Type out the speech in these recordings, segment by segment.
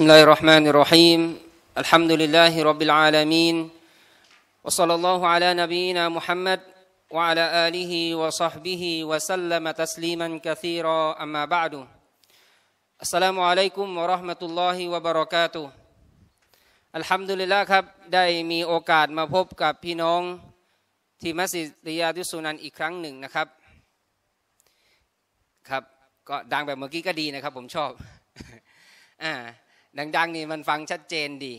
بسم الله الرحمن الرحيم الحمد لله رب العالمين وصلى الله على نبينا محمد وعلى آله وصحبه وسلم تسليما كثيرا أما بعد السلام عليكم ورحمة الله وبركاته อัลฮัมดุลิลละครับได้มีโอกาสมาพบกับพี่น้องที่มัสยิดริยาดุสุนันอีกครั้งหนึ่งนะครับครับก็ดังแบบเมื่อกี้ก็ดีนะครับผมชอบอ่าดังๆนี่มันฟังชัดเจนดี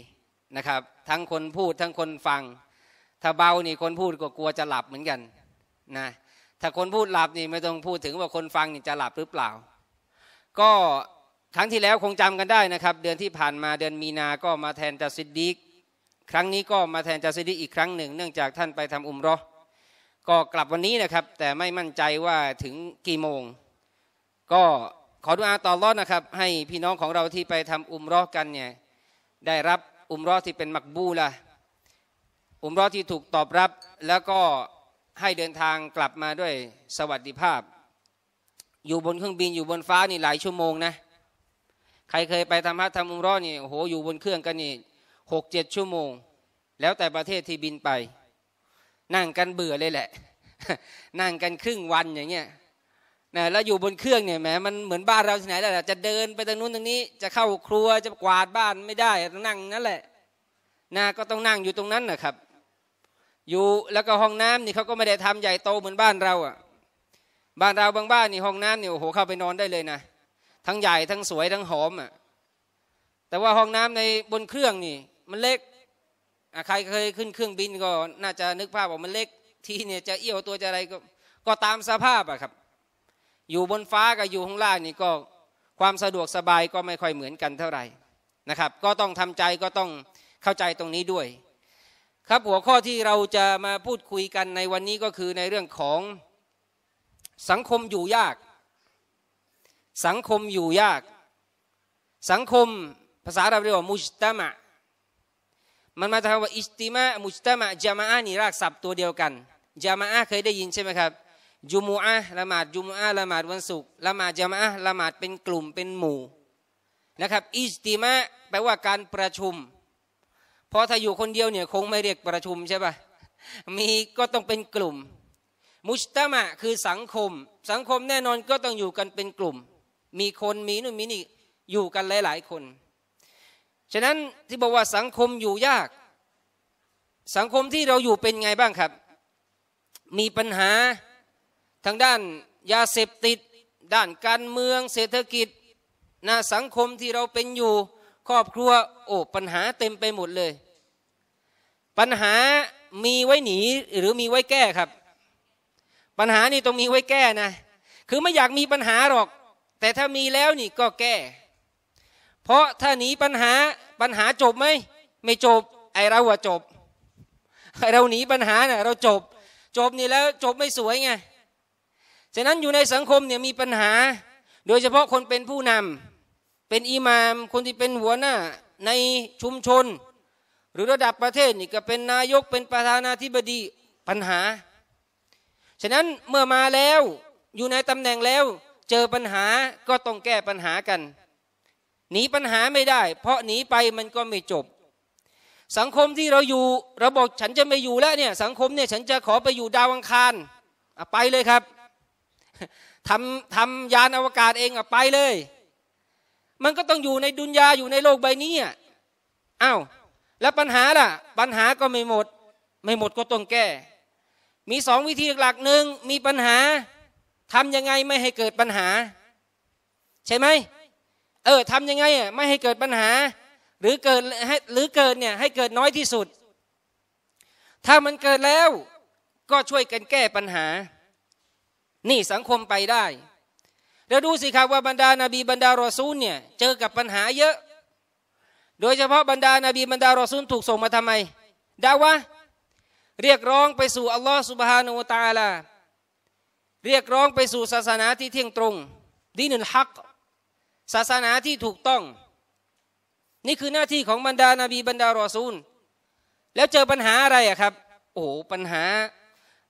นะครับทั้งคนพูดทั้งคนฟัง ถ้าเบานี่คนพูดก็กลัวจะหลับเหมือนกันนะถ้าคนพูดหลับนี่ไม่ต้องพูดถึงว่าคนฟังนี่จะหลับหรือเปล่า ก็ครั้งที่แล้วคงจำกันได้นะครับ เดือนที่ผ่านมาเดือนมีนาก็มาแทนจัสซิดดครั้งนี้ก็มาแทนจัสซิดดอีกครั้งหนึ่งเนื่องจากท่านไปทำอุมรอก็กลับวันนี้นะครับแต่ไม่มั่นใจว่าถึงกี่โมงก็ขอดุอาต่อรอดนะครับ ให้พี่น้องของเราที่ไปทำอุมรอกันเนี่ยได้รับอุมรอที่เป็นมักบูละอุมรอที่ถูกตอบรับแล้วก็ให้เดินทางกลับมาด้วยสวัสดิภาพ อยู่บนเครื่องบินอยู่บนฟ้านี่หลายชั่วโมงนะใครเคยไปทำฮัททำอุมรอนี่โหอยู่บนเครื่องกันนี่หกเจ็ดชั่วโมง แล้วแต่ประเทศที่บินไป นั่งกันเบื่อเลยแหละ นั่งกันครึ่งวันอย่างเงี้ยนะแล้วอยู่บนเครื่องเนี่ยแหมมันเหมือนบ้านเราที่ไหนแหละจะเดินไปทางนู้นทางนี้ จะเข้าครัวจะกวาดบ้านไม่ได้ต้องนั่งนั่นแหละนะก็ต้องนั่งอยู่ตรงนั้นนะครับ อยู่แล้วก็ห้องน้ำนี่เขาก็ไม่ได้ทำใหญ่โตเหมือนบ้านเราอ่ะบ้านเราบางบ้านนี่ห้องน้ำเนี่ยโอ้โหเข้าไปนอนได้เลยนะทั้งใหญ่ทั้งสวยทั้งหอมอ่ะแต่ว่าห้องน้ำในบนเครื่องนี่ มันเล็กใครเคยขึ้นเครื่องบินก็น่าจะนึกภาพว่ามันเล็ก ที่เนี่ยจะเอี้ยวตัวจะอะไรก็ก็ตามสภาพอ่ะครับอยู่บนฟ้ากับอยู่ข้างล่างนี่ก็ความสะดวกสบายก็ไม่ค่อยเหมือนกันเท่าไหร่นะครับ ก็ต้องทำใจก็ต้องเข้าใจตรงนี้ด้วย ครับหัวข้อที่เราจะมาพูดคุยกันในวันนี้ก็คือในเรื่องของสังคมอยู่ยาก สังคมอยู่ยากสังคมภาษาเราเรียกว่ามุจตมะมันมาจากคำว่าอิสติมะมุจตมะจามะนี่รากศัพท์ตัวเดียวกันจามะเคยได้ยินใช่ไหมครับจุมูอะละหมาดจุมูอะละหมาดวันศุกร์ละหมาดจามะละหมาดเป็นกลุ่มเป็นหมู่นะครับ อิสติมะแปลว่าการประชุมพอถ้าอยู่คนเดียวเนี่ย คงไม่เรียกประชุมใช่ปะมีก็ต้องเป็นกลุ่ม มุชตมะคือสังคม สังคมแน่นอนก็ต้องอยู่กันเป็นกลุ่ม มีคนมีนู่นมีนี่อยู่กันหลายๆ คน ฉะนั้น ที่บอกว่าสังคมอยู่ยาก สังคมที่เราอยู่เป็นไงบ้างครับ มีปัญหาทางด้านยาเสพติดด้านการเมืองเศรษฐกิจนะสังคมที่เราเป็นอยู่ครอบครัวโอ้ปัญหาเต็มไปหมดเลย ปัญหามีไว้หนีหรือมีไว้แก้ครับ ปัญหานี่ต้องมีไว้แก้นะคือไม่อยากมีปัญหาหรอก แต่ถ้ามีแล้วนี่ก็แก้ เพราะถ้าหนีปัญหาปัญหาจบไหมไม่จบไอเราอะจบไอเราหนีปัญหาเนะ่ะเราจบ จบนี่แล้ว จบไม่สวยไงฉะนั้นอยู่ในสังคมเนี่ยมีปัญหา โดยเฉพาะคนเป็นผู้นำเป็นอิหมามคนที่เป็นหัวหน้าในชุมชน หรือระดับประเทศ นี่ก็เป็นนายกเป็นประธานาธิบดีปัญหา ฉะนั้นเมื่อมาแล้วอยู่ในตำแหน่งแล้วเจอปัญหาก็ต้องแก้ปัญหากันหนีปัญหาไม่ได้ เพราะหนีไปมันก็ไม่จบ สังคมที่เราอยู่เราบอกฉันจะไม่อยู่แล้วเนี่ยสังคมเนี่ยฉันจะขอไปอยู่ดาวังคารไปเลยครับทำทำยานอวกาศเองอะไปเลย มันก็ต้องอยู่ในดุนยาอยู่ในโลกใบนี้อ่ะอ้าว แล้วปัญหาล่ะปัญหาก็ไม่หมดไม่หมดก็ต้องแก้ มีสองวิธีหลักหนึ่งมีปัญหาทำยังไงไม่ให้เกิดปัญหา ใช่ไหม เออทำยังไงอ่ะไม่ให้เกิดปัญหา หรือเกิดให้หรือเกิดเนี่ยให้เกิดน้อยที่สุด ถ้ามันเกิดแล้วก็ช่วยกันแก้ปัญหานี่สังคมไปได้ แล้วดูสิครับว่าบรรดานาบีบรรดารอซูลเนี่ยเจอกับปัญหาเยอะ โดยเฉพาะบรรดานาบีบรรดารอซูลถูกส่งมาทำไมดาวะ เรียกร้องไปสู่อัลลอฮ์สุบฮานูตาลาเรียกร้องไปสู่ศาสนาที่เที่ยงตรงดีนุลฮัก ศาสนาที่ถูกต้อง นี่คือหน้าที่ของบรรดานาบีบรรดารอซูล แล้วเจอปัญหาอะไรอะครับ โอ้ปัญหา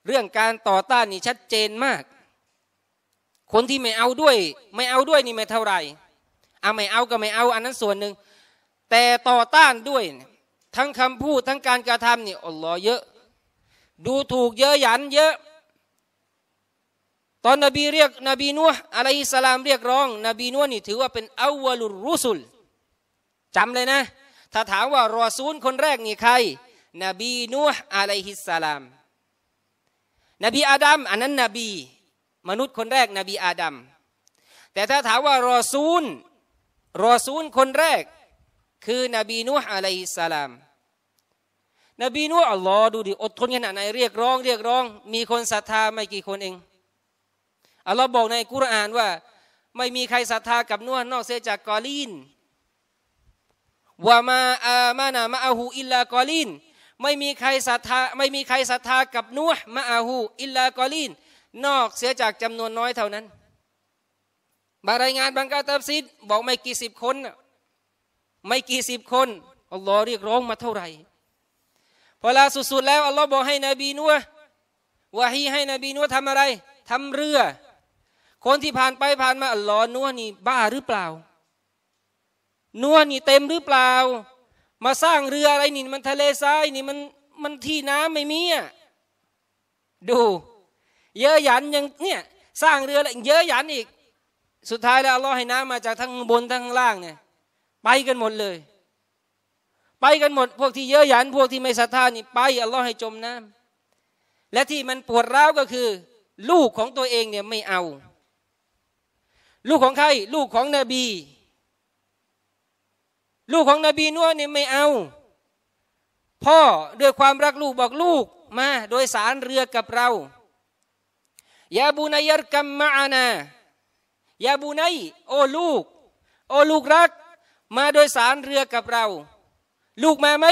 เรื่องการต่อต้านนี่ชัดเจนมากคนที่ไม่เอาด้วยไม่เอาด้วยนี่ไม่เท่าไหร่เอาไม่เอาก็ไม่เอา อันนั้นส่วนหนึ่งแต่ต่อต้านด้วยทั้งคำพูดทั้งการกระทำนี่อัลลอฮ์เยอะ ดูถูกเยอะหยันเยอะ ตอนนบีเรียก นบีนัวอะลัยฮิสลามเรียกร้องนบีนัวนี่ถือว่าเป็นอาวลุรุสุลจำเลยนะ ถ้าถามว่ารอซูลคนแรกนี่ใครนบีนัวอะลัยฮิสลามนบีอาดัมอันนั้นนบีมนุษย์คนแรก นบีอาดัมแต่ถ้าถามว่ารอซูล รอซูลคนแรกคือนบีนูฮ์อะลัยสลาม นบีนูฮ์อัลลอฮ์ดูดิอดทนขนาดไหนเรียกร้องเรียกร้อง มีคนศรัทธาไม่กี่คนเองอัลลอฮ์บอกในกุรอานว่าไม่มีใครศรัทธากับนูฮ์นอกเสียจากกอลีนว่ามาอามานะมาอาหูอิลลากอลีนไม่มีใครศรัทธาไม่มีใครศรัทธากับนูฮ์มาอาหูอิลลากอลีนนอกเสียจากจำนวนน้อยเท่านั้น บารายงานบางกาตับซิดบอกไม่กี่สิบคน ไม่กี่สิบคน อัลลอฮ์เรียกร้องมาเท่าไหร่พอลาสุดๆแล้วอัลลอฮ์บอกให้นบีนัววะฮีให้นบีนัวทำอะไร ทำเรือ คนที่ผ่านไปผ่านมาอัลลอฮ์นัวนี่บ้าหรือเปล่านัวนี่เต็มหรือเปล่า มาสร้างเรืออะไรนี่มันทะเลทราย นี่มันมันที่น้ำไม่มีอ่ะ ดูเยอะหยันยังเนี่ยสร้างเรืออะไรเยอะหยันอีกสุดท้ายแล้วเราให้น้ำมาจากทั้งบนทั้งล่างเนี่ยไปกันหมดเลย ไปกันหมดพวกที่เยอะหยัน พวกที่ไม่ศรัทธานี่ไปอัลลอฮ์ให้ จมน้ำ และที่มันปวดร้าวก็คือ ลูกของตัวเองเนี่ยไม่เอา ลูกของใครลูกของนบี ลูกของนบีนัวเนี่ยไม่เอา พ่อด้วยความรักลูกบอกลูกมาโดยสารเรือกับเรายาบุนายรกัมมาอานายาบุนายโอลูก โอลูกรัก มาโดยสารเรือกับเรา ลูกมาไหม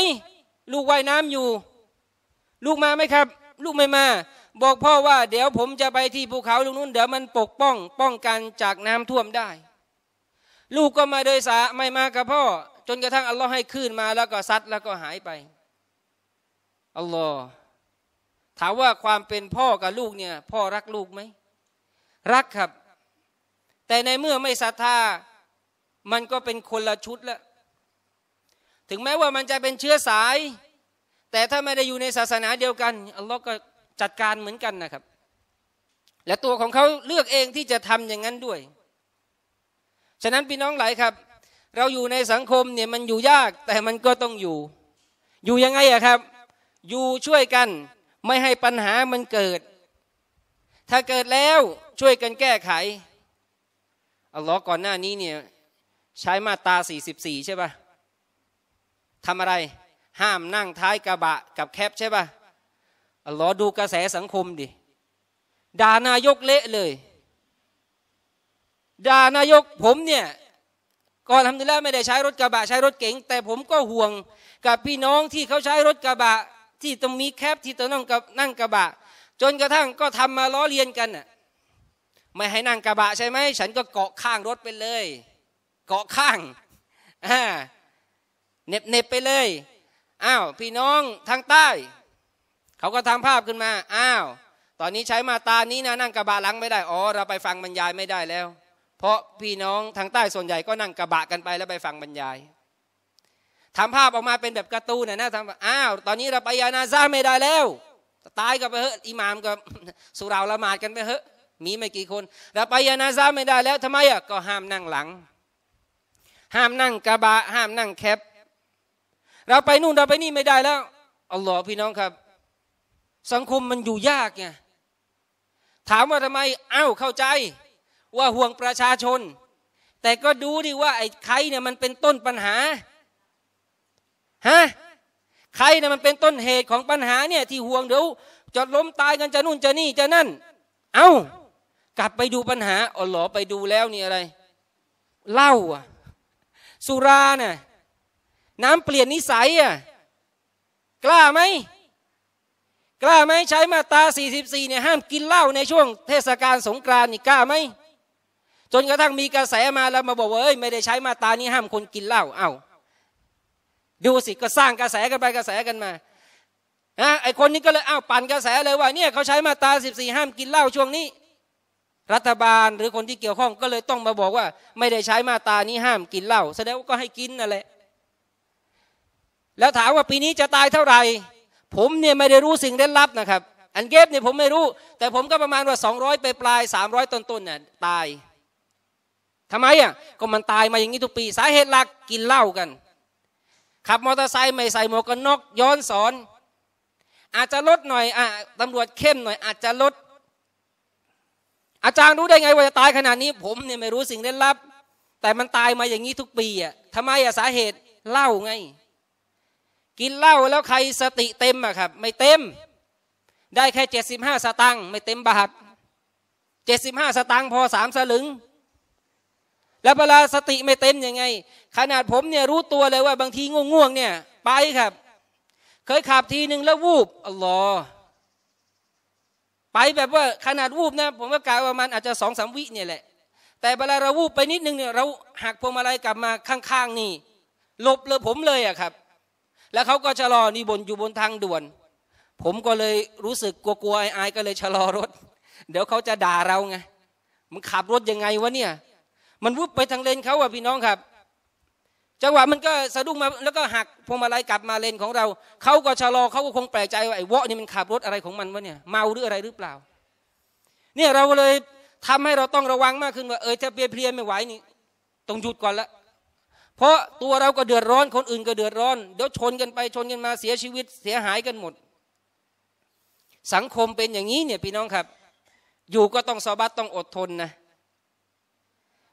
ลูกว่ายน้ำอยู่ ลูกมาไหมครับ ลูกไม่มา บอกพ่อว่าเดี๋ยวผมจะไปที่ภูเขาลูกนู้นเดี๋ยวมันปกป้อง ป้องกันจากน้ำท่วมได้ ลูกก็มาโดยสารไม่มากับพ่อ จนกระทั่งอัลลอฮ์ให้ขึ้นมาแล้วก็ซัดแล้วก็หายไป อัลลอฮ์ถามว่าความเป็นพ่อกับลูกเนี่ย พ่อรักลูกไหมรักครับ แต่ในเมื่อไม่ศรัทธามันก็เป็นคนละชุดละถึงแม้ว่ามันจะเป็นเชื้อสาย แต่ถ้าไม่ได้อยู่ในศาสนาเดียวกันอัลลอฮ์ก็จัดการเหมือนกันนะครับ และตัวของเขาเลือกเองที่จะทำอย่างนั้นด้วย ฉะนั้นพี่น้องหลายครับ เราอยู่ในสังคมเนี่ยมันอยู่ยาก แต่มันก็ต้องอยู่ อยู่ยังไงอะครับ อยู่ช่วยกันไม่ให้ปัญหามันเกิด ถ้าเกิดแล้วช่วยกันแก้ไข อัลลอฮ์ก่อนหน้านี้เนี่ยใช้มาตา44 ใช่ปะ่ะทำอะไร ห้ามนั่งท้ายกระบะกับแคปใช่ปะ่ะ อัลลอฮ์ดูกระแสสังคมดิด่านายกเละเลยด่านายกผมเนี่ยก่อนทำดีแล้วไม่ได้ใช้รถกระบะ ใช้รถเก๋งแต่ผมก็ห่วงกับพี่น้องที่เขาใช้รถกระบะที่ต้องมีแคปที่ต้องนั่งกับนั่งกระบะ จนกระทั่งก็ทำมาล้อเลียนกันน่ะไม่ให้นั่งกระบะใช่ไหมฉันก็เกาะข้างรถไปเลย เกาะข้างเน็บเน็บไปเลยอ้าวพี่น้องทางใต้ เขาก็ทำภาพขึ้นมาอ้าวตอนนี้ใช้มาตานี้นะนั่งกระบะหลังไม่ได้อ๋อเราไปฟังบรรยายไม่ได้แล้ว เพราะพี่น้องทางใต้ส่วนใหญ่ก็นั่งกระบะกันไป แล้วไปฟังบรรยายทำภาพออกมาเป็นแบบการ์ตูนน่ยนะทำอ้าว ตอนนี้เราไปยานาซาไม่ได้แล้วตายกันไปเฮอะอิหมามกับสุราละหมาดกันไปเฮอะมีไม่กี่คน เราไปยานาซาไม่ได้แล้ว ทำไมอ่ะก็ห้ามนั่งหลัง ห้ามนั่งกระบะ ห้ามนั่งแคปเราไปนู่นเราไปนี่ไม่ได้แล้วอัลลอฮ์พี่น้องครับ สังคมมันอยู่ยากไง ถามว่าทำไม อ้าวเข้าใจ ว่าห่วงประชาชน แต่ก็ดูดิว่าไอ้ใครเนี่ยมันเป็นต้นปัญหาฮะใครนะมันเป็นต้นเหตุของปัญหาเนี่ย ที่ห่วงเดี๋ยวจะล้มตายกันจะนู่นจะนี่จะนั่น เอา้า กลับไปดูปัญหาอ๋อหลอไปดูแล้วนี่อะไรเหล้าอ่ะสุราน่ะน้ำเปลี่ยนนิสัยอ่ะกล้าไหมกล้าไหมใช้มาตา44เนี่ย ห้ามกินเหล้าในช่วงเทศกาลสงกรานต์นี่กล้าไหมจนกระทั่งมีกระแสมาแล้วมาบอกว่าเอ้ยไม่ได้ใช้มาตานี้ห้ามคนกินเหล้าเอา้าดูสิก็สร้างกระแสกันไปกระแสกันมาฮะไอคนนี้ก็เลยอ้าวปั่นกระแสเลยว่าเนี่ยเขาใช้มาตาสิบสี่ห้ามกินเหล้าช่วงนี้ รัฐบาลหรือคนที่เกี่ยวข้องก็เลยต้องมาบอกว่า ไม่ได้ใช้มาตานี้ห้ามกินเหล้าแสดงว่าก็ให้กินนั่นแหละแล้วถามว่าปีนี้จะตายเท่าไหร่ผมเนี่ยไม่ได้รู้สิ่งเร้นลับนะครับ อันเก็บเนี่ยผมไม่รู้ แต่ผมก็ประมาณว่า 200ไปปลาย300ต้นต้นเนี่ยตายทำไมอ่ะก็มันตายมาอย่างนี้ทุกปี สาเหตุหลักกินเหล้ากันขับมอเตอร์ไซค์ไม่ใส่หมวกกันน็อกย้อนสอน อาจจะลดหน่อยอะตำรวจเข้มหน่อย อาจจะลด อาจารย์รู้ได้ไงว่าจะตายขนาดนี้ ผมเนี่ยไม่รู้สิ่งลึกลับ แต่มันตายมาอย่างนี้ทุกปีอ่ะทำไมอ่ะสาเหตุเหล้าไง กินเหล้าแล้วใครสติเต็มอ่ะครับ ไม่เต็ม ได้แค่เจ็ดสิบห้าสตังค์ไม่เต็มบาทเจ็ดสิบห้าสตังค์พอสามสลึงแล้วเวลาสติไม่เต็มยังไง ขนาดผมเนี่ยรู้ตัวเลยว่าบางที ง่วงๆ เนี่ย ไปครับ เคยขับทีหนึ่งแล้ว วูบอัลลอฮ์ไปแบบว่าขนาดวูบนะ ผมก็กะว่ามันอาจจะสองสามวิเนี่ยแหละ แต่เวลาเราวูบไปนิดนึงเนี่ยเราหักพวงมาลัยกลับมาข้างๆ นี่หลบเลยผมเลยอะครับ แล้วเขาก็ชะลอนี่บนอยู่บนทางด่วน ผมก็เลยรู้สึกกลัวๆอายๆก็เลยชะลอรถ เดี๋ยวเขาจะด่าเราไงมึงขับรถยังไงวะเนี่ยมันวุบไปทางเลนเขาอะพี่น้องครับ จังหวะมันก็สะดุ้งมาแล้วก็หักพวงมาลัยกลับมาเลนของเราเขาก็ชะลอเขาก็คงแปลกใจว่าไอ้วะนี่มันขับรถอะไรของมันวะเนี่ยเมาหรืออะไรหรือเปล่า เนี่ยเราเลยทำให้เราต้องระวังมากขึ้นว่าเออถ้าเปียเพลียไม่ไหวนี่ต้องหยุดก่อนละเพราะตัวเราก็เดือดร้อนคนอื่นก็เดือดร้อน เดี๋ยวชนกันไปชนกันมาเสียชีวิตเสียหายกันหมด สังคมเป็นอย่างนี้เนี่ยพี่น้องครับ อยู่ก็ต้องสอบัตต้องอดทนนะ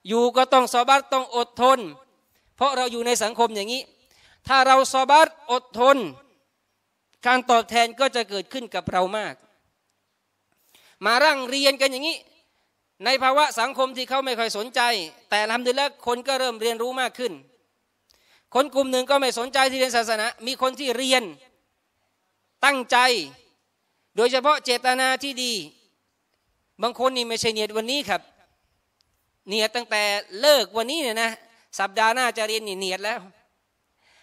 อยู่ก็ต้องซอบัตต้องอดทน เพราะเราอยู่ในสังคมอย่างนี้ ถ้าเราซอบัตอดทน การตอบแทนก็จะเกิดขึ้นกับเรามาก มาร่างเรียนกันอย่างนี้ ในภาวะสังคมที่เขาไม่ค่อยสนใจ แต่ทำดีแล้วคนก็เริ่มเรียนรู้มากขึ้น คนกลุ่มหนึ่งก็ไม่สนใจที่เรียนศาสนามีคนที่เรียน ตั้งใจ โดยเฉพาะเจตนาที่ดี บางคนนี่ไม่ใช่เนียดวันนี้ครับเนียดตั้งแต่เลิกวันนี้เนี่ยนะ สัปดาห์หน้าจะเรียนเนียดแล้ว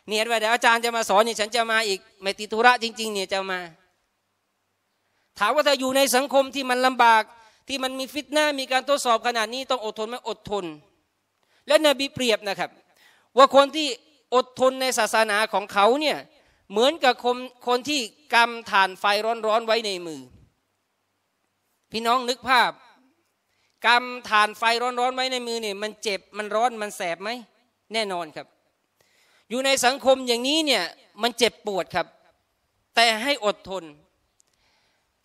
เนียดว่าเดี๋ยวอาจารย์จะมาสอนนี่ฉันจะมาอีกไม่ติธุระจริงๆเนี่ยจะมา ถามว่าถ้าอยู่ในสังคมที่มันลำบาก ที่มันมีฟิตหน้ามีการทดสอบขนาดนี้ ต้องอดทนไหมอดทน และนบีเปรียบนะครับ ว่าคนที่อดทนในศาสนาของเขาเนี่ยเหมือนกับคนคนที่กำถ่านไฟร้อนๆไว้ในมือ พี่น้องนึกภาพกำ่านไฟร้อนๆไว้ในมือเนี่ยมันเจ็บมันร้อนมันแสบไหมแน่นอนครับ อยู่ในสังคมอย่างนี้เนี่ยมันเจ็บปวดครับ แต่ให้อดทน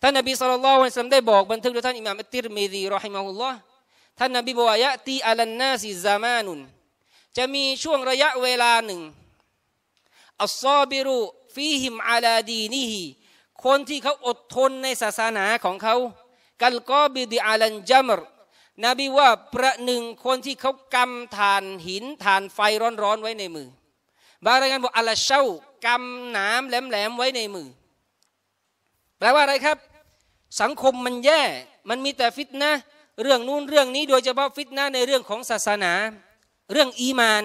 ท่านนบีสุลต่านสัมได้บอกบันทึกโดยท่านอิหม่ามอัติรมีดีรอฮิมะฮุลลอฮ์ท่านนบีบอกว่ายะตีอัลันนาซิซามานุนจะมีช่วงระยะเวลาหนึ่งอัลซอบิรุฟีหิมอาลาดีนีฮีคนที่เขาอดทนในศาสนาของเขากัลกอบิดีอัลันจัมร์นบีว่าประหนึ่งคนที่เขากำทานหินทานไฟร้อนๆไว้ในมือ บางรายงานบอกอัลเชากำน้ำแหลมๆไว้ในมือ แปลว่าอะไรครับ สังคมมันแย่ มันมีแต่ฟิตนะเรื่องนู้นเรื่องนี้โดยเฉพาะฟิตนะในเรื่องของศาสนา เรื่องอีมาน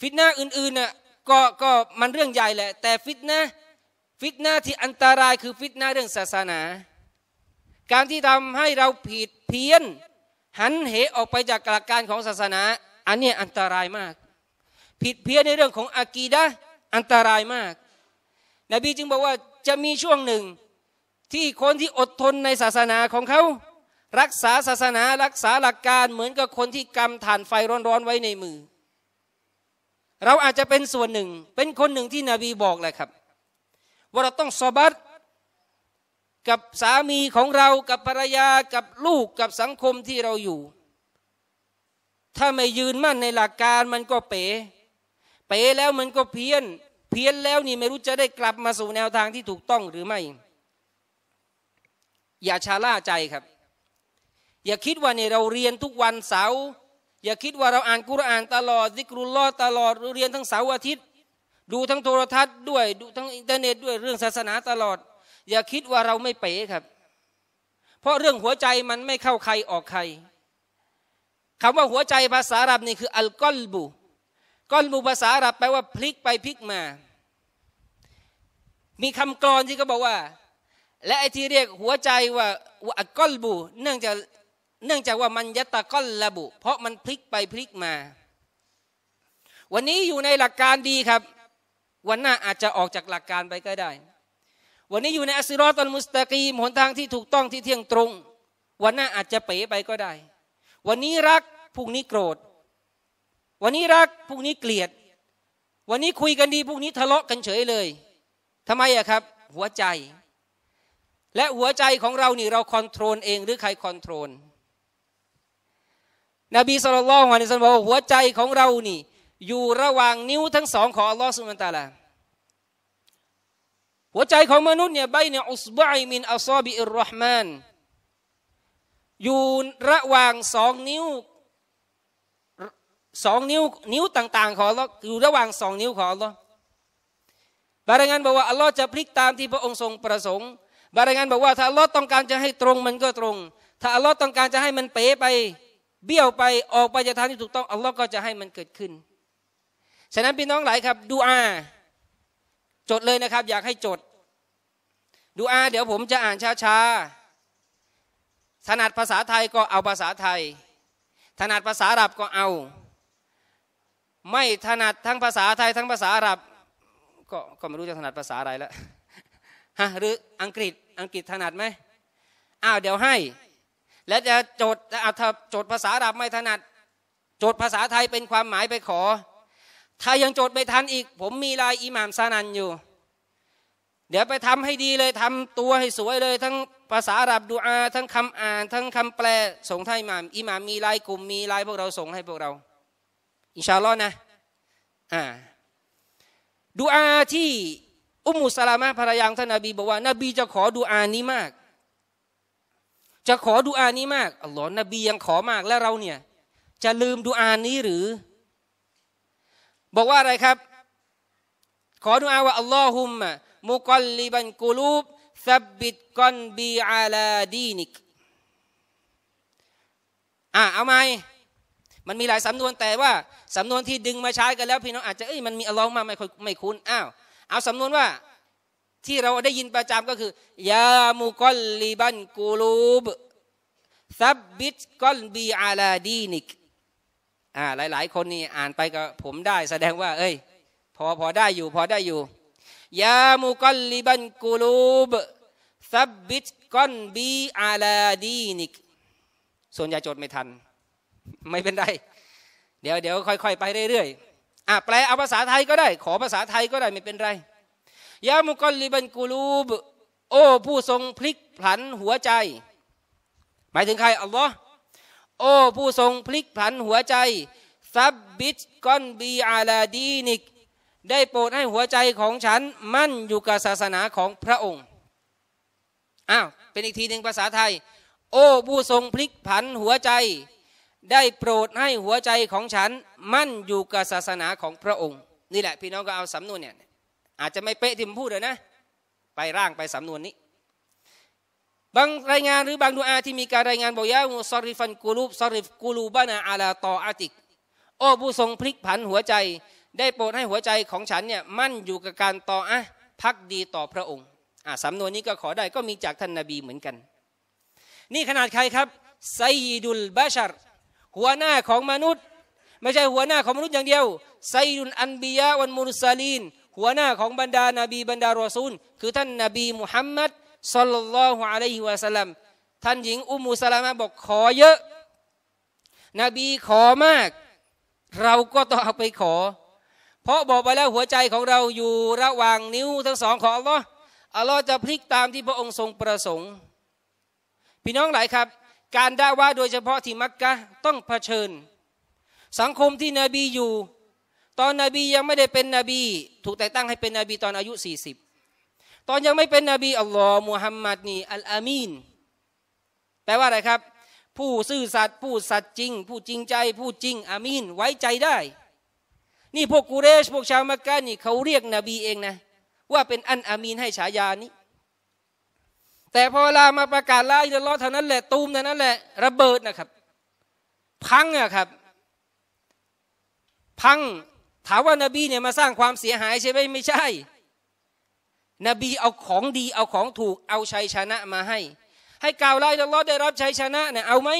ฟิตนะอื่นๆน่ะก็ก็มันเรื่องใหญ่แหละ แต่ฟิตนะฟิตนะที่อันตรายคือฟิตนะเรื่องศาสนาการที่ทำให้เราผิดเพี้ยน หันเหออกไปจากหลักการของศาสนา อันนี้อันตรายมาก ผิดเพี้ยนในเรื่องของอากีดะอันตรายมากนบีจึงบอกว่าจะมีช่วงหนึ่งที่คนที่อดทนในศาสนาของเขา รักษาศาสนารักษาหลักการเหมือนกับคนที่กำถ่านไฟร้อนๆ ไว้ในมือ เราอาจจะเป็นส่วนหนึ่งเป็นคนหนึ่งที่นบีบอกแหละครับ ว่าเราต้องสอบัตกับสามีของเรากับภรรยากับลูกกับสังคมที่เราอยู่ ถ้าไม่ยืนมั่นในหลักการมันก็เป๋เป๋แล้วมันก็เพี้ยนเพี้ยนแล้วนี่ไม่รู้จะได้กลับมาสู่แนวทางที่ถูกต้องหรือไม่ อย่าชาล่าใจครับ อย่าคิดว่าเนี่ยเราเรียนทุกวันเสาร์อย่าคิดว่าเราอ่านกุรอานตลอดซิกรุลลอตลอดเรียนทั้งเสาร์อาทิตย์ ดูทั้งโทรทัศน์ด้วยดูทั้งอินเทอร์เน็ตด้วยเรื่องศาสนาตลอดอย่าคิดว่าเราไม่เป๋ครับ เพราะเรื่องหัวใจมันไม่เข้าใครออกใคร คำว่าหัวใจภาษาอาหรับนี่คืออัลกอลบูกอลบูภาษาอาหรับแปลว่าพลิกไปพลิกมา มีคำกรอนที่เขาบอกว่า และไอที่เรียกหัวใจว่าอัลกอลบูเนื่องจากเนื่องจากว่ามันยะตะกอลระบุ เพราะมันพลิกไปพลิกมา วันนี้อยู่ในหลักการดีครับ วันหน้าอาจจะออกจากหลักการไปก็ได้วันนี้อยู่ในอัสรอตัลมุสตะกีมหนทางที่ถูกต้องที่เที่ยงตรง วันหน้าอาจจะเป๋ไปก็ได้ วันนี้รักพรุ่งนี้โกรธ วันนี้รักพรุ่งนี้เกลียด วันนี้คุยกันดีพรุ่งนี้ทะเลาะกันเฉยเลย ทำไมอะครับ หัวใจ และหัวใจของเรานี่เราคอนโทรลเอง หรือใครคอนโทรลนบีสุลต่านบอกว่าหัวใจของเรานี่ อยู่ระหว่างนิ้วทั้งสองของอัลลอฮฺสุลานตาลาหัวใจของมนุษย์เนี่ยใบเนี่ยอุสบายมินอัลซอบิอิรห์มานอยู่ระหว่างสองนิ้วสองนิ้วนิ้วต่างๆของอัลลอฮ์อยู่ระหว่างสองนิ้วของอัลลอฮ์บารางงานบอกว่าอัลลอฮ์จะพลิกตามที่พระองค์ทรงประสงค์บารางงานบอกว่าถ้าอัลลอฮ์ต้องการจะให้ตรงมันก็ตรง ถ้าอัลลอฮ์ต้องการจะให้มันเป๋ไป เบี้ยวไปออกไปจากทางที่ถูกต้องอัลลอฮ์ก็จะให้มันเกิดขึ้นฉะนั้นพี่น้องหลายครับดูอาจดเลยนะครับ อยากให้จดดูอาเดี๋ยวผมจะอ่านช้าๆ ถนัดภาษาไทยก็เอาภาษาไทย ถนัดภาษาอาหรับก็เอา ไม่ถนัดทั้งภาษาไทย ทั้งภาษาอาหรับ ก็ก็ไม่รู้จะถนัดภาษาอะไรแล้วฮะหรืออังกฤษอังกฤษถนัดไหมอ้าวเดี๋ยวให้ แล้วจะโจทย์เอาถ้าโจทย์ภาษาอาหรับไม่ถนัดโจทย์ภาษาไทยเป็นความหมายไปขอ ถ้ายังโจทย์ไม่ทันอีก ผมมีลายอิหม่ามซานันอยู่เดี๋ยวไปทำให้ดีเลย ทำตัวให้สวยเลย ทั้งภาษาอาหรับดูอา ทั้งคำอ่าน ทั้งคำแปลส่งให้มามอิหมามมีลายกลุ่มมีลายพวกเราส่งให้พวกเรา อินชาลอ้์นะอ่าดูอาที่ อุมุสลามะภรรยาท่านนบี บอกว่า นบี จะขอดูอานี้มาก จะขอดูอานี้มากอัลลอฮ์นบียังขอมากแล้วเราเนี่ย จะลืมดูอานี้หรือ บอกว่าอะไรครับ ขอดูอาว่าอัลลอฮุมะมุกลิบันกูลูบซับบิดกอนบีอาลาดีนิกอ่ะเอาไหมมันมีหลายสำนวนแต่ว่า สำนวนที่ดึงมาใช้กันแล้ว พี่น้องอาจจะเอ้ยมันมีอาลมอ์มาไม่ค่อยไม่คุ้นอ้าวเอาสำนวนว่า ที่เราได้ยินประจำก็คือยามุกลลิบันกูลูบซับบิดกอนบีอาลาดีนิกอ่าหลาย ๆ คนนี่อ่านไปกับผมได้ แสดงว่า เอ้ย พอพอได้อยู่ พอได้อยู่ยามุกัลลิบันกูลูบซับบิตกอนบีอาลาดีนิกส่วนยาจดไม่ทัน ไม่เป็นไร เดี๋ยวเดี๋ยวค่อยๆ ไปเรื่อยๆอ่ะแปลเอาภาษาไทยก็ได้ ขอภาษาไทยก็ได้ไม่เป็นไร ยามุกัลลิบันกูลูบ โอ้ผู้ทรงพลิกผันหัวใจ หมายถึงใครอัลลอฮ์โอ้ ผู้ทรงพลิกผันหัวใจซับบิตกอนบีอาลาดีนิกได้โปรดให้หัวใจของฉัน มั่นอยู่กับศาสนาของพระองค์ อ้าว เป็นอีกทีหนึ่งภาษาไทย โอ้ผู้ทรงพลิกผันหัวใจ ได้โปรดให้หัวใจของฉัน มั่นอยู่กับศาสนาของพระองค์ นี่แหละพี่น้องก็เอาสำนวนเนี่ยอาจจะไม่เป๊ะที่ผมพูดเลยนะ ไปร่างไปสำนวนนี้ บางรายงานหรือบางดูอาที่มีการรายงานบอกยาออริฟันกูรูบสอริฟกูลูบานาอาลาตออาติก โอ้ผู้ทรงพลิกผันหัวใจได้โปรดให้หัวใจของฉันเนี่ยมั่นอยู่กับการต่ออะพักดีต่อพระองค์อ่าสำนวนนี้ก็ขอได้ก็มีจากท่านนาบีเหมือนกัน นี่ขนาดใครครับไซดุลบาชัรหัวหน้าของมนุษย์ ไม่ใช่หัวหน้าของมนุษย์อย่างเดียวไซดุลอันบียะวันมุรซาลีน หัวหน้าของบรรดานาบีบรรดารอซูล คือท่านนาบีมุฮัมมัดสัลลัลลอฮุอะลัยฮิวะสัลลัมท่านหญิงอุมูสลามะบอกขอเยอะนบีขอมาก เราก็ต้องเอาไปขอพราะบอกไปแล้ว หัวใจของเราอยู่ระหว่างนิ้วทั้งสองของอัลลอฮ์อัลลอฮ์จะพลิกตามที่พระองค์ทรงประสงค์ พี่น้องหลายครับ การด่าว่าโดยเฉพาะที่มักกะต้องเผชิญ สังคมที่นบีอยู่ ตอนนบียังไม่ได้เป็นนบี ถูกแต่งตั้งให้เป็นนบีตอนอายุ40ตอนยังไม่เป็นนบีอัลลอฮ์มุฮัมมัดนี่อัลอามีนแปลว่าอะไรครับ ผู้ซื่อสัตย์ผู้สัตย์จริง ผู้จริงใจผู้จริงอามีนไว้ใจได้นี่พวกกูเรช พวกชาวมักกะนี่เขาเรียก นบีเองนะว่าเป็นอันอามีนให้ฉายานี้ แต่พอเวลามาประกาศลาอิลลอฮ์เท่านั้นแหละตูมเท่านั้นแหละระเบิดนะครับ พังอะครับ พังถามว่านาบีเนี่ยมาสร้างความเสียหาย ใช่ไหมไม่ใช่ นบีเอาของดี เอาของถูกเอาชัยชนะมาให้ ให้กล่าวล่อะลอได้รับชัยชนะเนี่ยเอาไหม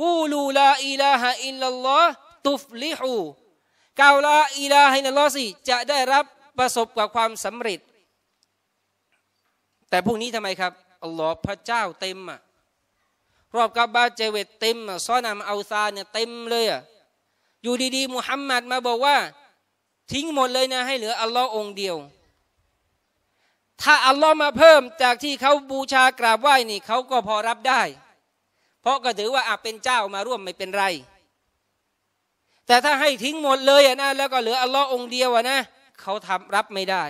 กูลูลาอิลาฮะอิลลลลอฮ์ตุฟลิฮูกาวลาอีลาฮินลลอสิ จะได้รับประสบกับความสำเร็จ แต่พวกนี้ทำไมครับ อัลลอฮ์พระเจ้าเต็มอ่ะรอบกาบาเจเวตเต็มอ่ะซอนามอัลซาเนี่ยเต็มเลยอ่ะอยู่ดี ๆ มุฮัมมัดมาบอกว่า ทิ้งหมดเลยนะ ให้เหลืออัลลอฮ์องเดียว ถ้าอัลลอฮ์มาเพิ่มจากที่เขาบูชากราบไหว้นี่เขาก็พอรับได้ เพราะก็ถือว่าอาเป็นเจ้ามาร่วมไม่เป็นไรแต่ถ้าให้ทิ้งหมดเลยนะแล้วก็เหลืออัลลอฮ์องเดียวนะเขาทำรับไม่ได้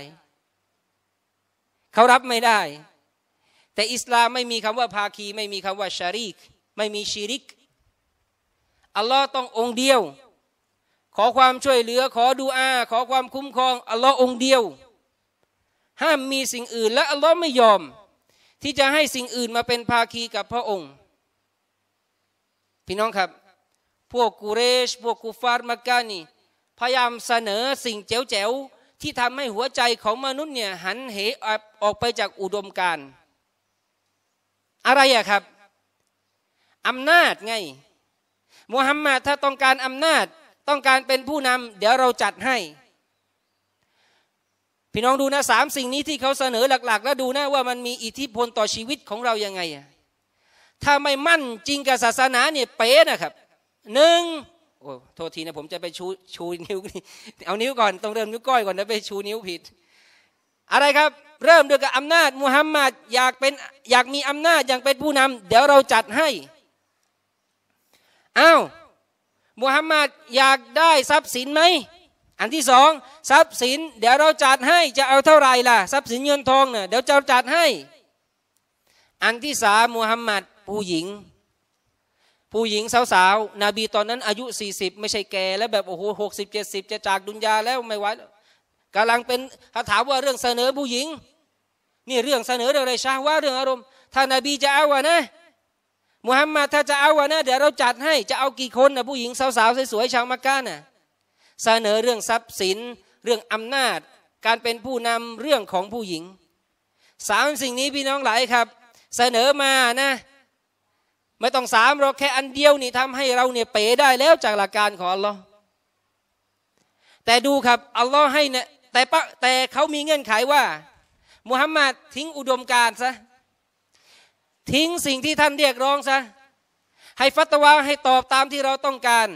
เขารับไม่ได้ แต่อิสลามไม่มีคำว่าภาคี ไม่มีคำว่าชาริก ไม่มีชีริกอัลลอฮ์ต้ององเดียว ขอความช่วยเหลือขอดูอา ขอความคุ้มครอง อัลลอฮ์องเดียว ห้ามมีสิ่งอื่น และอัลลอฮ์ไม่ยอม ที่จะให้สิ่งอื่นมาเป็นภาคีกับพระองค์ พี่น้องครับพวกกูเรช พวกกูฟาร์มากานีพยายามเสนอสิ่งเจ๋วเจ๋วที่ทำให้หัวใจของมนุษย์เนี่ยหันเหออกไปจากอุดมการอะไรอะครับอำนาจไงมุฮัมมัดถ้าต้องการอำนาจต้องการเป็นผู้นำเดี๋ยวเราจัดให้ พี่น้องดูนะสามสิ่งนี้ที่เขาเสนอหลักๆ แล้วดูนะว่ามันมีอิทธิพลต่อชีวิตของเรายังไง ถ้าไม่มั่นจริงกับศาสนาเนี่ยเป๊ะนะครับหนึ่งโอ้โทษทีนะผมจะไปชูชูนิ้วเอานิ้วก่อน ต้องเริ่มนิ้วก้อยก่อนแล้วไปชูนิ้วผิด อะไรครับเริ่มด้วยกับอำนาจมุฮัมมัดอยากเป็นอยากมีอำนาจอยากเป็นผู้นำเดี๋ยวเราจัดให้ เอา้ามุฮัมมัดอยากได้ทรัพย์สินไหมอันที่สองทรัพย์สิน เดี๋ยวเราจัดให้ จะเอาเท่าไหร่ล่ะทรัพย์สินเงินทองเนะ่ยเดี๋ยวจะจัดให้ อันที่สามมุฮัมมัดผู้หญิงผู้หญิงสาวๆ นบีตอนนั้นอายุ 40 ไม่ใช่แก่ แล้วแบบโอ้โหหกสิบเจ็ดสิบจะจากดุนยาแล้วไม่ไหวกำลังเป็นคำาถามว่าเรื่องเสนอผู้หญิงนี่เรื่องเสนอเรื่องอะไรชาว่าเรื่องอารมณ์ ถ้านบีจะเอาวะนะมุฮัมมัดถ้าจะเอาวะนะเดี๋ยวเราจัดให้ จะเอากี่คนนะผู้หญิงสาวๆ สวยๆชาวมักกะนะเสนอเรื่องทรัพย์สิน เรื่องอำนาจการเป็นผู้นำเรื่องของผู้หญิง สามสิ่งนี้พี่น้องหลายครับ เสนอมานะไม่ต้องสามเราแค่อันเดียวนี่ทำให้เราเนี่ยเป๋ได้แล้วจากหลักการของอัลลอฮ์แต่ดูครับอัลลอฮ์ให้เนี่ยแต่ปะแต่เขามีเงื่อนไขว่า มุฮัมมัดทิ้งอุดมการซะทิ้งสิ่งที่ท่านเรียกร้องซะให้ฟัตวาให้ตอบตามที่เราต้องการ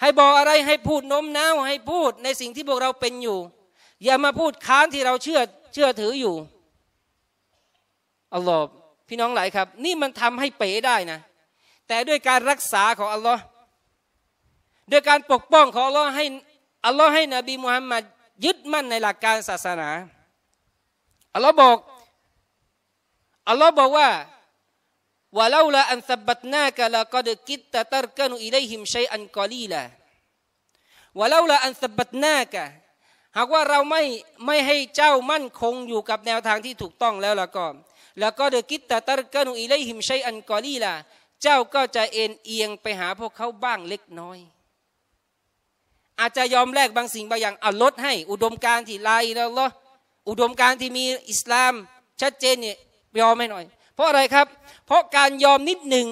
ให้บอกอะไรให้พูดน้มน้าวให้พูดในสิ่งที่พวกเราเป็นอยู่อย่ามาพูดค้านที่เราเชื่อเชื่อถืออยู่อัลลอฮ์พี่น้องหลายครับ นี่มันทำให้เป๋ได้นะ แต่ด้วยการรักษาของอัลลอฮ์ด้วยการปกป้องของอัลลอฮ์ให้ อัลลอฮ์ให้นบีมุฮัมมัดยึดมั่นในหลักการศาสนาอัลลอฮ์บอกอัลลอฮ์บอกว่าว่าเราละอันสบัตนากะละกเดกิดตะตรกันอิไลฮิมชัยอันกอลีละว่าเราละอันสบบัตนากะหากว่าเราไม่ไม่ให้เจ้ามั่นคงอยู่กับแนวทางที่ถูกต้องแล้วละก็แล้วก็เดกิตตาตรกนุอิเลหิมชัยอันกอลีล่ะเจ้าก็จะเอ็นเอียงไปหาพวกเขาบ้างเล็กน้อย อาจจะยอมแลกบางสิ่งบางอย่างเอาลดให้อุดมการที่ลายแล้วอุดมการที่มีอิสลาม ชัดเจนเนี่ยยอมไม่หน่อย เพราะอะไรครับ เพราะการยอมนิดหนึ่ง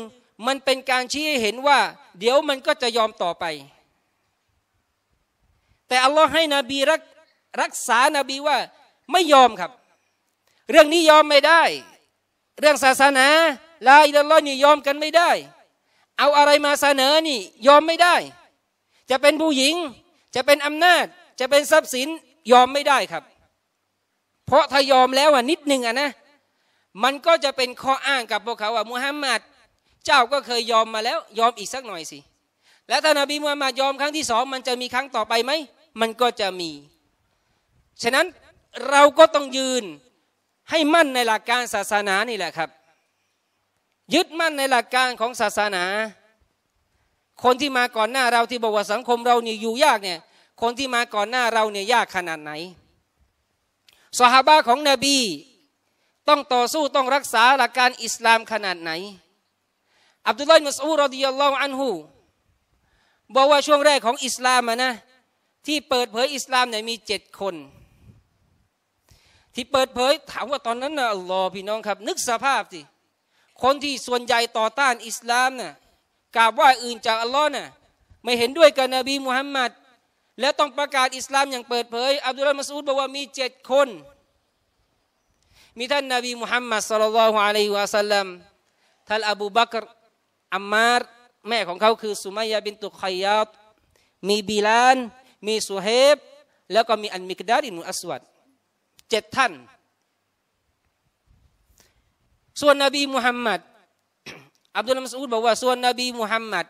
มันเป็นการชี้ให้เห็นว่า เดี๋ยวมันก็จะยอมต่อไป แต่อัลลอฮ์ให้นบีรักรักษานาบีว่า ไม่ยอมครับ เรื่องนี้ยอมไม่ได้เรื่องศาสนาลาอิลลอฮ์นี่ยอมกันไม่ได้ เอาอะไรมาเสนอนี่ ยอมไม่ได้ จะเป็นผู้หญิงจะเป็นอำนาจจะเป็นทรัพย์สินยอมไม่ได้ครับ เพราะถ้ายอมแล้วอ่ะนิดหนึ่งอ่ะนะ มันก็จะเป็นข้ออ้างกับพวกเขาว่ามุฮัมมัดเจ้าก็เคยยอมมาแล้ว ยอมอีกสักหน่อยสิ และถ้านบีมุฮัมมัดยอมครั้งที่สองมันจะมีครั้งต่อไปไหมมันก็จะมี ฉะนั้นเราก็ต้องยืนให้มั่นในหลักการศาสนานี่แหละครับ ยึดมั่นในหลักการของศาสนา คนที่มาก่อนหน้าเราที่บอกว่าสังคมเรานี่อยู่ยากเนี่ย คนที่มาก่อนหน้าเราเนี่ยยากขนาดไหนสหบาของนบีต้องต่อสู้ต้องรักษาหลักการอิสลามขนาดไหน อับดุลลาห์มัสอูรอดิยัลลอฮอันฮูบอกว่าช่วงแรกของอิสลามนะที่เปิดเผยอิสลามเนี่ยมีเจ็ดคนที่เปิดเผยถามว่าตอนนั้นนะอัลลอฮ์พี่น้องครับนึกสภาพสิคนที่ส่วนใหญ่ต่อต้านอิสลามนะ่ะกราบไหว้อื่นจากอัลลอฮ์นะ่ะไม่เห็นด้วยกับนบีมุฮัมมัดแล้วต้องประกาศอิสลามอย่างเปิดเผย อับดุลมัสูดบอกว่ามีเจ็ดคน มีท่านนบีมุฮัมมัดสุลลัลลอฮุอะลัยฮิวะสัลลัมท่านอบูบักรอัมมารแม่ของเขาคือสุมัยยบินตุคอยาตมีบิลานมีสุเฮบแล้วก็มีอันมิกดารินุอัสวัดเจ็ดท่าน ส่วนนบี มุฮัมมัด อับดุลมัสูดบอกว่า ส่วนนบี มุฮัมมัด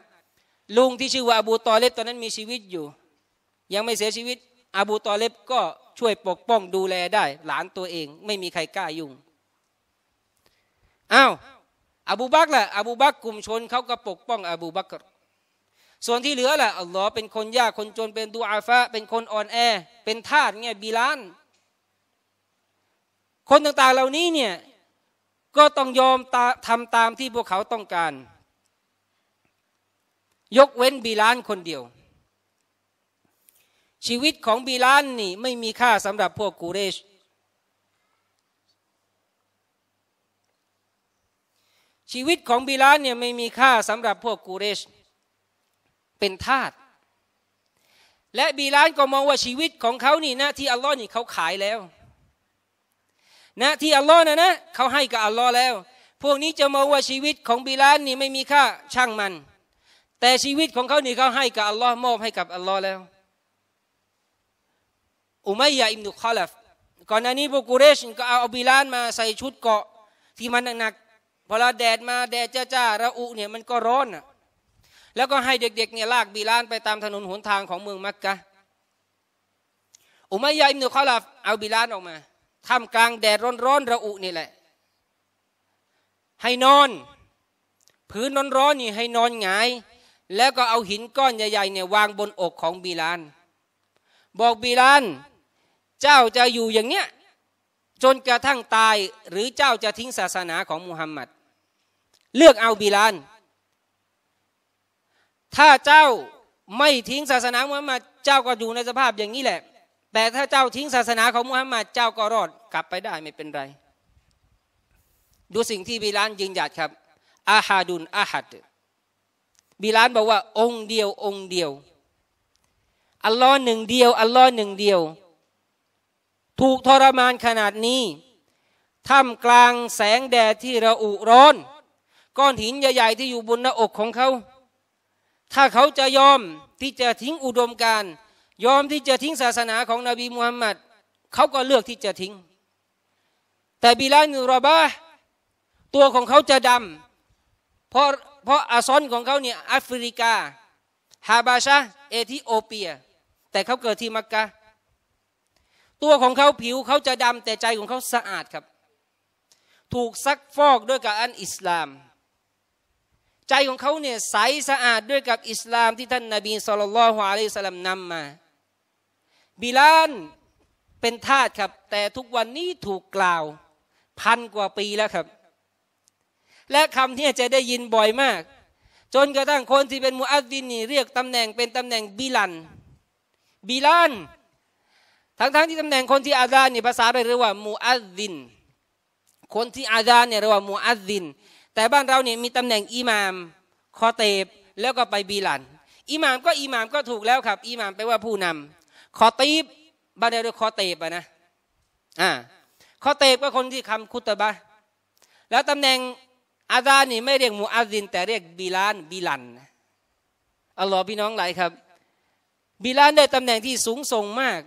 ลุงที่ชื่อว่าอบูตอเลบตอนนั้นมีชีวิตอยู่ ยังไม่เสียชีวิต อบูตอเลบก็ช่วยปกป้องดูแลได้ หลานตัวเองไม่มีใครกล้ายุ่งอ้าวอบูบักล่ะอบูบักกลุ่มชนเขาก็ปกป้องอบูบักส่วนที่เหลือล่ะอัลลอฮ์เป็นคนยากคนจนเป็นดูอาฟะเป็นคนอ่อนแอ เป็นทาสเงี้ยบีลานคนต่างๆ เหล่านี้เนี่ยก็ต้องยอมทำตามที่พวกเขาต้องการ ยกเว้นบีลานคนเดียว ชีวิตของบีลานนี่ไม่มีค่าสำหรับพวกกูเรช ชีวิตของบีลานเนี่ยไม่มีค่าสำหรับพวกกูเรช เป็นทาสและบีลานก็มองว่าชีวิตของเขานี่นะที่อัลลอฮ์นี่เขาขายแล้วนะที่อัลลอฮ์นะนะเขาให้กับอัลลอฮ์แล้ว พวกนี้จะมองว่าชีวิตของบิลานนี่ไม่มีค่าช่างมัน แต่ชีวิตของเขานี่เขาให้กับอัลลอฮ์มอบให้กับอัลลอฮ์แล้วอุมัยยะอิมดุคอลัฟก่อนหน้านี้พวกกุเรชก็เอาบิลานมาใส่ชุดเกาะ ที่มันหนักๆพอลราแดดมา แดดจ้าๆระอุเนี่ยมันก็ร้อนอะแล้วก็ให้เด็กๆเนี่ยลากบิลานไปตามถนนหนทางของเมืองมักกะอุมัยยะอิมดุคอลัฟเอาบิลานออกมาท่ามกลางแดดร้อนๆระอุนี่ แหละให้นอน พื้นร้อนๆนี่ให้นอนหงายแล้วก็เอาหินก้อนใหญ่ๆเนี่ยวางบนอกของบีลาน บอกบีลานเจ้าจะอยู่อย่างเนี้ยจนกระทั่งตายหรือเจ้าจะทิ้งศาสนาของมุฮัมมัดเลือกเอาบีลานถ้าเจ้าไม่ทิ้งศาสนาขมุฮัมมัดเจ้าก็อยู่ในสภาพอย่างนี้แหละแต่ถ้าเจ้าทิ้งศาสนาของมุฮัมมัดเจ้าก็รอดกลับไปได้ไม่เป็นไร ดูสิ่งที่บิลานยืนหยัดครับ อาฮาดุน อาฮัดบิลานบอกว่า องค์เดียวองค์เดียว อัลลอฮ์หนึ่งเดียว อัลลอฮ์หนึ่งเดียว ถูกทรมานขนาดนี้ท่ามกลางแสงแดดที่ระอุร้อนก้อนหินใหญ่ๆที่อยู่บนหน้าอกของเขา ถ้าเขาจะยอมที่จะทิ้งอุดมการยอมที่จะทิ้งศาสนาของนบีมูฮัมมัดเขาก็เลือกที่จะทิ้งแต่บิลาลนูรบาตัวของเขาจะดำเพราะเพราะอาซอนของเขาเนี่ยแอฟริกาฮาบาชาเอธิโอเปีย แต่เขาเกิดที่มักกะ ตัวของเขาผิวเขาจะดำแต่ใจของเขาสะอาดครับ ถูกซักฟอกด้วยกับอันอิสลาม ใจของเขาเนี่ยใสสะอาดด้วยกับอิสลามที่ท่านนาบีสุลต่านละฮ์อลัสลัมนำมาบิลานเป็นทาสครับ แต่ทุกวันนี้ถูกกล่าว พันกว่าปีแล้วครับ และคำที่จะได้ยินบ่อยมาก จนกระทั่งคนที่เป็นมูอัดดินนี่เรียกตำแหน่งเป็นตำแหน่งบิลันบิลันทั้งๆทที่ตำแหน่งคนที่อาดานนี่ภาษาเรียกว่ามูอัดดิน คนที่อาดานนี่เรียกว่ามูอัดดิน แต่บ้านเราเนี่ยมีตำแหน่งอิหมามคอเตบแล้วก็ไปบิลันอิหมามก็อิหมามก็ถูกแล้วครับอิหมามแปลว่าผู้นำขอตีบบ้านเราเรียกคอเตบนะอ่าคอเตบก็คนที่คำคุตบะ แล้วตำแหน่ง อาจานนี่ไม่เรียกมูอาซินแต่เรียกบิลานบิลันอัลลอฮ์พี่น้องหลายครับบิลานได้ตำแหน่งที่สูงส่งมาก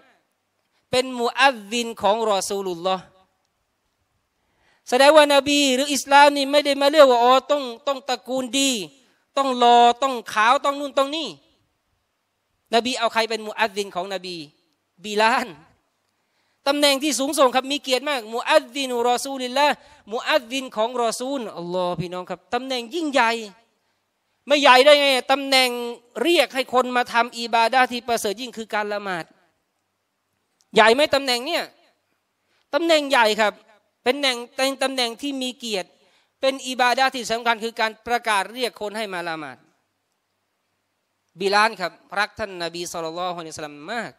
เป็นมูอาซินของรอซูลุลลอฮ์แสดงว่านบีหรืออิสลามนี่ไม่ได้มาเรียกว่าอ๋อต้องต้องตระกูลดี ต้องรอต้องขาวต้องนู่นต้องนี่นบีเอา ใครเป็นมูอัดดินของนบี บีลานตำแหน่งที่สูงส่งครับ มีเกียรติมากมูอัดดินรอซูลินละมูอัดดินของ รอซูลอัลลอฮ์พี่น้องครับตำแหน่งยิ่งใหญ่ ไม่ใหญ่ได้ไงตำแหน่งเรียกให้คนมาทำอิบาดาที่ประเสริฐยิ่งคือการละหมาด ใหญ่ไหมตำแหน่งเนี่ยตำแหน่งใหญ่ครับ เป็นแหน่งเป็นตำแหน่งที่มีเกียรติเป็นอิบาดาที่สำคัญ คือการประกาศเรียกคนให้มาละหมาดบิลานครับรักท่านนาบีสุลต่านอิสลามมาก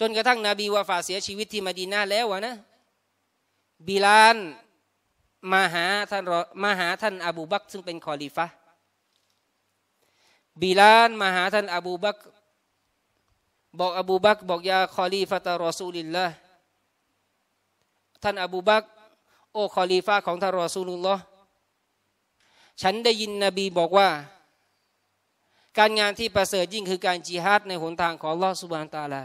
จนกระทั่งนบีวาฟาเสียชีวิตที่มาดีนาแล้ววะนะบิลานมาหาท่านมาหาท่าน อบูบักซึ่งเป็นคอลิฟะบิลานมาหาท่านอบูบักบอกอบูบักบอกยาคอลีฟะตารอซูลิลละท่านอบูบักโอคอลีฟะของท่านรอซูลุลลอฉันได้ยินนบีบอกว่าการงานที่ประเสริฐยิ่งคือการจีฮัดในหนทางของลอสุบานตาลา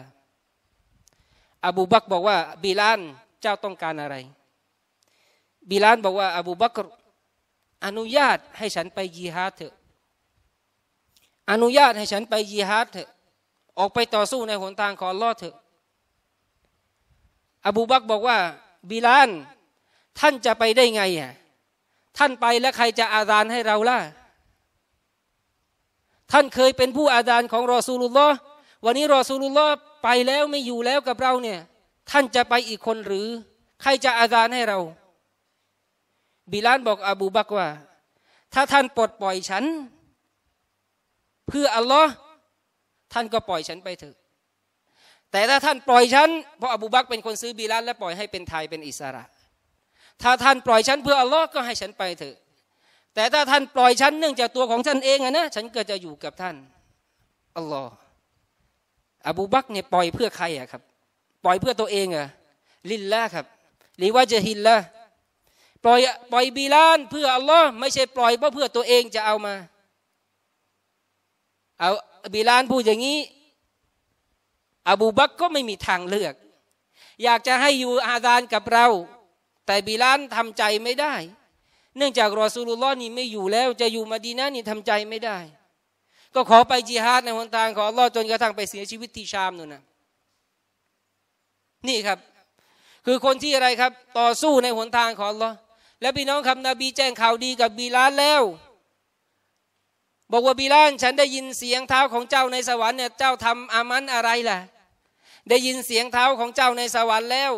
อบูบักบอกว่าบิลานเจ้าต้องการอะไรบิลานบอกว่า อบูบักอนุญาตให้ฉันไปยีฮัดเถอะ อนุญาตให้ฉันไปยีฮัดเถอะ ออกไปต่อสู้ในหนทางของลอเถอะอบูบักบอกว่าบิลานท่านจะไปได้ไงอ่ะท่านไปแล้วใครจะอาจา์ให้เราล่ะท่านเคยเป็นผู้อาจารย์ของรอซูลุลลอฮ์วันนี้ รอซูลุลลอฮ์ไปแล้วไม่อยู่แล้วกับเราเนี่ย ท่านจะไปอีกคนหรือใครจะอาจารย์ให้เรา บิลานบอกอบูบักว่าถ้าท่านปลดปล่อยฉัน เพื่ออัลลอฮ์ท่านก็ปล่อยฉันไปเถอะ แต่ถ้าท่านปล่อยฉันเพราะอบูบักเป็นคนซื้อบิลานและปล่อยให้เป็นไทยเป็นอิสระ ถ้าท่านปล่อยฉันเพื่ออัลลอฮ์ก็ให้ฉันไปเถอะแต่ถ้าท่านปล่อยฉันเนื่องจากตัวของท่านเองอะนะฉันก็จะอยู่กับท่านอัลลอฮ์อบูบักเนี่ยปล่อยเพื่อใครอะครับ ปล่อยเพื่อตัวเองอะลิลละครับหรือว่าจะฮิลละปล่อยปล่อย บีลาน เพื่ออัลลอฮ์ไม่ใช่ปล่อยเพราะเพื่อตัวเองจะเอามาเอาบีลานพูดอย่างนี้ อบูบักก็ไม่มีทางเลือก อยากจะให้อยู่อาซานกับเรา แต่บีลานทำใจไม่ได้เนื่องจากรอซูลุลลอฮ์นี่ไม่อยู่แล้ว จะอยู่มาดีนะนี่ทำใจไม่ได้ ก็ขอไปจิฮาดในหนทางของอัลลอฮ์จนกระทั่งไปเสียชีวิตที่ชามนู่นนะนี่ครับคือคนที่อะไรครับต่อสู้ในหนทางของอัลลอฮ์และพี่น้องคำนบีแจ้งข่าวดีกับบีลานแล้ว บอกว่าบีลาน ฉันได้ยินเสียงเท้าของเจ้าในสวรรค์เนี่ยเจ้าทำอามันอะไรล่ะ ได้ยินเสียงเท้าของเจ้าในสวรรค์แล้ว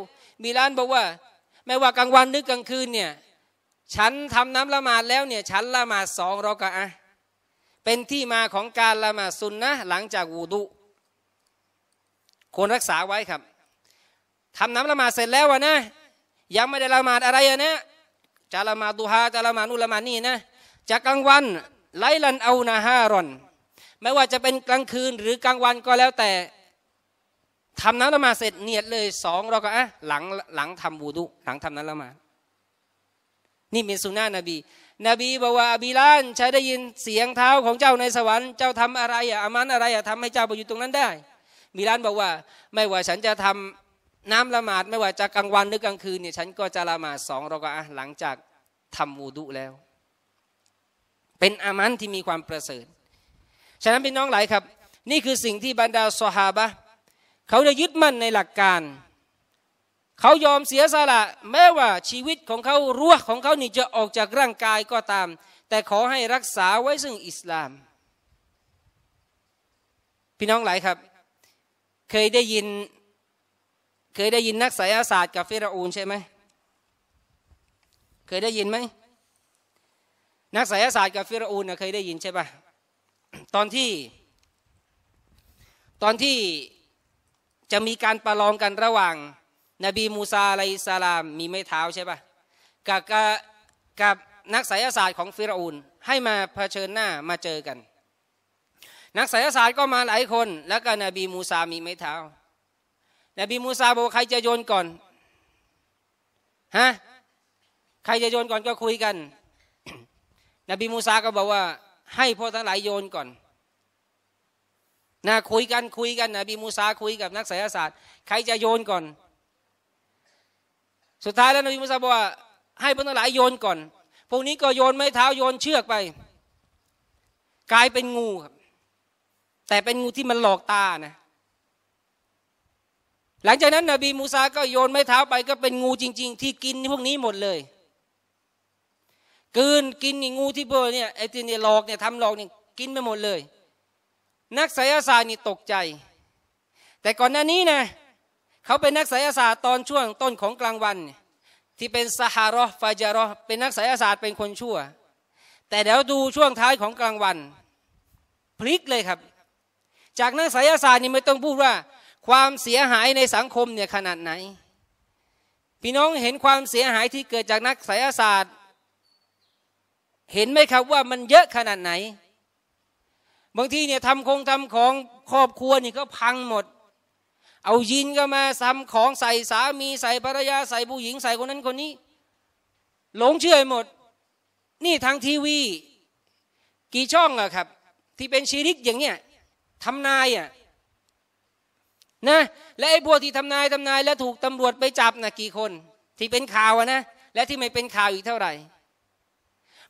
บีลานบอกว่า ไม่ว่ากลางวันหรือกลางคืนเนี่ยฉันทำน้ำละหมาดแล้วเนี่ยฉันละหมาดสองรอกะอะเป็นที่มาของการละหมาดซุนนะหลังจากวูดุควรรักษาไว้ครับ ทำน้ำละหมาดเสร็จแล้วนะ ยังไม่ได้ละหมาดอะไรนะจะละหมาดดูฮาจะละหมาดนุละหมาดนี่นะจากกลางวันไลลันเอานาฮารอนไม่ว่าจะเป็นกลางคืนหรือกลางวันก็แล้วแต่ทำน้ำละหมาดเสร็จ เนียดเลยสองเราก็อ่ะหลังหลังทำบูดุหลังทำน้ำละหมาดนี่เป็นสุนนะนบีนบีบอกว่าอบีลานใช้ได้ยินเสียงเท้าของเจ้าในสวรรค์ เจ้าทำอะไรอะอามันอะไรอะทำให้เจ้าไปอยู่ตรงนั้นได้บีลานบอกว่าไม่ว่าฉันจะทำน้ำละหมาดไม่ว่าจะกลางวันหรือกลางคืนเนี่ย ฉันก็จะละหมาดสองรอกะหลังจากทำมูดุแล้ว เป็นอามันที่มีความประเสริฐ ฉะนั้นพี่น้องหลายครับ นี่คือสิ่งที่บรรดาสฮาบะเขาได้ยึดมั่นในหลักการเขายอมเสียสละแม้ว่าชีวิตของเขารั้วของเขานี่จะออกจากร่างกายก็ตาม แต่ขอให้รักษาไว้ซึ่งอิสลาม พี่น้องหลายครับ เคยได้ยิน เคยได้ยินนักสายศาสตร์กับเฟรอูนใช่ไหม เคยได้ยินไหม นักสายศาสตร์กับฟิรอูนเคยได้ยินใช่ปะตอนที่ ตอนที่จะมีการประลองกันระหว่างนบีมูซาอะลรสลามมีไม้เท้าใช่ปะกับกับนักสายศาสตร์ของฟิรอูนให้มาเผชิญหน้ามาเจอกัน นักสายศาสตร์ก็มาหลายคนแล้วก็นบีมูซามีไม้เท้านบีมูซาบอกใครจะโยนก่อนฮะใครจะโยนก่อนก็คุยกันนบีมูซาก็บอกว่า ให้พวกทั้งหลายโยนก่อนนะคุยกันคุยกันนบีมูซาคุยกับนักสายศาสตร์ใครจะโยนก่อนสุดท้ายแล้วนบีมูซาบอกว่าให้พวกทั้งหลายโยนก่อน พวกนี้ก็โยนไม้เท้าโยนเชือกไป กลายเป็นงูครับแต่เป็นงูที่มันหลอกตานะ หลังจากนั้น นบีมูซาก็โยนไม้เท้าไปก็เป็นงูจริงๆ ที่กินพวกนี้หมดเลย กืนกินงูที่เบอร์เนี่ยไอ้ที่เนี่ยหลอกเนี่ยทำหลอกเนี่ยกินไปหมดเลย นักไสยศาสตร์นี่ตกใจ แต่ก่อนหน้านี้นะเขาเป็นนักสายศาสตร์ตอนช่วงต้นของกลางวัน ที่เป็นซาฮารอฟาจารอเป็นนักสายศาสตร์เป็นคนชั่ว แต่เดี๋ยวดูช่วงท้ายของกลางวันพลิกเลยครับ จากนักสายศาสตร์นี่ไม่ต้องพูดว่า ความเสียหายในสังคมเนี่ยขนาดไหน พี่น้องเห็นความเสียหายที่เกิดจากนักสายศาสตร์ เห็นไหมครับว่ามันเยอะขนาดไหน บางทีเนี่ยทำคงทำของครอบครัวนี่ก็พังหมดเอายินก็มาซ้ำของใส่สามีใส่ภรรยาใส่ผู้หญิงใส่คนนั้นคนนี้ หลงเชื่อหมด นี่ทางทีวี กี่ช่องอะครับ ที่เป็นชีริกอย่างเนี้ยทำนายอะนะ และไอ้พวกที่ทำนายทำนาย แล้วถูกตำรวจไปจับนะกี่คน ที่เป็นข่าวอะนะและที่ไม่เป็นข่าวอีกเท่าไหร่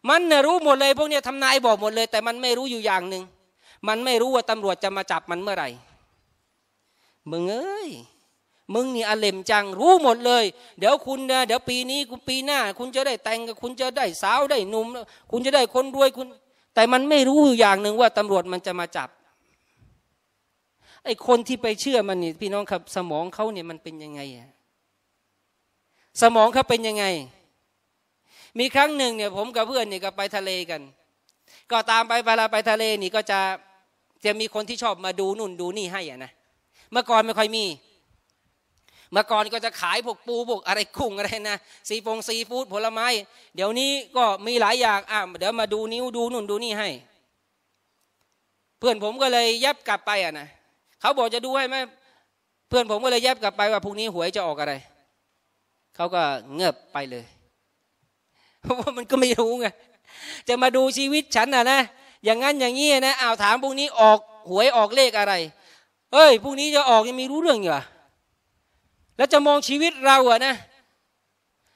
มันนะรู้หมดเลยพวกเนี้ยทำนายบอกหมดเลย แต่มันไม่รู้อยู่อย่างหนึ่งมันไม่รู้ว่าตำรวจจะมาจับมันเมื่อไหร่มึงเอ้ย มึงนี่อาเลมจัง รู้หมดเลย เดี๋ยวคุณเดี๋ยวปีนี้คุณปีหน้า คุณจะได้แต่งคุณจะได้สาวได้หนุ่มคุณจะได้คนรวยคุณแต่มันไม่รู้อย่างหนึ่งว่าตำรวจมันจะมาจับไอ้คนที่ไปเชื่อมันนี่พี่น้องครับ สมองเขาเนี่ยมันเป็นยังไงสมองเขาเป็นยังไง มีครั้งหนึ่งเนี่ย ผมกับเพื่อนเนี่ยก็ไปทะเลกัน ก็ตามไปเวลาไปทะเลนี่ก็จะจะมีคนที่ชอบมาดูนู่นดูนี่ให้อะนะเมื่อก่อนไม่ค่อยมี เมื่อก่อนก็จะขายพวกปูพวกอะไรกุ้งอะไรนะซีฟงซีฟู้ดผลไม้เดี๋ยวนี้ก็มีหลายอย่างอ่ะเดี๋ยวมาดูนิ้วดูนู่นดูนี่ให้เพื่อนผมก็เลยยับกลับไปอ่ะนะเขาบอกจะดูให้ไหมเพื่อนผมก็เลยยับกลับไปว่าพรุ่งนี้หวยจะออกอะไรเขาก็เงีอบไปเลยเพราะว่ามันก็ไม่รู้ไงจะมาดูชีวิตฉันอ่ะนะอย่างนั้นอย่างนี้นะอ้าวถามพวกนี้ออกหวยออกเลขอะไรเอ้ยพรุ่งนี้จะออกยังมีรู้เรื่องอยู่อ่ะแล้วจะมองชีวิตเราอะนะ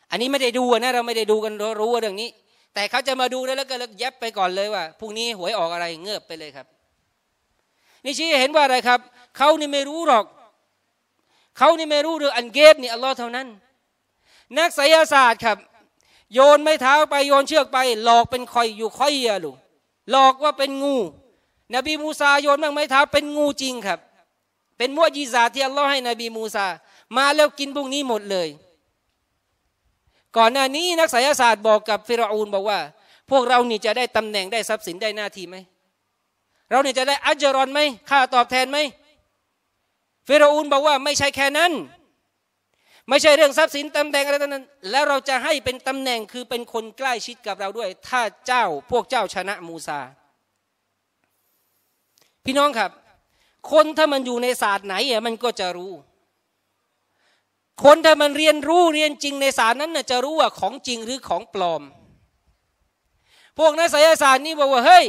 อันนี้ไม่ได้ดูนะ เราไม่ได้ดูกันรู้ว่าเรื่องนี้ แต่เขาจะมาดูแล้วก็เลิกแยบไปก่อนเลยว่าพรุ่งนี้หวยออกอะไรเงือบไปเลยครับ นี่ชี้เห็นว่าอะไรครับ เขานี่ไม่รู้หรอก เขานี่ไม่รู้เรื่องอันเกบนี่อัลลอฮ์เท่านั้น นักไสยศาสตร์ครับ โยนไม้เท้าไปโยนเชือกไป หลอกเป็นคอยอยู่คอยเยลูกหลอกว่าเป็นงู นบีมูซาโยนบ้างไม้เท้าเป็นงูจริงครับเป็นมวยีซาที่อัลลอฮ์ให้นบีมูซามาแล้วกินพวกนี้หมดเลย ก่อนหน้านี้นักสายศาสตร์บอกกับฟิรอูนบอกว่า พวกเรานี่จะได้ตำแหน่งได้ทรัพย์สินได้หน้าที่ไหมเราเนี่ยจะได้อัจรอนไหมค่าตอบแทนไหมฟิรอูนบอกว่าไม่ใช่แค่นั้น ไม่ใช่เรื่องทรัพย์สินตำแหน่งอะไรต่างนั้นแล้วเราจะให้เป็นตำแหน่งคือเป็นคนใกล้ชิดกับเราด้วย ถ้าเจ้าพวกเจ้าชนะมูซาพี่น้องครับคนถ้ามันอยู่ในศาสตร์ไหนอ่ะมันก็จะรู้ คนถ้ามันเรียนรู้เรียนจริงในศาสตร์นั้นน่ะจะรู้ว่าของจริงหรือของปลอม พวกนักสยศาสตร์นี่บอกว่า เฮ้ย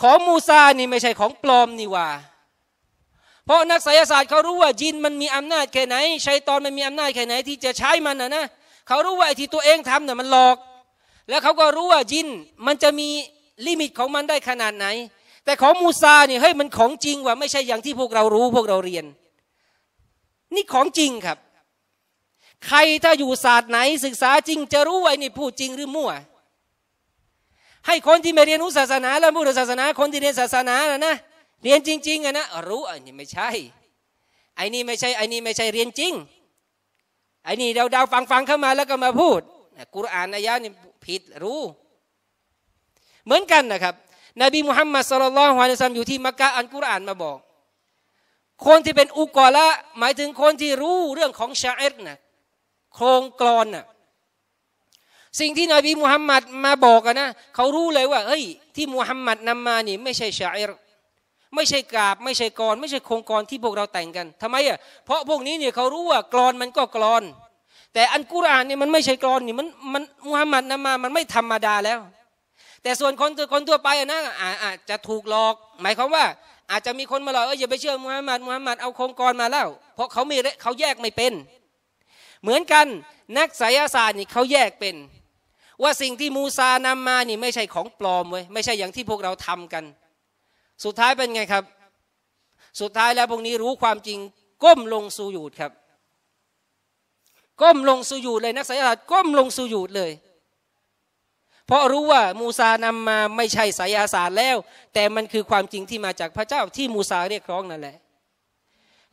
ของมูซานี่ไม่ใช่ของปลอมนี่ว่าเพราะนักสยศาสตร์เขารู้ว่ายินมันมีอำนาจแค่ไหน ชัยตอนมันมีอำนาจแค่ไหนที่จะใช้มันนะนะเขารู้ว่าไอ้ที่ตัวเองทำเนี่ยมันหลอก แล้วเขาก็รู้ว่ายินมันจะมีลิมิตของมันได้ขนาดไหนแต่ของมูซาเนี่ยเฮ้ยมันของจริงว่ะไม่ใช่อย่างที่พวกเรารู้พวกเราเรียน นี่ของจริงครับ ใครถ้าอยู่ศาสตร์ไหน ศึกษาจริง จะรู้ว่านี่พูดจริงหรือมั่ว ให้คนที่ไม่เรียนรู้ศาสนา แล้วพูดศาสนาคนที่เรียนศาสนาแล้วนะ เรียนจริง ๆอะนะ รู้อันนี้ไม่ใช่ไอ้นี่ไม่ใช่ไอ้นี่ไม่ใช่เรียนจริงไอ้นี่เดาๆดาฟังฟังเข้ามาแล้วก็มาพูด กุรอานอายะนี่ผิดรู้ เหมือนกันนะครับนบีมุฮัมมัดสุลลัลฮวานซัมอยู่ที่มักกะอันกุรอานมาบอก คนที่เป็นอุกอละหมายถึงคนที่รู้เรื่องของชาอินะโครงกรอนนะสิ่งที่นบีมุฮัมมัดมาบอกนะเขารู้เลยว่าเฮ้ยที่มุฮัมมัดนำมานี่ ไม่ใช่ชาอิไม่ใช่กาบ ไม่ใช่กรไม่ใช่โครงกรที่พวกเราแต่งกันทำไมอ่ะเพราะพวกนี้เนี่ยเขารู้ว่ากรอนมันก็กรอน แต่อันกุรอานเนี่ยมันไม่ใช่กรอนนี่มันมันมุฮัมมัดนำมามันไม่ธรรมดาแล้วแต่ส่วนคนคนทั่วไปนะอาจจะถูกหลอก หมายความว่า อาจจะมีคนมาหลอกเอออย่าไปเชื่อมุฮัมมัดมุฮัมมัดเอาโครงกรมาแล้วเพราะเขาไม่เขาแยกไม่เป็น เหมือนกันนักไสยศาสตร์นี่เขาแยกเป็น ว่าสิ่งที่มูซานำมานี่ ไม่ใช่ของปลอมเว้ยไม่ใช่อย่างที่พวกเราทำกัน สุดท้ายเป็นไงครับ สุดท้ายแล้วพวกนี้รู้ความจริง ก้มลงสูญูดครับ ก้มลงสูญูดเลยนักไสยศาสตร์ก้มลงสูญูดเลยเพราะรู้ว่ามูซานำมาไม่ใช่สายศาสตร์แล้ว แต่มันคือความจริงที่มาจากพระเจ้าที่มูซาเรียกร้องนั่นแหละ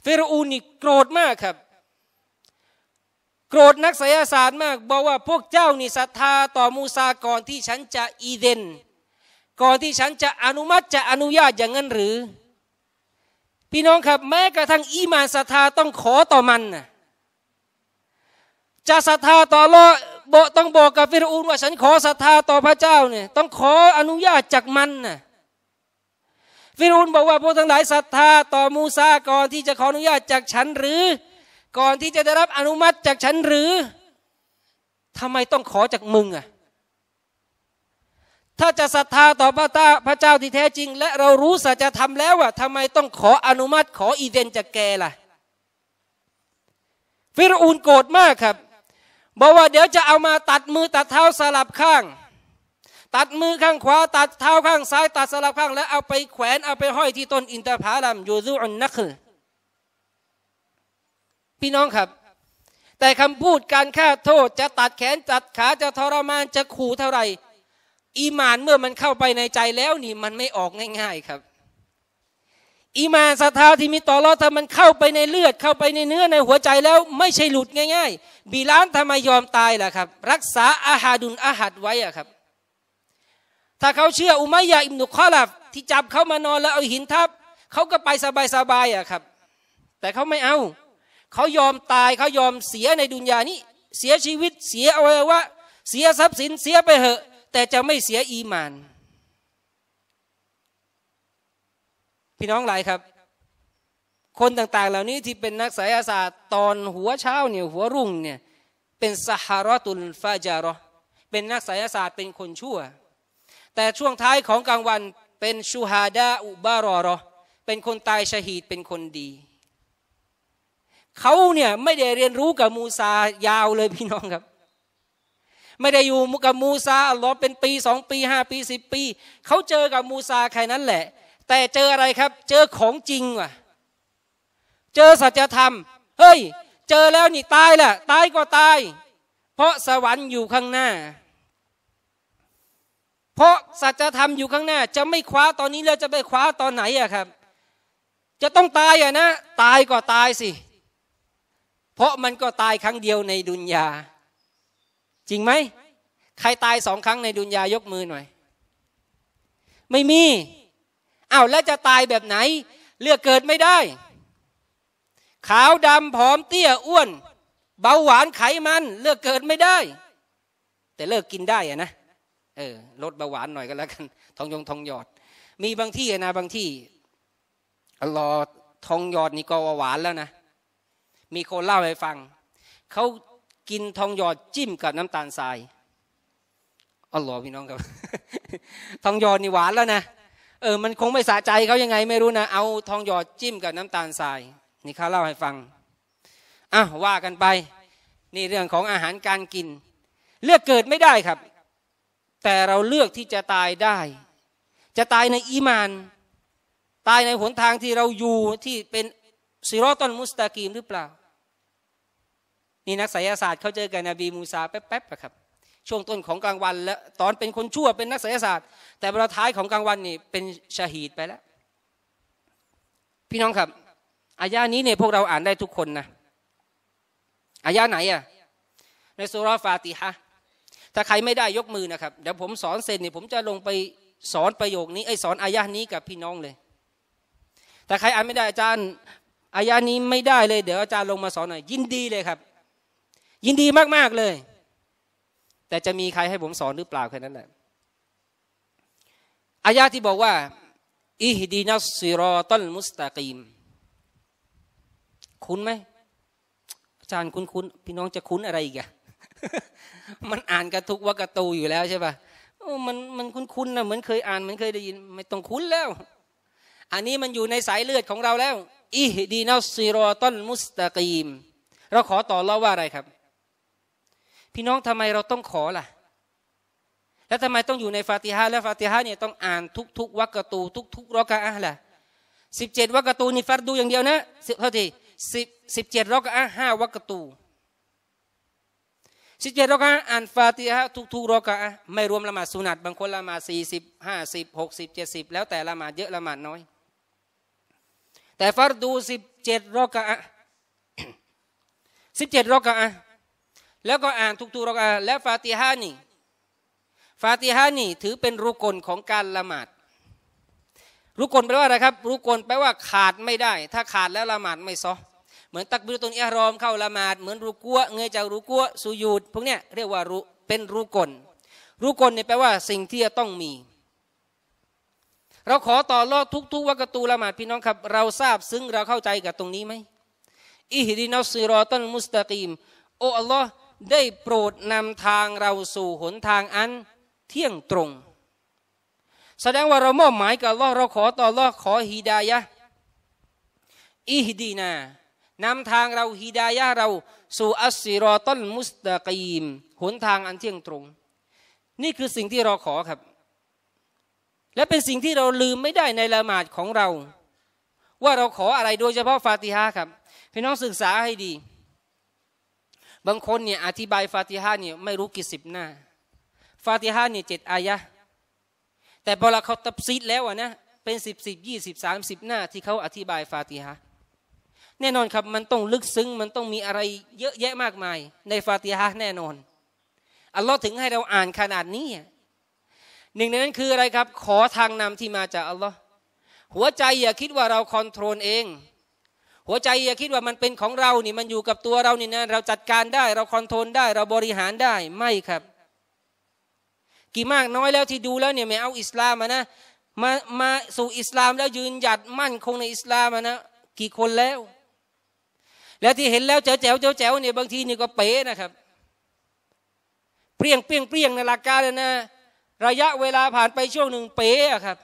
เฟโรอูนี่โกรธมากครับ โกรธนักสายศาสตร์มากบอกว่าพวกเจ้านี่ศรัทธาต่อมูซาก่อนที่ฉันจะอีเดนก่อนที่ฉันจะอนุมัติจะอนุญาตอย่างนั้นหรือ พี่น้องครับ แม้กระทั่งอีมานศรัทธาต้องขอต่อมันนะจะศรัทธาต่อรอบอกต้องบอกกับฟิรูนว่าฉันขอศรัทธาต่อพระเจ้าเนี่ยต้องขออนุญาตจากมันนะฟิรูนบอกว่าพวกทั้งหลายศรัทธาต่อมูซาก่อนที่จะขออนุญาตจากฉันหรือ ก่อนที่จะได้รับอนุมัติจากฉันหรือ ทำไมต้องขอจากมึงอ่ะถ้าจะศรัทธาต่อพระตาพระเจ้าที่แท้จริงและเรารู้สัจธรรมแล้วว่าทำไมต้องขออนุมัติ ขออีเดนจากแกล่ะ ฟิรูนโกรธมากครับบอกว่าเดี๋ยวจะเอามาตัดมือตัดเท้าสลับข้าง ตัดมือข้างขวาตัดเท้าข้างซ้ายตัดสลับข้างแล้วเอาไปแขวนเอาไปห้อยที่ต้นอินทผลัมยูซูอันนักพี่น้องครับ แต่คำพูดการฆ่าโทษจะตัดแขนตัดขาจะทรมานจะขู่เท่าไหร่อีมานเมื่อมันเข้าไปในใจแล้วนี่มันไม่ออกง่าย ๆครับอีมานศรัทธาที่มีต่อรอดถ้ามันเข้าไปในเลือด เข้าไปในเนื้อในหัวใจแล้วไม่ใช่หลุดง่าย ๆบีลานทำไม ยอมตายล่ะครับ รักษาอาหาดุลอาหัดไว้อะครับ ถ้าเขาเชื่ออุมัยยาอิมนุคอลับที่จับเขามานอนแล้วเอาหินทับเขาก็ไปสบายๆอะครับ แต่เขาไม่เอาเขายอมตายเขายอมเสียในดุนยานี้ เสียชีวิตเสียอวัยวะเสียทรัพย์สินเสียไปเหอะ แต่จะไม่เสียอีมานพี่น้องหลายครับ คนต่างๆเหล่านี้ที่เป็นนักสายศาสตร์ตอนหัวเช้าเนี่ยหัวรุ่งเนี่ย เป็นซาฮารตุลฟาจารอเป็นนักสายศาสตร์เป็นคนชั่ว แต่ช่วงท้ายของกลางวันเป็นชูฮาดาอุบารอรอเป็นคนตายชหีดเป็นคนดี เขาเนี่ยไม่ได้เรียนรู้กับมูซายาวเลยพี่น้องครับ ไม่ได้อยู่กับมูซาอัลลอฮ์เป็นปีสองปีห้าปีสิบปี เขาเจอกับมูซาแค่นั้นแหละแต่เจออะไรครับ เจอของจริงว่ะ เจอสัจธรรมเฮ้ยเจอแล้วนี่ตายแหละตายก็ตาย เพราะสวรรค์อยู่ข้างหน้า เพราะ สัจธรรมอยู่ข้างหน้า จะไม่คว้าตอนนี้ แล้วจะไปคว้าตอนไหนอะครับ จะต้องตายอะนะตายก็ตายสิเพราะมันก็ตายครั้งเดียวในดุนยาจริงไหมใครตายสองครั้งในดุนยายกมือหน่อย ไม่มีอ้าวแล้วจะตายแบบไหนเลือกเกิดไม่ได้ขาวดำผอมเตี้ยอ้วน เบาหวานไขมัน เลือกเกิดไม่ได้ แต่เลิกกินได้อะนะเออลดเบาหวานหน่อยก็แล้วกันทองยงทองหยอด มีบางที่นะบางที่อลอทองหยอดนี่ก็หวานแล้วนะมีคนเล่าให้ฟังเขากินทองหยอดจิ้มกับน้ำตาลทรายอ๋ออพี่น้องครับทองหยอดนี่หวานแล้วนะเออ มันคงไม่สะใจเขายังไงไม่รู้นะ เอาทองหยอดจิ้มกับน้ำตาลทราย นี่เขาเล่าให้ฟังอ่ะว่ากันไป นี่เรื่องของอาหารการกิน เลือกเกิดไม่ได้ครับ แต่เราเลือกที่จะตายได้ จะตายในอีมาน ตายในหนทางที่เราอยู่ที่เป็นซิรอตันมุสตากีมหรือเปล่า นี่นักสายศาสตร์เขาเจอกันนบีมูซาแป๊บๆครับช่วงต้นของกลางวันและตอนเป็นคนชั่วเป็นนักศิลศาสตร์ แต่เวลาท้ายของกลางวันนี่ เป็นชาฮีดไปแล้ว พี่น้องครับอายานี้เนี่ยพวกเราอ่านได้ทุกคนนะอายาไหนอะในสุรฟาติฮะถ้าใครไม่ได้ยกมือนะครับ เดี๋ยวผมสอนเสร็จเนี่ยผมจะลงไปสอนประโยคนี้ไอสอนอายานี้กับพี่น้องเลยแต่ใครอ่านไม่ได้อาจารย์อายานี้ไม่ได้เลยเดี๋ยวอาจารย์ลงมาสอนหน่อยยินดีเลยครับ ยินดีมาก ๆเลยแต่จะมีใครให้ผมสอนหรือเปล่า แค่นั้นแหละอายาที่บอกว่าอิฮดีนัสซิรอตัลมุสตากีม คุ้นไหมอาจารย์คุ้นคุ้น พี่น้องจะคุ้นอะไรอีกอะมันอ่านกระทุกวกระตูอยู่แล้วใช่ปะมันมันคุ้นคุ้นนะเหมือนเคยอ่านเหมือนเคยได้ยินไม่ต้องคุ้นแล้ว อันนี้มันอยู่ในสายเลือดของเราแล้วอิฮดีนัสซิรอตัลมุสตากีม เราขอต่อเล่าว่าอะไรครับพี่น้องทำไมเราต้องขอล่ะ แล้วทำไมต้องอยู่ในฟาติฮะและฟาติฮะเนี่ยต้องอ่านทุกๆวักตู ทุกๆรอกะอะล่ะสิบเจ็ดวักตูนี่ฟัดดูอย่างเดียวนะสิบเท่าที่สิบสิบเจ็ดรอกะอะห้าวักตูสิบเจ็ดรอกะอ่านฟาติฮะทุกๆรอกะอะไม่รวมละหมาดสุนัตบางคนละหมาดสี่สิบห้าสิบหกสิบเจ็ดสิบแล้วแต่ละหมาดเยอะละหมาดน้อย แต่ฟัดดูสิบเจ็ดรอกะอะสิบเจ็ดรอกะอะแล้วก็อ่านทุกๆรอกอาและฟาติฮานี่ฟาติฮานี่ถือเป็นรุกลของการละหมาดรุกลแปลว่าอะไรครับรุกลแปลว่าขาดไม่ได้ ถ้าขาดแล้วละหมาดไม่ซอเหมือนตักบิรตุนอิรอมเข้าละหมาดเหมือนรุกัว เงยจากรุกัวสุยูดพวกเนี้ย เรียกว่ารุเป็นรุกลรุกลเนี่ยแปลว่า สิ่งที่จะต้องมี เราขอต่อรอดทุก ๆวักตูละหมาดพี่น้องครับ เราทราบซึ้ง เราเข้าใจกับตรงนี้ไหมอิฮิดินอสซิรอตันมุสตะกีมโอ้อัลลอฮได้โปรดนำทางเราสู่หนทางอันเที่ยงตรง แสดงว่าเรามอบหมายกับลอเราขอต่อลอขอฮิดายะอิฮดีนานำทางเราฮิดายะเรา สู่อัสซิรอตัลมุสตะกีม หนทางอันเที่ยงตรง นี่คือสิ่งที่เราขอครับ และเป็นสิ่งที่เราลืมไม่ได้ในละหมาดของเรา ว่าเราขออะไรโดยเฉพาะฟาติฮะครับ พี่น้องศึกษาให้ดีบางคนเนี่ยอธิบายฟาติฮาเนี่ยไม่รู้กี่สิบหน้า ฟาติฮาเนี่ยเจ็ดอายะ แต่พอเราเขาตับซีดแล้วนะเป็นสิบสิบยี่สิบสามสิบหน้าที่เขาอธิบายฟาติฮาแน่นอนครับ มันต้องลึกซึ้งมันต้องมีอะไรเยอะแยะมากมาย ในฟาติฮาแน่นอน อัลลอฮ์ถึงให้เราอ่านขนาดนี้ หนึ่งในนั้นคืออะไรครับขอทางนำที่มาจากอัลลอฮ์หัวใจอย่าคิดว่าเราคอนโทรลเองหัวใจอย่าคิดว่ามันเป็นของเรา นี่มันอยู่กับตัวเรานี่นะเราจัดการได้เราคอนโทรลได้ เราบริหารได้ไม่ครับ กี่มากน้อยแล้วที่ดูแล้วเนี่ยไม่เอาอิสลามนะมามาสู่อิสลามแล้วยืนหยัดมั่นคงในอิสลามนะกี่คนแล้ว แล้วที่เห็นแล้วแจ๋วแจ๋วแจ๋วแจ๋วเนี่ยบางทีนี่ก็เป๋นะครับ เปรี้ยงเปรี้ยงเปรี้ยงในหลักการเลยนะ ระยะเวลาผ่านไปช่วงหนึ่งเป๋ครับ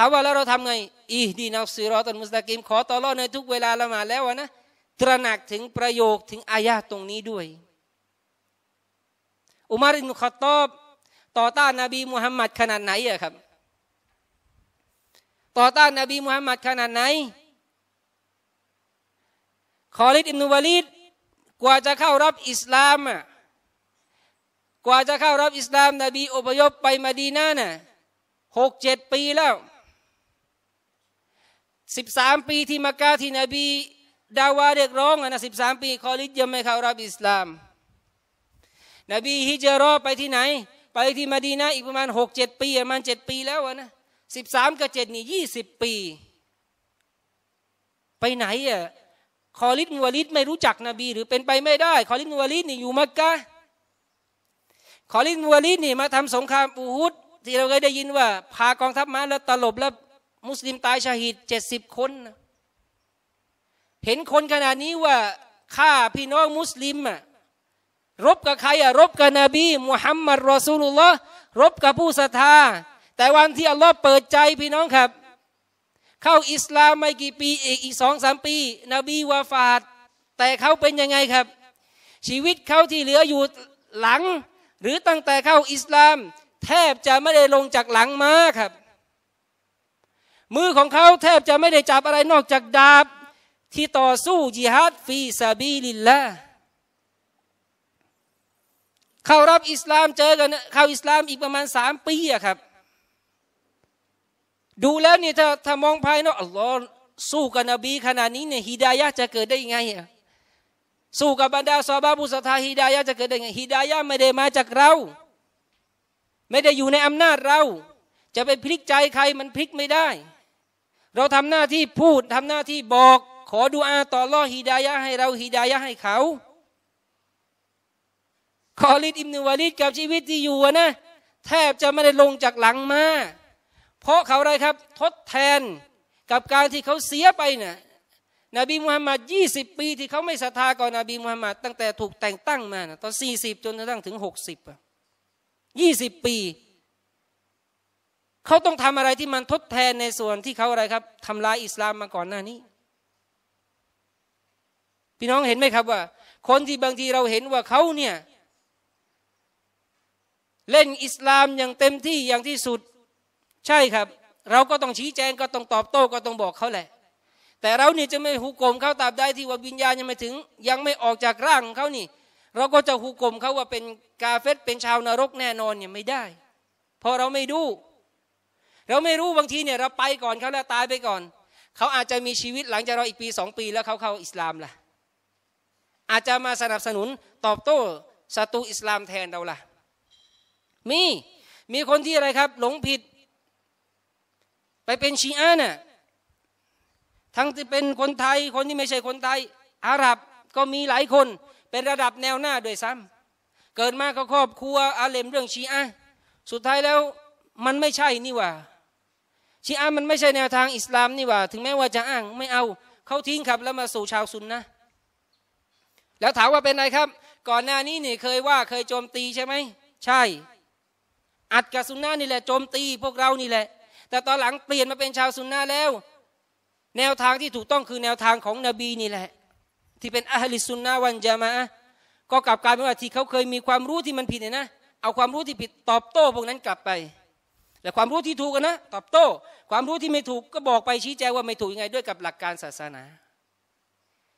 ถามว่าแล้วเราทำไงอีดีนัฟซีรอตันมุสตากิมขอต่อรอดในทุกเวลาละหมาดแล้วนะตระหนักถึงประโยคถึงอายะตรงนี้ด้วยอุมารินขตอบต่อต้านนาบีมุฮัมมัดขนาดไหนอะครับต่อต้านนาบีมุฮัมมัดขนาดไหนคอลิดอิมนุวาลิดกว่าจะเข้ารับอิสลามอะกว่าจะเข้ารับอิสลามนบีอพยพไปมาดีนาน่ะหกเจ็ดปีแล้วสสิบามปีที่มักกะที่นบีดาวาเรียกร้องนะสสิบามปี คอลิดยังไม่เข้ารับอิสลาม นบีฮิจรอไปที่ไหนไปที่มาดีนะอีกประมาณหกเจ็ดปีประมาณดปีแล้วนะสสิบามกับเจ็ดนี่ยี่สิบปี ไปไหนอ่ะคอลิดูวลิดไม่รู้จักนบี หรือเป็นไปไม่ได้ คอลิดูวลิดนี่อยู่มักกะคอลิดูวลิดนี่มาทำสงครามอูฮุดที่เราเคยได้ยินว่า พากองทัพมาแล้วตลบแล้วมุสลิมตายชาหิดเจ็ดสิบคน เห็นคนขนาดนี้ว่าฆ่าพี่น้องมุสลิมอะรบกับใครอะรบกับนบีมุฮัมมัดรอซูลุลลอฮ์รบกับผู้ศรัทธา แต่วันที่ อัลลอฮ์เปิดใจพี่น้องครับ เข้าอิสลามไม่กี่ปี อีกอีกสองสามปี นบีวาฟาดแต่เขาเป็นยังไงครับ ชีวิตเขาที่เหลืออยู่หลัง หรือตั้งแต่เข้าอิสลาม แทบจะไม่ได้ลงจากหลังมาครับมือของเขาแทบจะไม่ได้จับอะไรนอกจากดาบ ที่ต่อสู้ยิฮัดฟีซาบีลิลละเข้ารับอิสลามเจอกันเข้าอิสลาม อีกประมาณสามปีอะครับ ดูแล้วนี่ถ้าถ้ามองภายนอกอัลลอฮ์สู้กับนบีขนาดนี้เนี่ยฮิดายะจะเกิดได้ยังไงอะสู้กับบรรดาซอบาบุสธาฮิดายะจะเกิดได้ไงฮิดายะไม่ได้มาจากเรา ไม่ได้อยู่ในอำนาจเรา จะไปพลิกใจใครมันพลิกไม่ได้เราทำหน้าที่พูดทำหน้าที่บอก ขอดูอาต่อร่อฮีดายะให้เราฮีดายะให้เขาคอลิดอิมนุวาลิดกับชีวิตที่อยู่นะ แทบจะไม่ได้ลงจากหลังมา เพราะเขาอะไรครับ ทดแทนกับการที่เขาเสียไปเนะ่ยนบีมุฮัมมัดยี่สิบปี ที่เขาไม่ศรัทธาก่อนนบีมุฮัมมัดตั้งแต่ถูกแต่งตั้งมานะตอนสี่สิบจนกระทั่งถึงหกสิบยี่สิบปีเขาต้องทำอะไรที่มันทดแทนในส่วนที่เขาอะไรครับทำลายอิสลามมาก่อนหน้านี้ พี่น้องเห็นไหมครับว่า คนที่บางทีเราเห็นว่าเขาเนี่ย เล่นอิสลามอย่างเต็มที่อย่างที่สุดใช่ครับ เราก็ต้องชี้แจงก็ต้องตอบโต้ก็ต้องบอกเขาแหละ แต่เราเนี่ยจะไม่หุกกลมเขาตามได้ที่ว่าวิญญาณ ยังไม่ถึง ยังไม่ออกจากร่างงเขานี่ เราก็จะหุกกลมเขาว่าเป็นกาเฟตเป็นชาวนรกแน่นอนเนี่ยไม่ได้เพราะเราไม่ดูเราไม่รู้บางทีเนี่ยเราไปก่อนเขาแล้วตายไปก่อนเขาอาจจะมีชีวิตหลังจากเราอีกปีสองปี แล้วเขาเข้าอิสลามล่ะอาจจะมาสนับสนุนตอบโต้ศัตรูอิสลามแทนเราล่ะมีมีคนที่อะไรครับ หลงผิดไปเป็นชีอะน่ะทั้งที่เป็นคนไทยคนที่ไม่ใช่คนไทย อาหรับก็มีหลายคนเป็นระดับแนวหน้าด้วยซ้ำ เกิดมาก็ครอบครัวอาเลมเรื่องชีอะสุดท้ายแล้วมันไม่ใช่นี่ว่าชีอะมันไม่ใช่แนวทางอิสลามนี่ว่า ถึงแม้ว่าจะอ้างไม่เอาเขาทิ้งครับ แล้วมาสู่ชาวซุนนะแล้วถามว่าเป็นไรครับ ก่อนหน้านี้นี่เคยว่าเคยโจมตีใช่ไหมใช่อัดกับซุนนะนี่แหละโจมตีพวกเรานี่แหละ แต่ตอนหลังเปลี่ยนมาเป็นชาวซุนนะแล้ว แนวทางที่ถูกต้องคือแนวทางของนบีนี่แหละ ที่เป็นอะฮลิซุนนะวันจามะก็กลับกลายเป็นว่าที่เขาเคยมีความรู้ที่มันผิดเนี่ยนะ เอาความรู้ที่ผิดตอบโต้ พวกนั้นกลับไปแต่ความรู้ที่ถูกนะตอบโต้ความรู้ที่ไม่ถูกก็บอกไปชี้แจงว่า ไม่ถูกยังไงด้วยกับหลักการศาสนา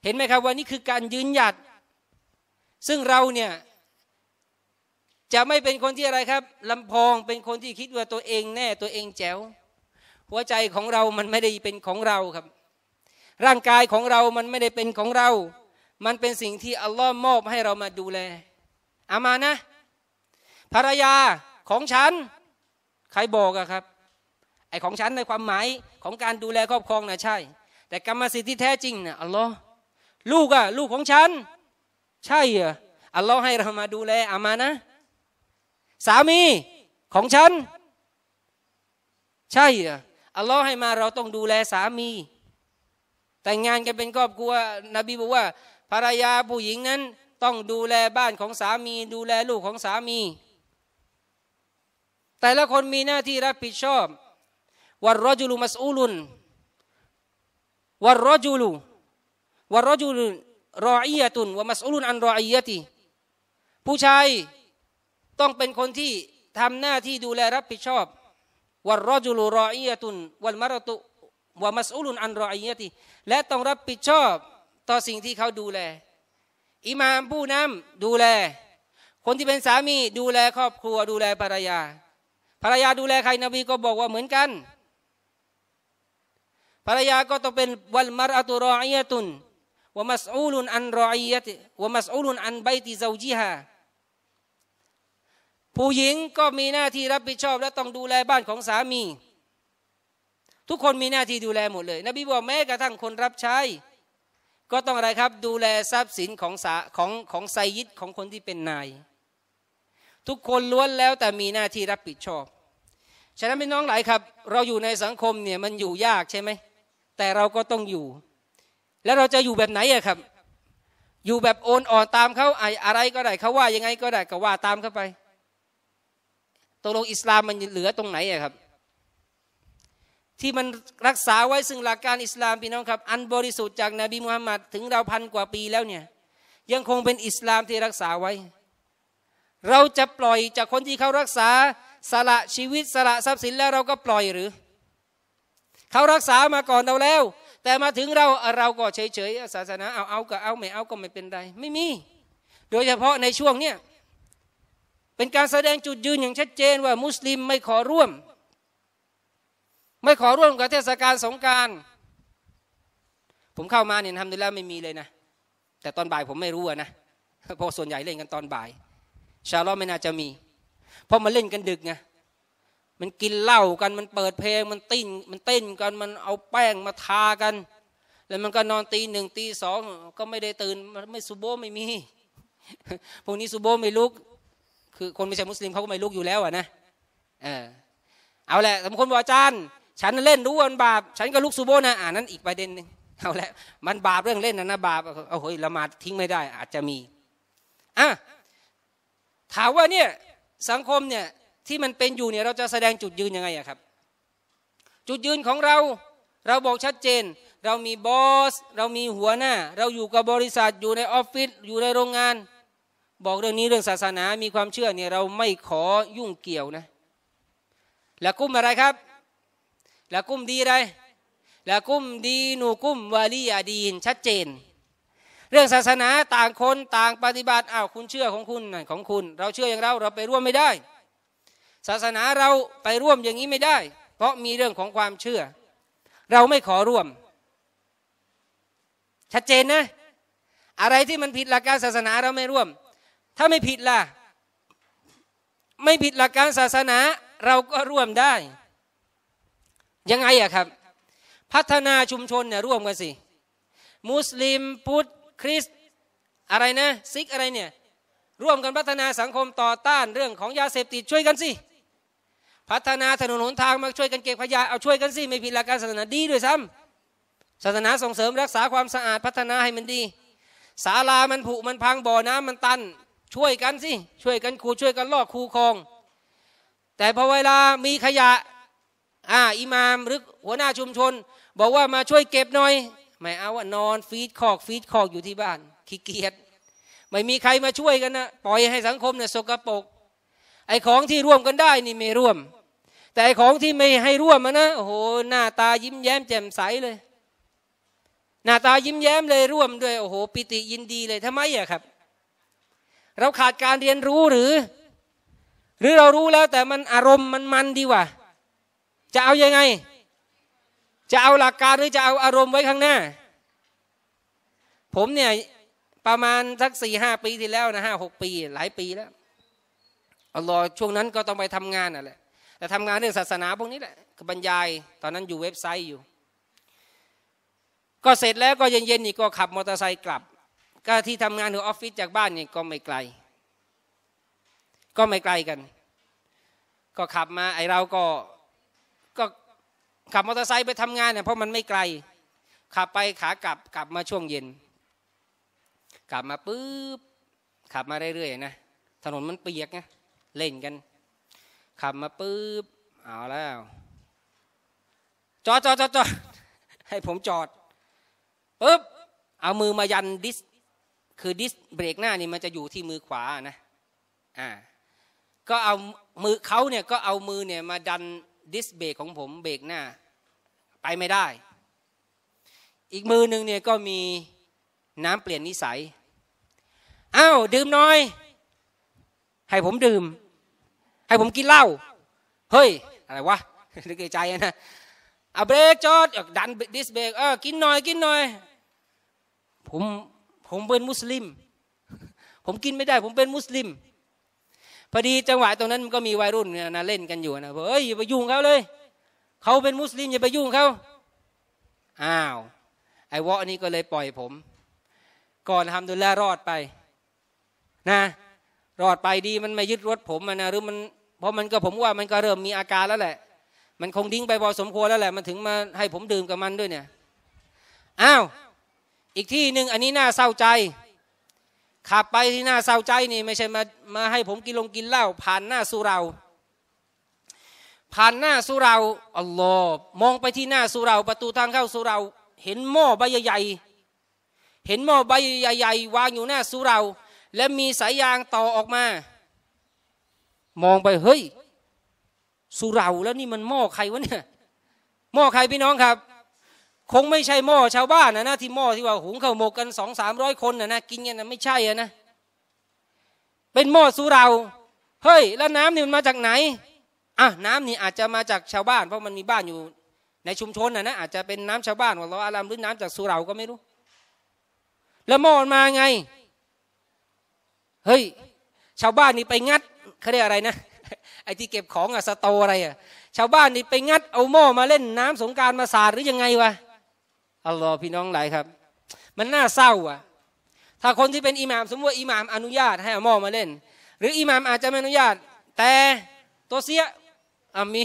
เห็นไหมครับ ว่านี่คือการยืนหยัด ซึ่งเราเนี่ย จะไม่เป็นคนที่อะไรครับลำพองเป็นคนที่คิดว่าตัวเองแน่ ตัวเองแจ๋วหัวใจของเรามันไม่ได้เป็นของเราครับ ร่างกายของเรามันไม่ได้เป็นของเรา มันเป็นสิ่งที่อัลลอฮ์มอบให้เรามาดูแลอามานะภรรยาของฉันใครบอกอะครับไอของฉันในความหมายของการดูแลครอบครองนะใช่ แต่กรรมสิทธิ์ที่แท้จริงนะอัลลอฮ์ลูกอะลูกของฉัน ใช่อะอัลลอฮ์ให้เรามาดูแลอามานะสามี ของฉัน ใช่อะอัลลอฮ์ให้มาเราต้องดูแลสามี แต่งงานกันเป็นครอบครัว นบีบอกว่าภรรยาผู้หญิงนั้นต้องดูแลบ้านของสามี ดูแลลูกของสามีแต่ละคนมีหน้าที่รับผิดชอบวรรจุลุมัสอูลุนวรรจุลุวรรจุลุรออียตุนวมัสอูลุนอันรออียติผู้ชายต้องเป็นคนที่ทำหน้าที่ดูแลรับผิดชอบวรรจุลุรออียตุนวัลมารตุวมัสอูลุนอันรออียติและต้องรับผิดชอบต่อสิ่งที่เขาดูแล อิหมามผู้นำดูแล คนที่เป็นสามี ดูแลครอบครัว ดูแลภรรยาภรรยาดูแลใครนบีก็บอกว่าเหมือนกันภรรยาก็ต้องเป็นวัลมารอตุรออียตุนวามัสอูลุนอันรออียติวามัสอูลุนอันใบติเจ้าจิฮาผู้หญิงก็มีหน้าที่รับผิดชอบ และต้องดูแลบ้านของสามี ทุกคนมีหน้าที่ดูแลหมดเลย นบีบอกแม้กระทั่งคนรับใช้ ก็ต้องอะไรครับดูแลทรัพย์สินของสาของของไซยิดของคนที่เป็นนายทุกคนล้วนแล้วแต่มีหน้าที่รับผิดชอบ ฉะนั้นพี่น้องหลายครับ เราอยู่ในสังคมเนี่ยมันอยู่ยากใช่ไหม แต่เราก็ต้องอยู่ แล้วเราจะอยู่แบบไหนอะครับ อยู่แบบโอนอ่อนตามเขาอะไรก็ได้เขาว่ายังไงก็ได้ก็ว่าตามเขาไปตกลงอิสลามมันเหลือตรงไหนอะครับ ที่มันรักษาไว้ซึ่งหลักการอิสลามพี่น้องครับอันบริสุทธิ์จากนบีมุฮัมมัดถึงเราพันกว่าปีแล้วเนี่ยยังคงเป็นอิสลามที่รักษาไว้เราจะปล่อยจากคนที่เขารักษา สละชีวิต สละทรัพย์สินแล้วเราก็ปล่อยหรือ เขารักษามาก่อนเราแล้ว แต่มาถึงเราเราก็เฉยเฉยศาสนาเอาเอาก็เอาไม่เอาก็ไม่เป็นไรไม่มี โดยเฉพาะในช่วงเนี้ยเป็นการแสดงจุดยืน อย่างชัดเจนว่ามุสลิมไม่ขอร่วม ไม่ขอร่วมกับเทศกาลสงการ ผมเข้ามาเนี่ยทำดูแล้วไม่มีเลยนะแต่ตอนบ่ายผมไม่รู้นะเพราะส่วนใหญ่เล่นกันตอนบ่ายชาลอไม่น่าจะมีเพราะมันเล่นกันดึกไงมันกินเหล้ากันมันเปิดเพลงมันติ้นมันเต้นกันมันเอาแป้งมาทากันแล้วมันก็นอนตีหนึ่งตีสองก็ไม่ได้ตื่นไม่ซูโบไม่มีพวกนี้ซูโบไม่ลุก คือคนไม่ใช่มุสลิมเขาก็ไม่ลุกอยู่แล้วอ่ะนะเออเอาแหละ สมคนบอกอาจารย์ ฉันเล่นรู้ว่ามันบาป ฉันก็ลุกซูโบนะอ่านั้นอีกประเด็นหนึ่งเอาแหละมันบาปเรื่องเล่นนะนะ บาปเอาเฮ้ยละหมาดทิ้งไม่ได้ อาจจะมีอ่ะถามว่าเนี่ยสังคมเนี่ยที่มันเป็นอยู่เนี่ยเราจะแสดงจุดยืนยังไงอะครับ จุดยืนของเรา เราบอกชัดเจน เรามีบอส เรามีหัวหน้าเราอยู่กับบริษัทอยู่ในออฟฟิศอยู่ในโรงงาน บอกเรื่องนี้เรื่องศาสนา มีความเชื่อเนี่ยเราไม่ขอยุ่งเกี่ยวนะละกุ้มอะไรครับละกุ้มดีอะไรละกุ้มดีหนูกุ้มวาลีอาดีนชัดเจนเรื่องศาสนาต่างคนต่างปฏิบัติอ้าวคุณเชื่อของคุณของคุณ เราเชื่ออย่างเรา เราไปร่วมไม่ได้ ศาสนาเราไปร่วมอย่างนี้ไม่ได้ เพราะมีเรื่องของความเชื่อ เราไม่ขอร่วม ชัดเจนนะ อะไรที่มันผิดหลักการศาสนาเราไม่ร่วม ถ้าไม่ผิดล่ะไม่ผิดหลักการศาสนาเราก็ร่วมได้ ยังไงอะครับ พัฒนาชุมชนเนี่ยร่วมกันสิมุสลิมพุทธคริสอะไรนะ ซิกอะไรเนี่ยร่วมกันพัฒนาสังคมต่อต้านเรื่องของยาเสพติดช่วยกันสิพัฒนาถนนหนทางมาช่วยกันเก็บขยะเอาช่วยกันสิไม่ผิดหลักการศาสนาดีด้วยซ้ำ ศาสนาส่งเสริมรักษาความสะอาดพัฒนาให้มันดีศาลามันผุมันพังบ่อน้ำมันตัน ช่วยกันสิช่วยกันคูช่วยกันลอกคูคลองแต่พอเวลามีขยะอ่าอิหมามหรือหัวหน้าชุมชนบอกว่ามาช่วยเก็บหน่อยหม่เอาว่านอน ฟีดคอก ฟีดคอกอยู่ที่บ้าน ขี้เกียจไม่มีใครมาช่วยกันนะปล่อยให้สังคมเนี่ยสกรปรกไอ้ของที่ร่วมกันได้นี่ไม่ร่วม แต่ไอ้ของที่ไม่ให้ร่วมนะโอ้โหหน้าตายิ้มแย้มแจ่มใสเลย หน้าตายิ้มแย้มเลยร่วมด้วยโอ้โห ปิติยินดีเลยทำไมอะครับ เราขาดการเรียนรู้หรือ หรือเรารู้แล้วแต่มันอารมณ์มันมันดีว่าจะเอาอยัางไงจะเอาหลักการหรือจะเอาอารมณ์ไว้ข้างหน้า ผมเนี่ยประมาณสักสี่ห้าปีที่แล้วนะห้าหกปีหลายปีแล้วอาลอช่วงนั้นก็ต้องไปทำงานน่ะแหละแต่ทำงานเรื่องศาสนา พวกนี้แหละบรรยายตอนนั้นอยู่เว็บไซต์อยู่ ก็เสร็จแล้วก็เย็นๆนี่ก็ขับมอเตอร์ไซค์กลับ ก็ที่ทำงานหรือออฟฟิศจากบ้านนี่ก็ไม่ไกล ก็ไม่ไกลกัน ก็ขับมา ไอเราก็ขับมอเตอร์ไซค์ไปทำงานเนี่ยเพราะมันไม่ไกล ขับไปขากลับกลับมาช่วงเย็น กลับมาปุ๊บขับมาเรื่อยๆนะ ถนนมันเปียกไงเล่นกันขับมาปุ๊บเอาแล้ว จอดจอดจอดจอดให้ผมจอดปุ๊บเอามือมายันดิสคือดิสเบรก หน้านี่มันจะอยู่ที่มือขวานะอ่าก็เอามือเขาเนี่ย ก็เอามือเนี่ยมาดันดิสเบรกของผมเบรกหน้าไปไม่ได้ อีกมือหนึ่งเนี่ยก็มีน้ำเปลี่ยนนิสัยอ้าวดื่มน้อย ให้ผมดื่มให้ผมกินเหล้าเฮ้ย อะไรวะนึกใใจนะเอาเบรกจอดดันดิสเบรกเออกินหน่อย กินหน่อย ผมผมเป็นมุสลิม ผมกินไม่ได้ ผมเป็นมุสลิมพอดีจังหวะตรงนั้นมันก็มีวัยรุ่นนะเล่นกันอยู่นะบอกเอ้ยอย่าไปยุ่งเขาเลยเขาเป็นมุสลิมอย่าไปยุ่งเขาอ้าว ไอ้วะนี่ก็เลยปล่อยผม ก่อนทำดูแลรอดไป นะรอดไปดีมันไม่ยึดรถผมนะหรือมันเพราะมันก็ผมว่ามันก็เริ่มมีอาการแล้วแหละ มันคงดิ้งไปพอสมควรแล้วแหละมันถึงมาให้ผมดื่มกับมันด้วยเนี่ยอ้าวอีกที่หนึ่งอันนี้น่าเศร้าใจขับไปที่หน้าเศร้าใจนี่ ไม่ใช่มามาให้ผมกินลงกินเหล้าผ่านหน้าสุเรา ผ่านหน้าสุเราอัลลอฮ์มองไปที่หน้าสุเรา ประตูทางเข้าสุเรา เห็นหม้อใบใหญ่เห็นหม้อใบใหญ่ๆวางอยู่หน้าสุเรา และมีสายยางต่อออกมา มองไปเฮ้ย สุเราแล้วนี่มันหม้อใครวะเนี่ยหม้อใครพี่น้องครับคงไม่ใช่หม้อชาวบ้านนะนะที่หม้อที่ว่าหุงข้าวหมกกันสองสามร้อยคนนะนะกินกันนะไม่ใช่อะนะเป็นหม้อสุรา เฮ้ย แล้วน้ำนี่มันมาจากไหนอ่ะน้ำนี่อาจจะมาจากชาวบ้านเพราะมันมีบ้านอยู่ ในชุมชนนะนะอาจจะเป็นน้ำชาวบ้านของเราอารามหรือน้ำจากสุรา ก็ไม่รู้ แล้วหม้อมาไงเฮ้ยชาวบ้านนี่ไปงัดเขาเรียกอะไรนะ ไอ้ที่เก็บของอะสตออะไรอะชาวบ้านนี่ไปงัดเอาหม้อมาเล่นน้ำสงการมาสาดหรือยังไงวะอัลลอฮ์พี่น้องหลายครับ มันน่าเศร้าอ่ะ ถ้าคนที่เป็นอิหมาม สมมติว่าอิหมาม อนุญาตให้อมอมาเล่น หรืออิหมามอาจจะไม่อนุญาต แต่ตัวเสียมี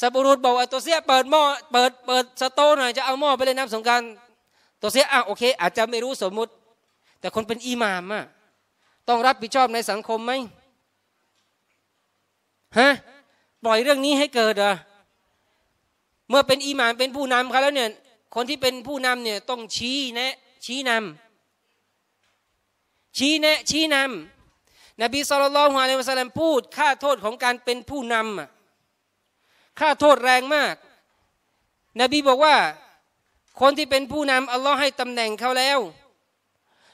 สับปรุตบอกว่าตัวเสียเปิดหม้อเปิด เปิดสโตหน่อยจะเอาหม้อไปเล่นน้ำสงการตัวเสียอ่ะโอเค อาจจะไม่รู้สมมุติ แต่คนเป็นอิหมามอ่ะต้องรับผิดชอบในสังคมไหมฮะปล่อยเรื่องนี้ให้เกิดเหรอเมื่อเป็นอิหมามเป็นผู้นำเขาแล้วเนี่ยคนที่เป็นผู้นำเนี่ยต้องชี้แนะชี้นำชี้แนะชี้นำนบีสุลต่านฮะเลมะสลลัมพูดค่าโทษของการเป็นผู้นำค่าโทษแรงมาก นบีบอกว่า คนที่เป็นผู้นำอัลลอฮ์ให้ตำแหน่งเขาแล้ว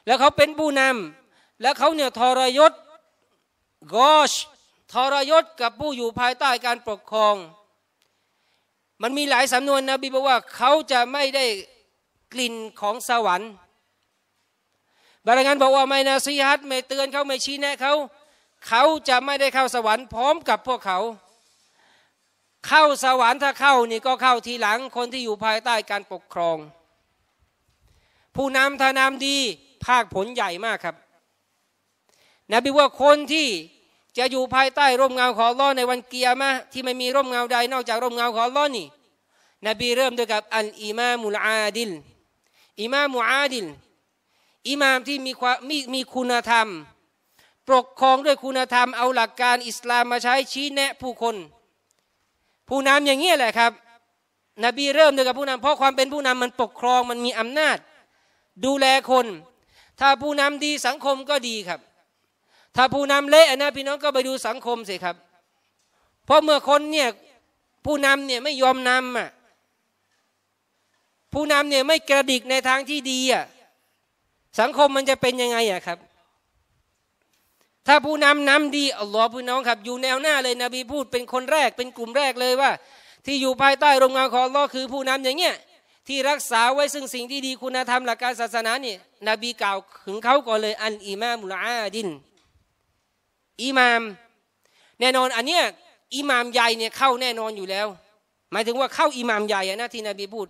แล้วเขาเป็นผู้นำแล้วเขาเนี่ยทรยศกอชทรยศกับผู้อยู่ภายใต้การปกครองมันมีหลายสำนวนนะบีบอกว่าเขาจะไม่ได้กลิ่นของสวรรค์บางงานบอกว่าไม่นะซีฮัต ไม่เตือนเขาไม่ชี้แนะเขา เขาจะไม่ได้เข้าสวรรค์พร้อมกับพวกเขา เข้าสวรรค์ถ้าเข้านี่ก็เข้าทีหลังคนที่อยู่ภายใต้การปกครอง ผู้นำทานามดีภาคผลใหญ่มากครับ นบีว่าคนที่จะอยู่ภายใต้ร่มเงาของลอในวันเกียร์มะที่ไม่มีร่มเงาใดนอกจากร่มเงาของลอนี่ นบีเริ่มด้วยกับอัลอิมามุลอาดิลอิมามุอาดิลอิมามที่มีความมีมีคุณธรรม ปกครองด้วยคุณธรรมเอาหลักการอิสลามมาใช้ชี้แนะผู้คน ผู้นำอย่างนี้แหละครับ นบีเริ่มด้วยกับผู้นำเพราะความเป็นผู้นำมันปกครองมันมีอำนาจ ดูแลคน ถ้าผู้นำดีสังคมก็ดีครับถ้าผู้นำเละนะพี่น้องก็ไปดูสังคมสิครับเพราะเมื่อคนเนี่ย ผู้นำเนี่ยไม่ยอมนำอ่ะ ผู้นำเนี่ยไม่กระดิกในทางที่ดีอ่ะสังคมมันจะเป็นยังไงอ่ะครับ ถ้าผู้นำนำดีอัลลอฮ์พี่น้องครับ อยู่แนวหน้าเลยนบีพูด เป็นคนแรกเป็นกลุ่มแรกเลยว่า ที่อยู่ภายใต้ร่มเงาของอัลลอฮ์คือผู้นำอย่างเงี้ย ที่รักษาไว้ซึ่งสิ่งที่ดีคุณธรรมหลักการศาสนาเนี่ยนบีกล่าวถึงเขาก่อนเลยอันอิมามุลอาดินอิหมามแน่นอนอันเนี้ยอิหมามใหญ่เนี่ยเข้าแน่นอนอยู่แล้ว หมายถึงว่าเข้าอิหมามใหญ่นะที่นบีพูด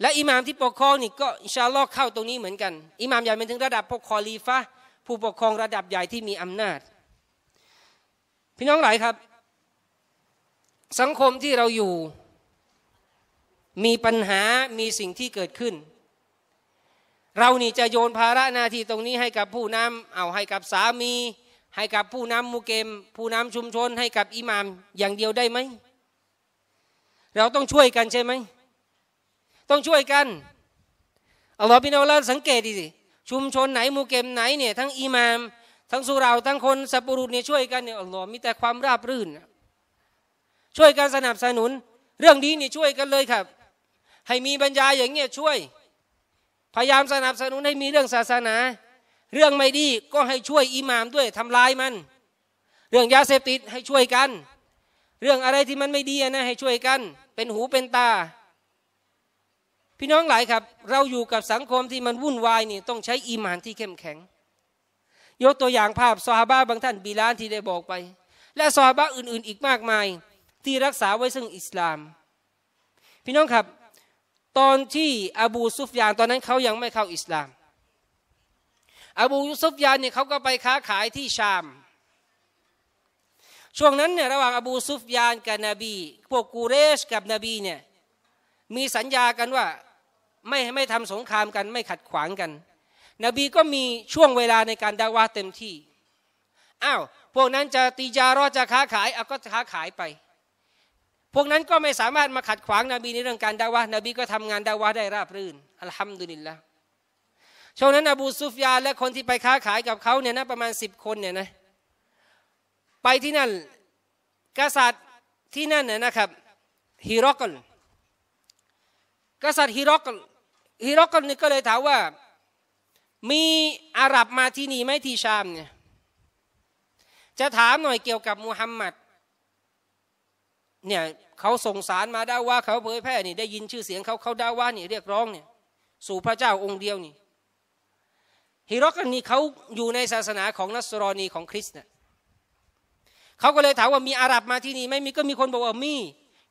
และอิหมามที่ปกครองนี่ก็ชาลอกเข้าตรงนี้เหมือนกันอิหมามใหญ่เป็นถึงระดับปกครองลีฟะผู้ปกครองระดับใหญ่ที่มีอำนาจพี่น้องหลายครับ สังคมที่เราอยู่มีปัญหามีสิ่งที่เกิดขึ้น เรานี่จะโยนภาระหน้าที่ตรงนี้ให้กับผู้นำเอาให้กับสามีให้กับผู้นำมูเกม ผู้นำชุมชนให้กับอิหมามอย่างเดียวได้ไหมเราต้องช่วยกันใช่ไหมต้องช่วยกันอัลลอฮฺพี่น้องเราสังเกตดีสิชุมชนไหนมูเกมไหนเนี่ยทั้งอิหมามทั้งสุราทั้งคนสับปรุษเนี่ยช่วยกันเนี่ยอัลลอฮมีแต่ความราบรื่น ช่วยกันสนับสนุน เรื่องนี้เนี่ยช่วยกันเลยครับ ให้มีบรรยายอย่างเงี้ยช่วย พยายามสนับสนุนให้มีเรื่องศาสนาเรื่องไม่ดีก็ให้ช่วยอิหมามด้วยทำลายมัน เรื่องยาเสพติดให้ช่วยกัน เรื่องอะไรที่มันไม่ดีนะให้ช่วยกัน เป็นหูเป็นตา พี่น้องหลายครับเราอยู่กับสังคมที่มันวุ่นวายนี่ต้องใช้อิหมานที่เข้มแข็ง ยกตัวอย่างภาพซอฮาบะบางท่านบีลานที่ได้บอกไป และซอฮาบะอื่น ๆ อีกมากมายที่รักษาไว้ซึ่งอิสลาม พี่น้องครับ ตอนที่อบูซุฟยานตอนนั้นเขายังไม่เข้าอิสลามอบูยุซุฟยานเนี่ยเขาก็ไปค้าขายที่ชาม ช่วงนั้นเนี่ยระหว่างอบูซุฟยานกับนบี พวกกูเรชกับนบีเนี่ยมีสัญญากันว่าไม่ไม่ทำสงครามกัน ไม่ขัดขวางกัน นบีก็มีช่วงเวลาในการดาว่าเต็มที่อ้าวพวกนั้นจะตีจารอจะค้าขายเอาก็ค้าขายไป พวกนั้นก็ไม่สามารถมาขัดขวางนาบีในเรื่องการดาว่านาบีก็ทำงานดาว่าได้ราบรื่นอัลฮัมดุลิลละช่วงนั้น อบูซุฟยานและคนที่ไปค้าขายกับเขาเนี่ยนะประมาณสิบคนเนี่ยนะไปที่นั่นกษัตริย์ที่นั่นน่ยนะครับฮิรอกลกษัตริย์ฮิรอกลฮิรอกลนี่ก็เลยถามว่า มีอาหรับมาที่นี่ไหมที่ชามเนี่ยจะถามหน่อยเกี่ยวกับมูฮัมหมัดเนี่ยเขาส่งสารมาด่าว่าเขาเผยแพร่นี่ได้ยินชื่อเสียงเขาเขาด่าว่านี่เรียกร้องเนี่ยสู่พระเจ้าองค์เดียวนี่ฮิรอกนี่เขาอยู่ในศาสนาของนัสรอนีของคริสต์เนี่ยเขาก็เลยถามว่ามีอาหรับมาที่นี่ไหมมีก็มีคนบอกว่ามี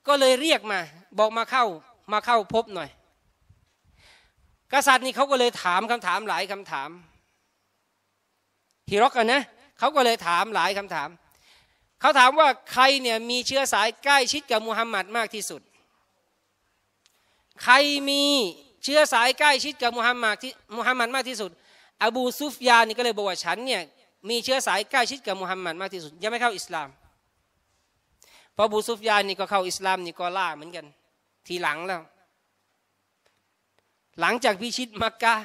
ก็เลยเรียกมาบอกมาเข้ามาเข้าพบหน่อย กษัตริย์นี่เขาก็เลยถามคำถามหลายคำถาม ฮิรักนะเขาก็เลยถามหลายคำถาม เขาถามว่าใครเนี่ยมีเชื้อสายใกล้ชิดกับมูฮัมหมัดมากที่สุด ใครมีเชื้อสายใกล้ชิดกับมูฮัมหมัดที่มูฮัมหมัดมากที่สุดอบูซุฟยานนี่ก็เลยบอกว่าฉันเนี่ยมีเชื้อสายใกล้ชิดกับมุฮัมมัดมากที่สุด ยังไม่เข้าอิสลามพราะบูซุฟยานนี่ก็เข้าอิสลามนี่ก็ล่าเหมือนกัน ทีหลังแล้ว หลังจากพิชิตมักกะ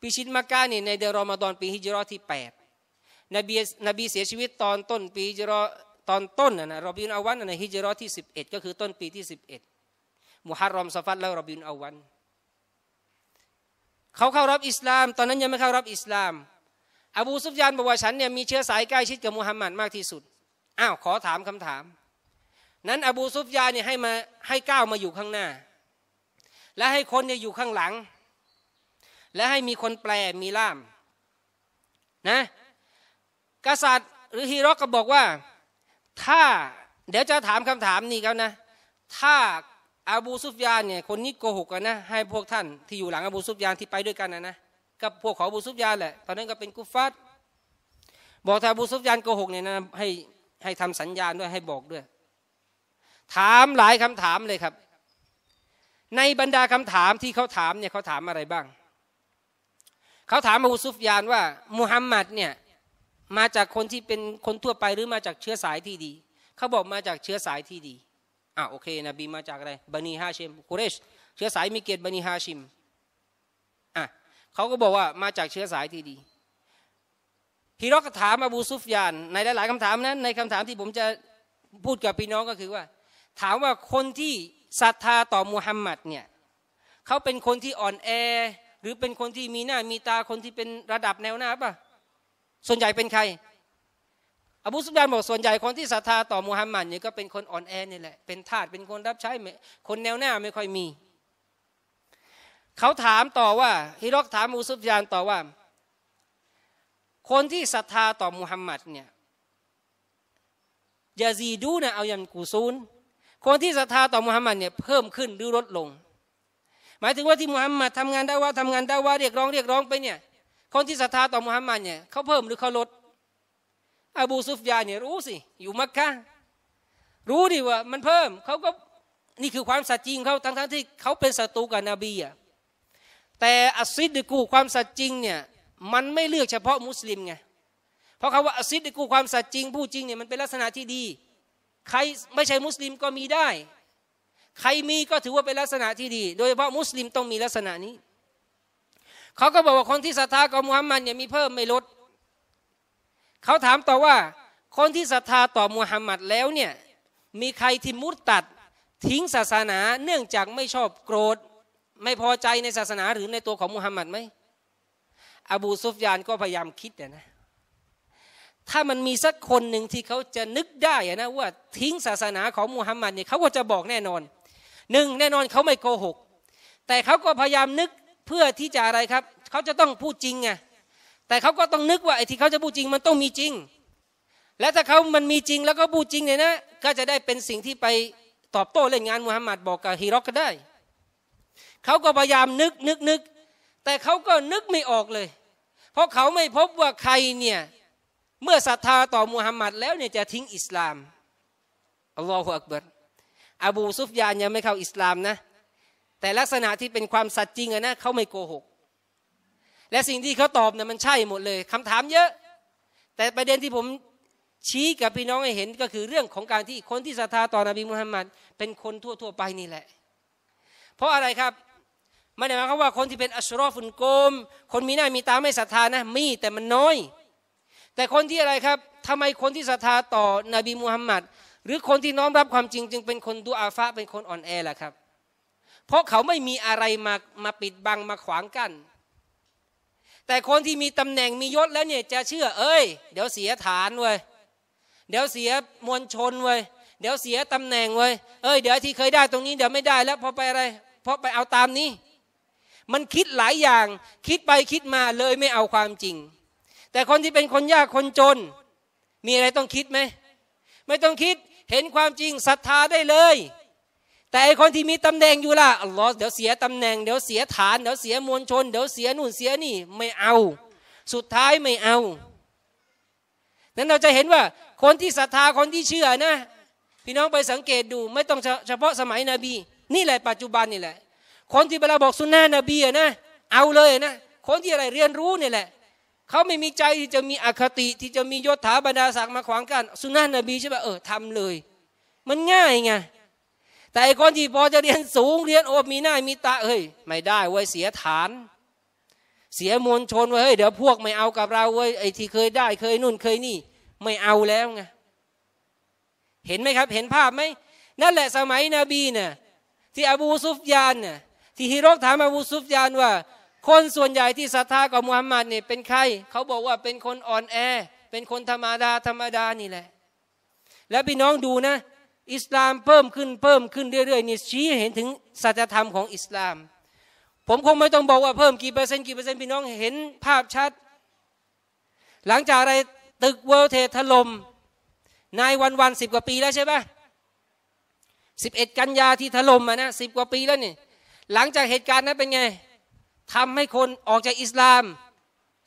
พิชิตมักกะนี่ในเดือนรอมฎอนปีฮิจรอที่8นบีนบีเสียชีวิตตอนต้นปีฮิจรอตอนต้นนะรอบินอวันในฮิจรอที่ 11 ก็คือต้นปีที่ 11มุฮัรรอมซาฟัตแล้วรอบินอวันเขาเข้ารับอิสลาม ตอนนั้นยังไม่เข้ารับอิสลาม อบูซุฟยานบอกว่าฉันเนี่ยมีเชื้อสายใกล้ชิดกับมุฮัมมัดมากที่สุดอ้าวขอถามคำถาม นั้น อบูซุฟยานเนี่ยให้มาให้ก้าวมาอยู่ข้างหน้า และให้คนเนี่ยอยู่ข้างหลัง และให้มีคนแปลมีล่ามนะ กษัตริย์หรือฮีรอก็บอกว่า ถ้า เดี๋ยวจะถามคำถามนี้เขานะ ถ้าอาบูซุฟยานเนี่ยคนนี้โกหกกันนะให้พวกท่าน ที่อยู่หลังอาบูซุฟยานที่ไปด้วยกันนะนะกับพวกของอบูซุฟยานแหละตอนนั้นก็เป็นกุฟฟัตบอกถ้าอบูซุฟยานโกหกเนี่ยนะให้ให้ทำสัญญาณด้วยให้บอกด้วย ถามหลายคำถามเลยครับ ในบรรดาคำถามที่เขาถามเนี่ยเขาถามอะไรบ้างเขาถามอบูซุฟยานว่า มุฮัมมัดเนี่ยมาจากคนที่เป็นคนทั่วไปหรือมาจากเชื้อสายที่ดีเขาบอกมาจากเชื้อสายที่ดีอ่ะโอเคนบีมาจากอะไรบันีฮาชิมกุเรชเชื้อสายมีเกียรติบันีฮาชิมอ่ะเขาก็บอกว่ามาจากเชื้อสายที่ดีฮิรอกถามอบูซุฟยานในหลาย ๆคำถามนั้น ในคำถามที่ผมจะพูดกับพี่น้องก็คือว่า ถามว่าคนที่ศรัทธาต่อมูฮัมมัดเนี่ยเขาเป็นคนที่อ่อนแอ หรือเป็นคนที่มีหน้ามีตาคนที่เป็นระดับแนวหน้าป่ะส่วนใหญ่เป็นใครอบูซุบยานบอกส่วนใหญ่คนที่ศรัทธาต่อมูฮัมหมัดนี่ก็เป็นคนอ่อนแอนี่แหละเป็นทาสเป็นคนรับใช้ คนแนวหน้าไม่ค่อยมี เขาถามต่อว่าฮิรอกถามอบูซุบยานต่อว่า คนที่ศรัทธาต่อมูฮัมหมัดเนี่ยยาซีดูนะเอายันกูซูนคนที่ศรัทธาต่อมูฮัมหมัดเนี่ยเพิ่มขึ้นหรือลดลง หมายถึงว่าที่มูฮัมหมัดทำงานได้ว่าทำงานได้ว่า เรียกร้องเรียกร้องไปเนี่ยคนที่ศรัทธาต่อมูฮัมหมัดเนี่ยเขาเพิ่มหรือเขาลดอบูซุฟยานเนี่ยรู้สิอยู่มักกะรู้ดิว่า มันเพิ่มเขาก็นี่คือความสัจจริงเขาทั้งทั้งที่เขาเป็นศัตรูกับนบีอ่ะแต่อัสซิดกูความสัจจริงเนี่ยมันไม่เลือกเฉพาะมุสลิมไงเพราะเขาว่าอัสซิดกูความสัจจริง ผู้จริงเนี่ยมันเป็นลักษณะที่ดี ใครไม่ใช่มุสลิมก็มีได้ ใครมีก็ถือว่าเป็นลักษณะที่ดี โดยเฉพาะมุสลิมต้องมีลักษณะนี้เขาก็บอกว่าคนที่ศรัทธากับมุฮัมมัดเนี่ยมีเพิ่มไม่ลดเขาถามต่อว่า คนที่ศรัทธาต่อมูฮัมหมัดแล้วเนี่ยมีใครที่มุตตัดทิ้งศาสนาเนื่องจากไม่ชอบโกรธ ไม่พอใจในศาสนาหรือในตัวของมูฮัมหมัดไหมอบูซุฟยานก็พยายามคิดนะถ้ามันมีสักคนหนึ่งที่เขาจะนึกได้นะว่าทิ้งศาสนาของมูฮัมหมัดเนี่ยเขาก็จะบอกแน่นอน หนึ่งแน่นอนเขาไม่โกหกแต่เขาก็พยายามนึกเพื่อที่จะอะไรครับ เขาจะต้องพูดจริงไงแต่เขาก็ต้องนึกว่า ไอ้ที่เขาจะพูดจริงมันต้องมีจริง และถ้าเขามันมีจริงแล้วก็พูดจริงเนี่ยนะ ก็จะได้เป็นสิ่งที่ไปตอบโต้เล่นงานมูฮัมหมัดบอกกับฮีรอกก็ได้ เขาก็พยายามนึกนึกนึกแต่เขาก็นึกไม่ออกเลย เพราะเขาไม่พบว่าใครเนี่ย เมื่อศรัทธาต่อมูฮัมหมัดแล้วเนี่ยจะทิ้งอิสลาม อัลลอฮฺอักบัรอบูซุฟยานยังไม่เข้าอิสลามนะแต่ลักษณะที่เป็นความสัตย์จริงอะนะเขาไม่โกหกและสิ่งที่เขาตอบเนี่ยมันใช่หมดเลย คำถามเยอะ แต่ประเด็นที่ผมชี้กับพี่น้องให้เห็นก็คือเรื่องของการที่คนที่ศรัทธาต่อนบีมุฮัมมัดเป็นคนทั่ว ๆ ไปนี่แหละเพราะอะไรครับไม่ได้หมายความว่าคนที่เป็นอัชรอฟุนโกมคนมีหน้ามีตาไม่ศรัทธานะมีแต่มันน้อย แต่คนที่อะไรครับทำไมคนที่ศรัทธาต่อนบีมุฮัมมัดหรือคนที่น้อมรับความจริงจึงเป็นคนดูอาฟะเป็นคนอ่อนแอล่ะครับ เพราะเขาไม่มีอะไรมามาปิดบังมาขวางกัน้นแต่คนที่มีตำแหน่งมียศแล้ว เนี่ยจะเชื่อ เอ้ย เดี๋ยวเสียฐานเว้ยเดี๋ยวเสียมวลชนเว้ยเดี๋ยวเสียตำแหน่งเว้ยเอ้ยเดี๋ยวที่เคยได้ตรงนี้เดี๋ยวไม่ได้แล้วพอไปอะไรพอไปเอาตามนี้ มันคิดหลายอย่างคิดไปคิดมาเลยไม่เอาความจริง แต่คนที่เป็นคนยากคนจน มีอะไรต้องคิดไหม ไม่ต้องคิดเห็นความจริงศรัทธาได้เลยแต่ไอคนที่มีตำแหน่งอยู่ล่ะอัลลอฮ์เดี๋ยวเสียตำแหน่ง เดี๋ยวเสียฐาน เดี๋ยวเสียมวลชน เดี๋ยวเสียนู่นเสียนี่ไม่เอา สุดท้ายไม่เอานั้นเราจะเห็นว่าคนที่ศรัทธาคนที่เชื่อนะ พี่น้องไปสังเกตดูไม่ต้องเฉพาะสมัยนบี นี่แหละปัจจุบันนี่แหละ คนที่เวลาบอกสุนนะนบีนะ เอาเลยนะ คนที่อะไรเรียนรู้นี่แหละ เขาไม่มีใจที่จะมีอคติ ที่จะมียศถาบรรดาศักดิ์มาขวางกันสุนนะนบีใช่ป่ะเออทำเลย มันง่ายไงแต่ไอ้คนที่พอจะเรียนสูงเรียนโอ้มีหน้ามีตาเอ้ยไม่ได้เว้ยเสียฐาน เสียมวลชนเว้ยเฮ้ย เดี๋ยวพวกไม่เอากับเราเว้ยไอ้ที่เคยได้เคยนู่นเคยนี่ ไม่เอาแล้วไงเห็นไหมครับเห็นภาพไหมนั่นแหละสมัยนบีเนี่ยที่อบูซุฟยานเนี่ยที่ฮิโรกถามอบูซุฟยานว่า คนส่วนใหญ่ที่ศรัทธากับมูฮัมหมัดเนี่ยเป็นใคร เขาบอกว่าเป็นคนอ่อนแอ เป็นคนธรรมดาธรรมดานี่แหละ แล้วพี่น้องดูนะอิสลามเพิ่มขึ้นเพิ่มขึ้นเรื่อยๆนี่ชี้เห็นถึงสัจธรรมของอิสลาม ผมคงไม่ต้องบอกว่า เพิ่มกี่เปอร์เซ็นต์กี่เปอร์เซ็นต์พี่น้องเห็นภาพชัด หลังจากอะไรตึกเวิลเทถล่มนายวันวันสิบกว่าปีแล้วใช่ไหมสิบเอ็ดกันยาที่ถล่มอ่ะนะสิบกว่าปีแล้วนี่ หลังจากเหตุการณ์นั้นเป็นไง ทำให้คนออกจากอิสลาม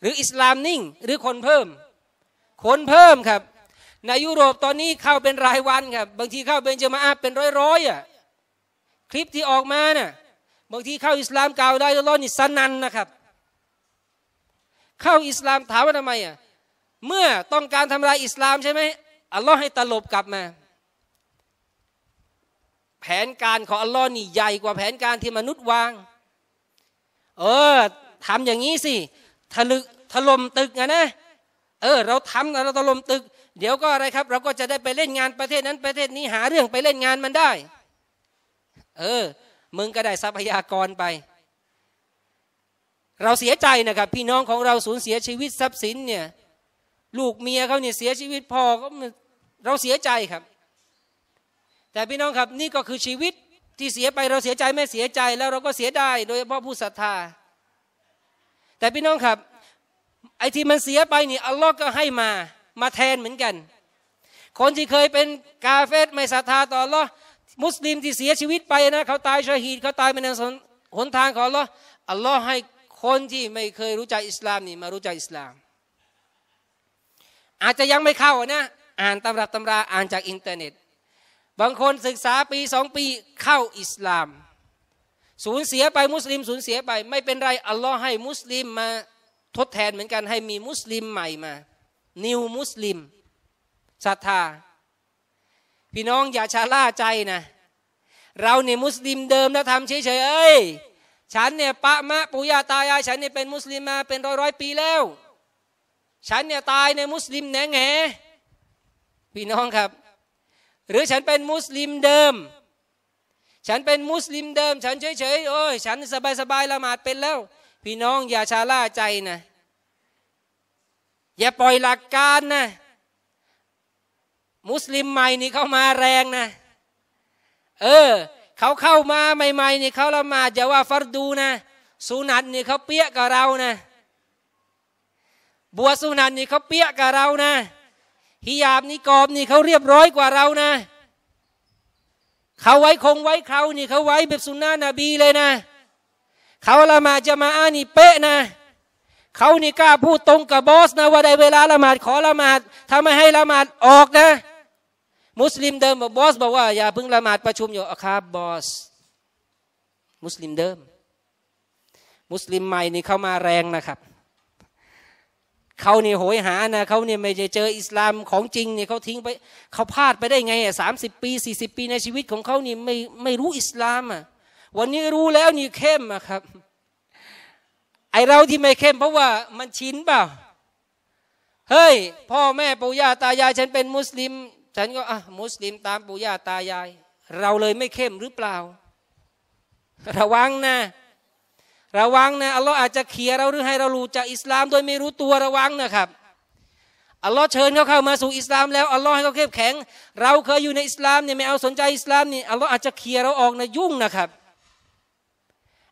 หรืออิสลามนิ่งหรือคนเพิ่ม คนเพิ่มครับในยุโรปตอนนี้เข้าเป็นรายวันครับ บางที เข้าเป็นเจมาอาเป็นร้อยๆอ่ะคลิปที่ออกมาเน่ะบางทีเข้าอิสลามเก่าได้แล้วนี่สนันนะครับเข้าอิสลามถามว่าทำไมอ่ะเมื่อต้องการทำลายอิสลามใช่ไหมอัลลอฮ์ให้ตลบกลับมา แผนการของอัลลอฮ์นี่ใหญ่กว่าแผนการที่มนุษย์วาง เออทำอย่างนี้สิทะลึกถล่มตึกไะนะเออเราทำเราถล่มตึกเดี๋ยวก็อะไรครับ เราก็จะได้ไปเล่นงานประเทศนั้นประเทศนี้หาเรื่องไปเล่นงานมันได้ เออมึงก็ได้ทรัพยากรไป เราเสียใจนะครับ พี่น้องของเราสูญเสียชีวิตทรัพย์สิน เนี่ยลูกเมียเขาเนี่ยเสียชีวิตพ่อก็เราเสียใจครับ แต่พี่น้องครับนี่ก็คือชีวิตที่เสียไปเราเสียใจไม่เสียใจแล้วเราก็เสียได้โดยเฉพาะผู้ศรัทธา แต่พี่น้องครับ ไอ้ที่มันเสียไปนี่อัลลอฮ์ก็ให้มามาแทนเหมือนกัน คนที่เคยเป็นกาเฟสไม่ศรัทธาต่อลรอมุสลิมที่เสียชีวิตไปนะเขาตายชาฮีดเขาตายไปในหนทางของลออัลลอฮ์ให้คนที่ไม่เคยรู้จักอิสลามนี่มารู้จักอิสลาม อาจจะยังไม่เข้านะอ่านตำรับตำราอ่านจากอินเทอร์เน็ต บางคนศึกษาปีสองปีเข้าอิสลาม สูญเสียไปมุสลิมสูญเสียไป ไม่เป็นไรอัลลอฮ์ให้ มุสลิมมาทดแทนเหมือนกันให้มีมุสลิมใหม่มานิวมุสลิมศรัทธา พี่น้อง อย่าชาล่าใจนะ เราเนี่ยมุสลิมเดิมแล้วทำเฉยๆเอ้ยฉันเนี่ยปะมะปุยาตายายฉันเนี่ยเป็นมุสลิมมาเป็นร้อยร้อยปีแล้ว ฉันเนี่ยตายในมุสลิมแหนงแหพี่น้องครับ หรือฉันเป็นมุสลิมเดิม ฉันเป็นมุสลิมเดิม ฉันเฉยๆโอ้ยฉันสบายๆ ละหมาดเป็นแล้ว พี่น้อง อย่าชาล่าใจนะอย่าปล่อยหลักการนะ มุสลิมใหม่นี่เข้ามาแรงนะ เออ เขาเข้ามาใหม่ ๆ นี่เขาละมาจะว่าฟัดดูนะสุนัตนี่เขาเปี้ยกับเรา นะบัวสุนัตนี่เขาเปี้ยกับเรานะฮิยาบนี่กอบนี่เขาเรียบร้อยกว่าเรานะ เขาไว้คงไว้เขานี่เขาไว้แบบสุนนะนบีเลยนะเขาละมาจะมาอานี่ เป๊ะนะเขานี่กล้าพูดตรงกับบอสนะว่าได้เวลาละหมาดขอละหมาดถ้าไม่ให้ละหมาดออกนะ มุสลิมเดิมบอกบอสบอกว่า อย่าเพิ่งละหมาดประชุมอยู่อครับ บอส มุสลิมเดิม มุสลิมใหม่นี่เข้ามาแรงนะครับ เขานี่โหยหานะเขาเนี่ยไม่ได้เจออิสลามของจริงเนี่ยเขาทิ้งไปเขาพลาดไปได้ไงอ่ะสามสิบปีสี่สิบปีในชีวิตของเขานี่ไม่ไม่รู้อิสลามอ่ะวันนี้รู้แล้วนี่เข้มอ่ะครับไอเราที่ไม่เข้มเพราะว่ามันชินเปล่าเฮ้ยพ่อแม่ปู่ย่าตายายฉันเป็นมุสลิม ฉันก็อ่ะมุสลิมตามปู่ย่าตายาย เราเลยไม่เข้มหรือเปล่า ระวังนะ ระวังนะอัลลอฮ์อาจจะเขียเราหรือให้เราหลุดจากอิสลามโดยไม่รู้ตัวระวังนะครับอัลลอฮ์เชิญเขาเข้ามาสู่อิสลามแล้วอัลลอฮ์ให้เขาเข้มแข็ง เราเคยอยู่ในอิสลามเนี่ยไม่เอาสนใจอิสลามนี่อัลลอฮ์อาจจะเขียเราออกนะยุ่งนะครับ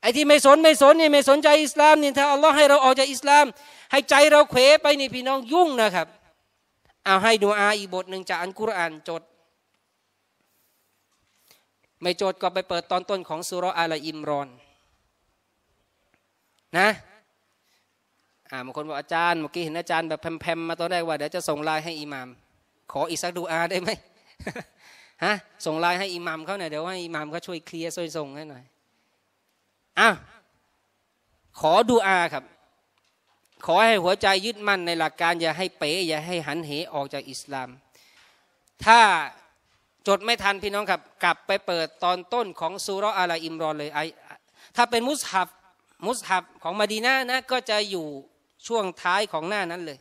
ไอ้ที่ไม่สน ไม่สนนี่ไม่สนใจอิสลามนี่ถ้าอัลลอฮ์ให้เราออกจากอิสลาม ให้ใจเราเขวไปนี่พี่น้องยุ่งนะครับเอาให้ดูอาอีบทหนึ่งจากอันกุรอานจด ไม่จดก็ไปเปิดตอนต้นของสุรอาลอิมรอนนะอ่าบางคนบอกอาจารย์เมื่อกี้เห็นอาจารย์แบบแพมๆมาตอนแรกว่าเดี๋ยวจะส่งไลน์ให้อิหมาม ขออีกสักดูอาได้ไหมฮะส่งไลน์ให้อิหมามเขาหน่อยเดี๋ยวให้อิหมามเขาช่วยเคลียร์ช่วยส่งให้หน่อยอะขอดูอาครับ ขอให้หัวใจยึดมั่นในหลักการ อย่าให้เป๋อย่าให้หันเหออกจากอิสลาม ถ้าจดไม่ทันพี่น้องครับ กลับไปเปิดตอนต้นของ ซูรออะลาอิมรอนเลยไอถ้าเป็นมุสฮับมุสฮับของมาดีนานะก็จะอยู่ช่วงท้ายของหน้านั้นเลย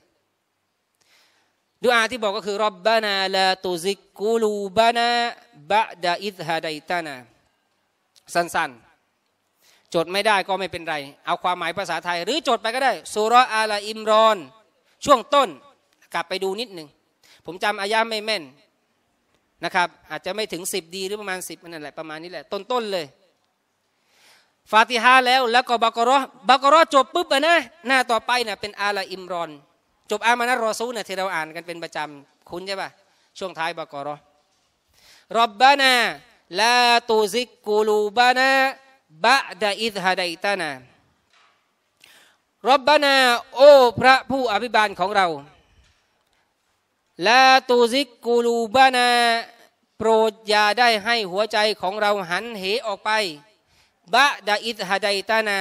ดูอาที่บอกก็คือรับบานาลาตูซิกูลูบานาบะดาอิดฮาไดตานาสั้นๆจดไม่ได้ก็ไม่เป็นไร เอาความหมายภาษาไทยหรือจดไปก็ได้สุรอาลาอิมรอนช่วงต้น กลับไปดูนิดหนึ่ง ผมจำอายะไม่แม่นนะครับ อาจจะไม่ถึง 10 ดีหรือประมาณ 10มันนั่นแหละประมาณนี้แหละ ต้น ๆ เลยฟาติฮาแล้วแล้วก็บากรอบากรอจบปุ๊บนะ หน้าต่อไปนะ่ะเป็นอาลาอิมรอน จบอามานะรอซูนะ่ะที่เราอ่านกันเป็นประจำคุ้นใช่ปะช่วงท้ายบากรอรับบานาลาตูซิกกูลูบานาบะดาอิฮะดอิตานา รบบานาโอพระผู้อภิบาลของเราลาตูซิกกูลูบานา โปรดอย่าได้ให้หัวใจของเราหันเหออกไป บะดาอิฮะดอิตานา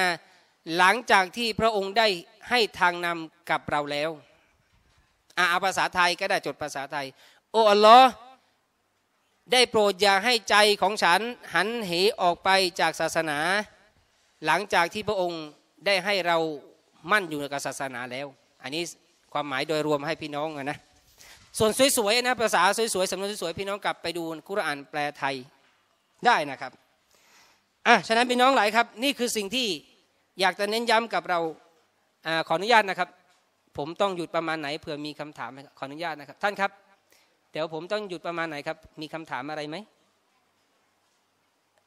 หลังจากที่พระองค์ได้ให้ทางนำกับเราแล้ว อ่าภาษาไทยก็ได้จดภาษาไทยโออัลลอฮ์ได้โปรดอย่าให้ใจของฉัน หันเหออกไปจากศาสนา หลังจากที่พระองค์ได้ให้เรามั่นอยู่กับศาสนาแล้ว อันนี้ความหมายโดยรวมให้พี่น้องนะส่วนสวยๆนะภาษาสวยๆสำนวนสวยๆพี่น้องกลับไปดูคุรานแปลไทยได้นะครับอ่ะฉะนั้นพี่น้องหลายครับ นี่คือสิ่งที่อยากจะเน้นย้ำกับเราอขออนุญาตนะครับ ผมต้องหยุดประมาณไหนเผื่อมีคำถามขออนุญาตนะครับท่านครับดี๋ยวผมต้องหยุดประมาณไหนครับมีคำถามอะไรไหม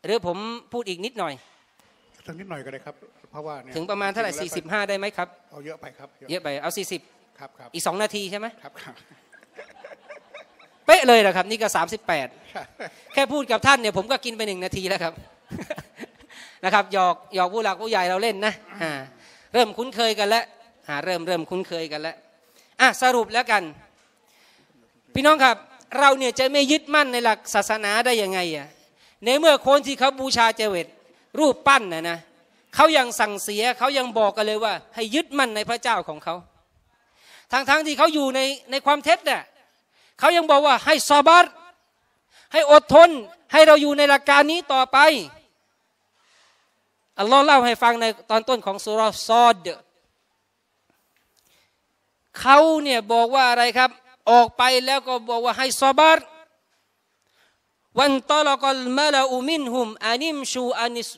หรือผมพูดอีกนิดหน่อยสักนิดหน่อยก็ได้ครับเพราะว่าถึงประมาณเท่าไหร่สี่สิบห้าได้ไหมครับ เอาเยอะไปครับเยอะไป เอาสี่สิบครับครับอีกสองนาทีใช่ไหมครับครับเป๊ะเลยนะครับ นี่ก็สามสิบแปดแค่พูดกับท่านเนี่ย ผมก็กินไปหนึ่งนาทีแล้วครับ นะครับหยอกหยอกผู้หลักผู้ใหญ่เราเล่นนะเริ่มคุ้นเคยกันแล้วาเริ่มเริ่มคุ้นเคยกันแล้วอ่ะสรุปแล้วกันพี่น้องครับเราเนี่ยจะไม่ยึดมั่นในหลักศาสนาได้ยังไงอ่ะในเมื่อคนที่เขาบูชาเจเวตรูปปั้นนะนะเขายังสั่งเสียเขายังบอกกันเลยว่า ให้ยึดมั่นในพระเจ้าของเขาทั้งๆทที่เขาอยู่ในในความเท็จเนะ่ยเขายังบอกว่าให้ซอบัตให้อดทน ให้เราอยู่ในหลักการนี้ต่อไปอัลลอฮ์เล่าให้ฟังในตอนต้นของสุรซอดเขาเนี่ยบอกว่าอะไรครับออกไปแล้วก็บอกว่าให้ซอบาร์วันตลกลมาลาอุมินหุมอานิมชูอานิส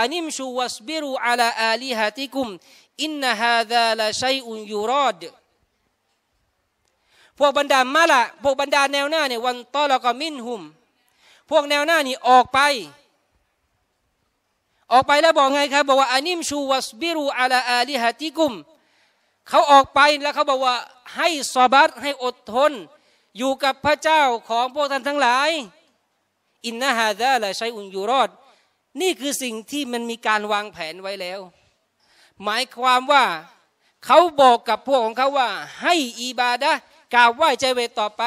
อานิมชูวัสบิรูอัลาอาลีฮะติกุมอินนาฮาดาลาชัยอุนยูรอดพวกบรรดามาละพวกบรรดาแนวหน้าเนี่ยวันตอลกมินหุมพวกแนวหน้านี่ออกไป ออกไปแล้วบอกไงครับ บอกว่าอานิมชูวัสบิรูอัลาอาลีฮะติกุมเขาออกไปแล้วเขาบอกว่าให้สบัดให้อดทนอยู่กับพระเจ้าของพวกท่านทั้งหลาย อินนาฮาดะละชัยอุนยูรอดนี่คือสิ่งที่มันมีการวางแผนไว้แล้ว หมายความว่าเขาบอกกับพวกของเขาว่า ให้อีบาดะกล่าวไหว้ใจเวทต่อไป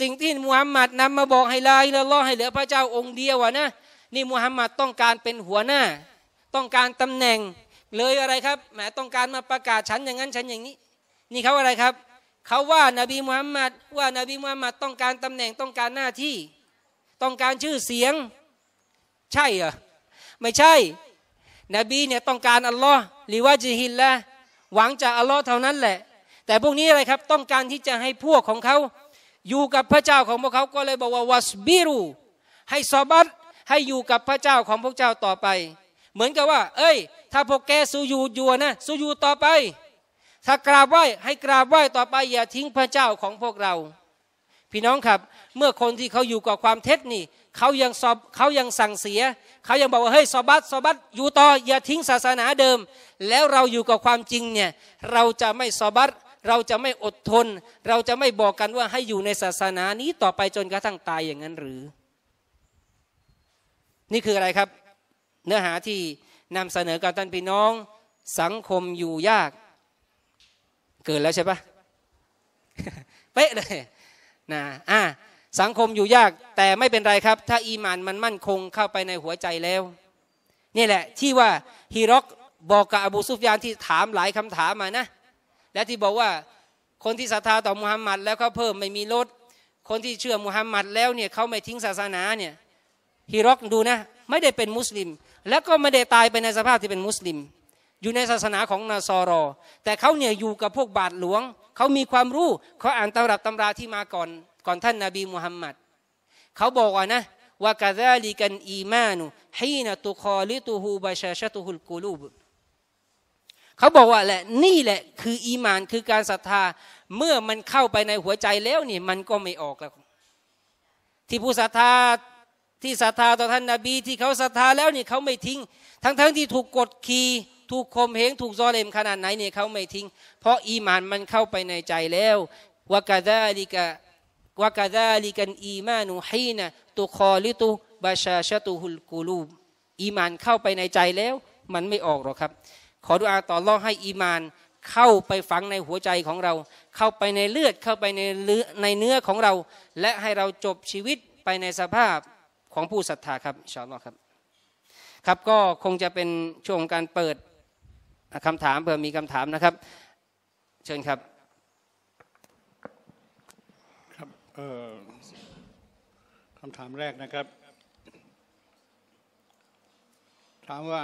สิ่งที่มุฮัมมัดนำมาบอกให้ลายละล่อให้เหลือพระเจ้าองค์เดียวนะนี่มุฮัมมัดต้องการเป็นหัวหน้า ต้องการตำแหน่งเลยอะไรครับแหมต้องการมาประกาศฉันอย่างนั้นฉันอย่างนี้ นี่เขาอะไรครับเขาว่านาบีมุฮัมมัดว่านาบีมุฮัมมัดต้องการตำแหน่งต้องการหน้าที่ ต้องการชื่อเสียง ใช่เหรอไม่ใช่นบีเนี่ยต้องการอัลลอฮ์หรือว่าจีฮิลละหวังจากอัลลอฮ์เท่านั้นแหละ แต่พวกนี้อะไรครับต้องการที่จะให้พวกของเขาอยู่กับพระเจ้าของพวกเขาก็เลยบอกว่าวัสบิรู ให้ซอบัตให้อยู่กับพระเจ้าของพวกเจ้าต่อไป เหมือนกับว่า เอ้ย ถ้าพวกแกสู้อยู่อยู่นะสู้อยู่ต่อไปถ้ากราบไหว้ให้กราบไหว้ต่อไปอย่าทิ้งพระเจ้าของพวกเรา พี่น้องครับ เมื่อคนที่เขาอยู่กับความเท็จนี่เขายังสอบเขายังสั่งเสียเขายังบอกว่าเฮ้ยสอบัตสอบัตอยู่ต่ออย่าทิ้งศาสนาเดิม แล้วเราอยู่กับความจริงเนี่ยเราจะไม่สอบัตเราจะไม่อดทน เราจะไม่บอกกันว่าให้อยู่ในศาสนานี้ต่อไปจนกระทั่งตายอย่างนั้นหรือ นี่คืออะไรครับ เนื้อหาที่นำเสนอกับท่านพี่น้อง สังคมอยู่ยากเกิดแล้วใช่ปะเป๊ะเลยนะอ่ะสังคมอยู่ยากแต่ไม่เป็นไรครับ ถ้าอีมานมันมั่นคงเข้าไปในหัวใจแล้ว นี่แหละ ที่ว่าฮิรอกบอกกับอบูซุฟยานที่ถามหลายคำถามมานะและที่บอกว่าคนที่ศรัทธาต่อมุฮัมมัดแล้วเขาเพิ่มไม่มีลดคนที่เชื่อมุฮัมมัดแล้วเนี่ยเขาไม่ทิ้งศาสนาเนี่ยฮิรอกดูนะ ไม่ได้เป็นมุสลิม แล้วก็ไม่ได้ตายไปในสภาพที่เป็นมุสลิมอยู่ในศาสนาของนาซอรอแต่เขาเนี่ยอยู่กับพวกบาทหลวง เขามีความรู้เขาอ่านตำรับตำราที่มาก่อน ก่อนท่านนาบีมุฮัมมัดเขาบอกว่านะ ว่ากาซาลิกันอีมานุฮีนตุคอลิตูฮูบาชาชตุฮุลกูลูบเขาบอกว่าแหละนี่แหละคือ อีมานคือการศรัทธาเมื่อมันเข้าไปในหัวใจแล้วนี่มันก็ไม่ออกแล้ว ที่ผู้ศรัทธาที่ศรัทธาต่อท่านนาบี ที่เขาศรัทธาแล้วนี่เขาไม่ทิ้ง ทั้งๆทที่ถูกกดขี่ถูกคมเหงถูกซอเลมขนาดไหนเนี่ยเขาไม่ทิ้งเพราะอีมานมันเข้าไปในใจแล้ววกาซาลิกะวกาซาลิกันอีมานุฮีนะตุคอลิตุบาชาชตุฮุลกูลูบอีมานเข้าไปในใจแล้ว มันไม่ออกหรอกครับ ขอดุอาต่อรองให้อีมานเข้าไปฝังในหัวใจของเรา เข้าไปในเลือด เข้าไปในเลือในเนื้อของเรา และให้เราจบชีวิตไปในสภาพของผู้ศรัทธาครับอินชาอัลลอฮ์ครับ ครับก็คงจะเป็นช่วงการเปิดคำถามเผื่อมีคำถามนะครับ เชิญครับครับคำถามแรกนะครับ ถามว่า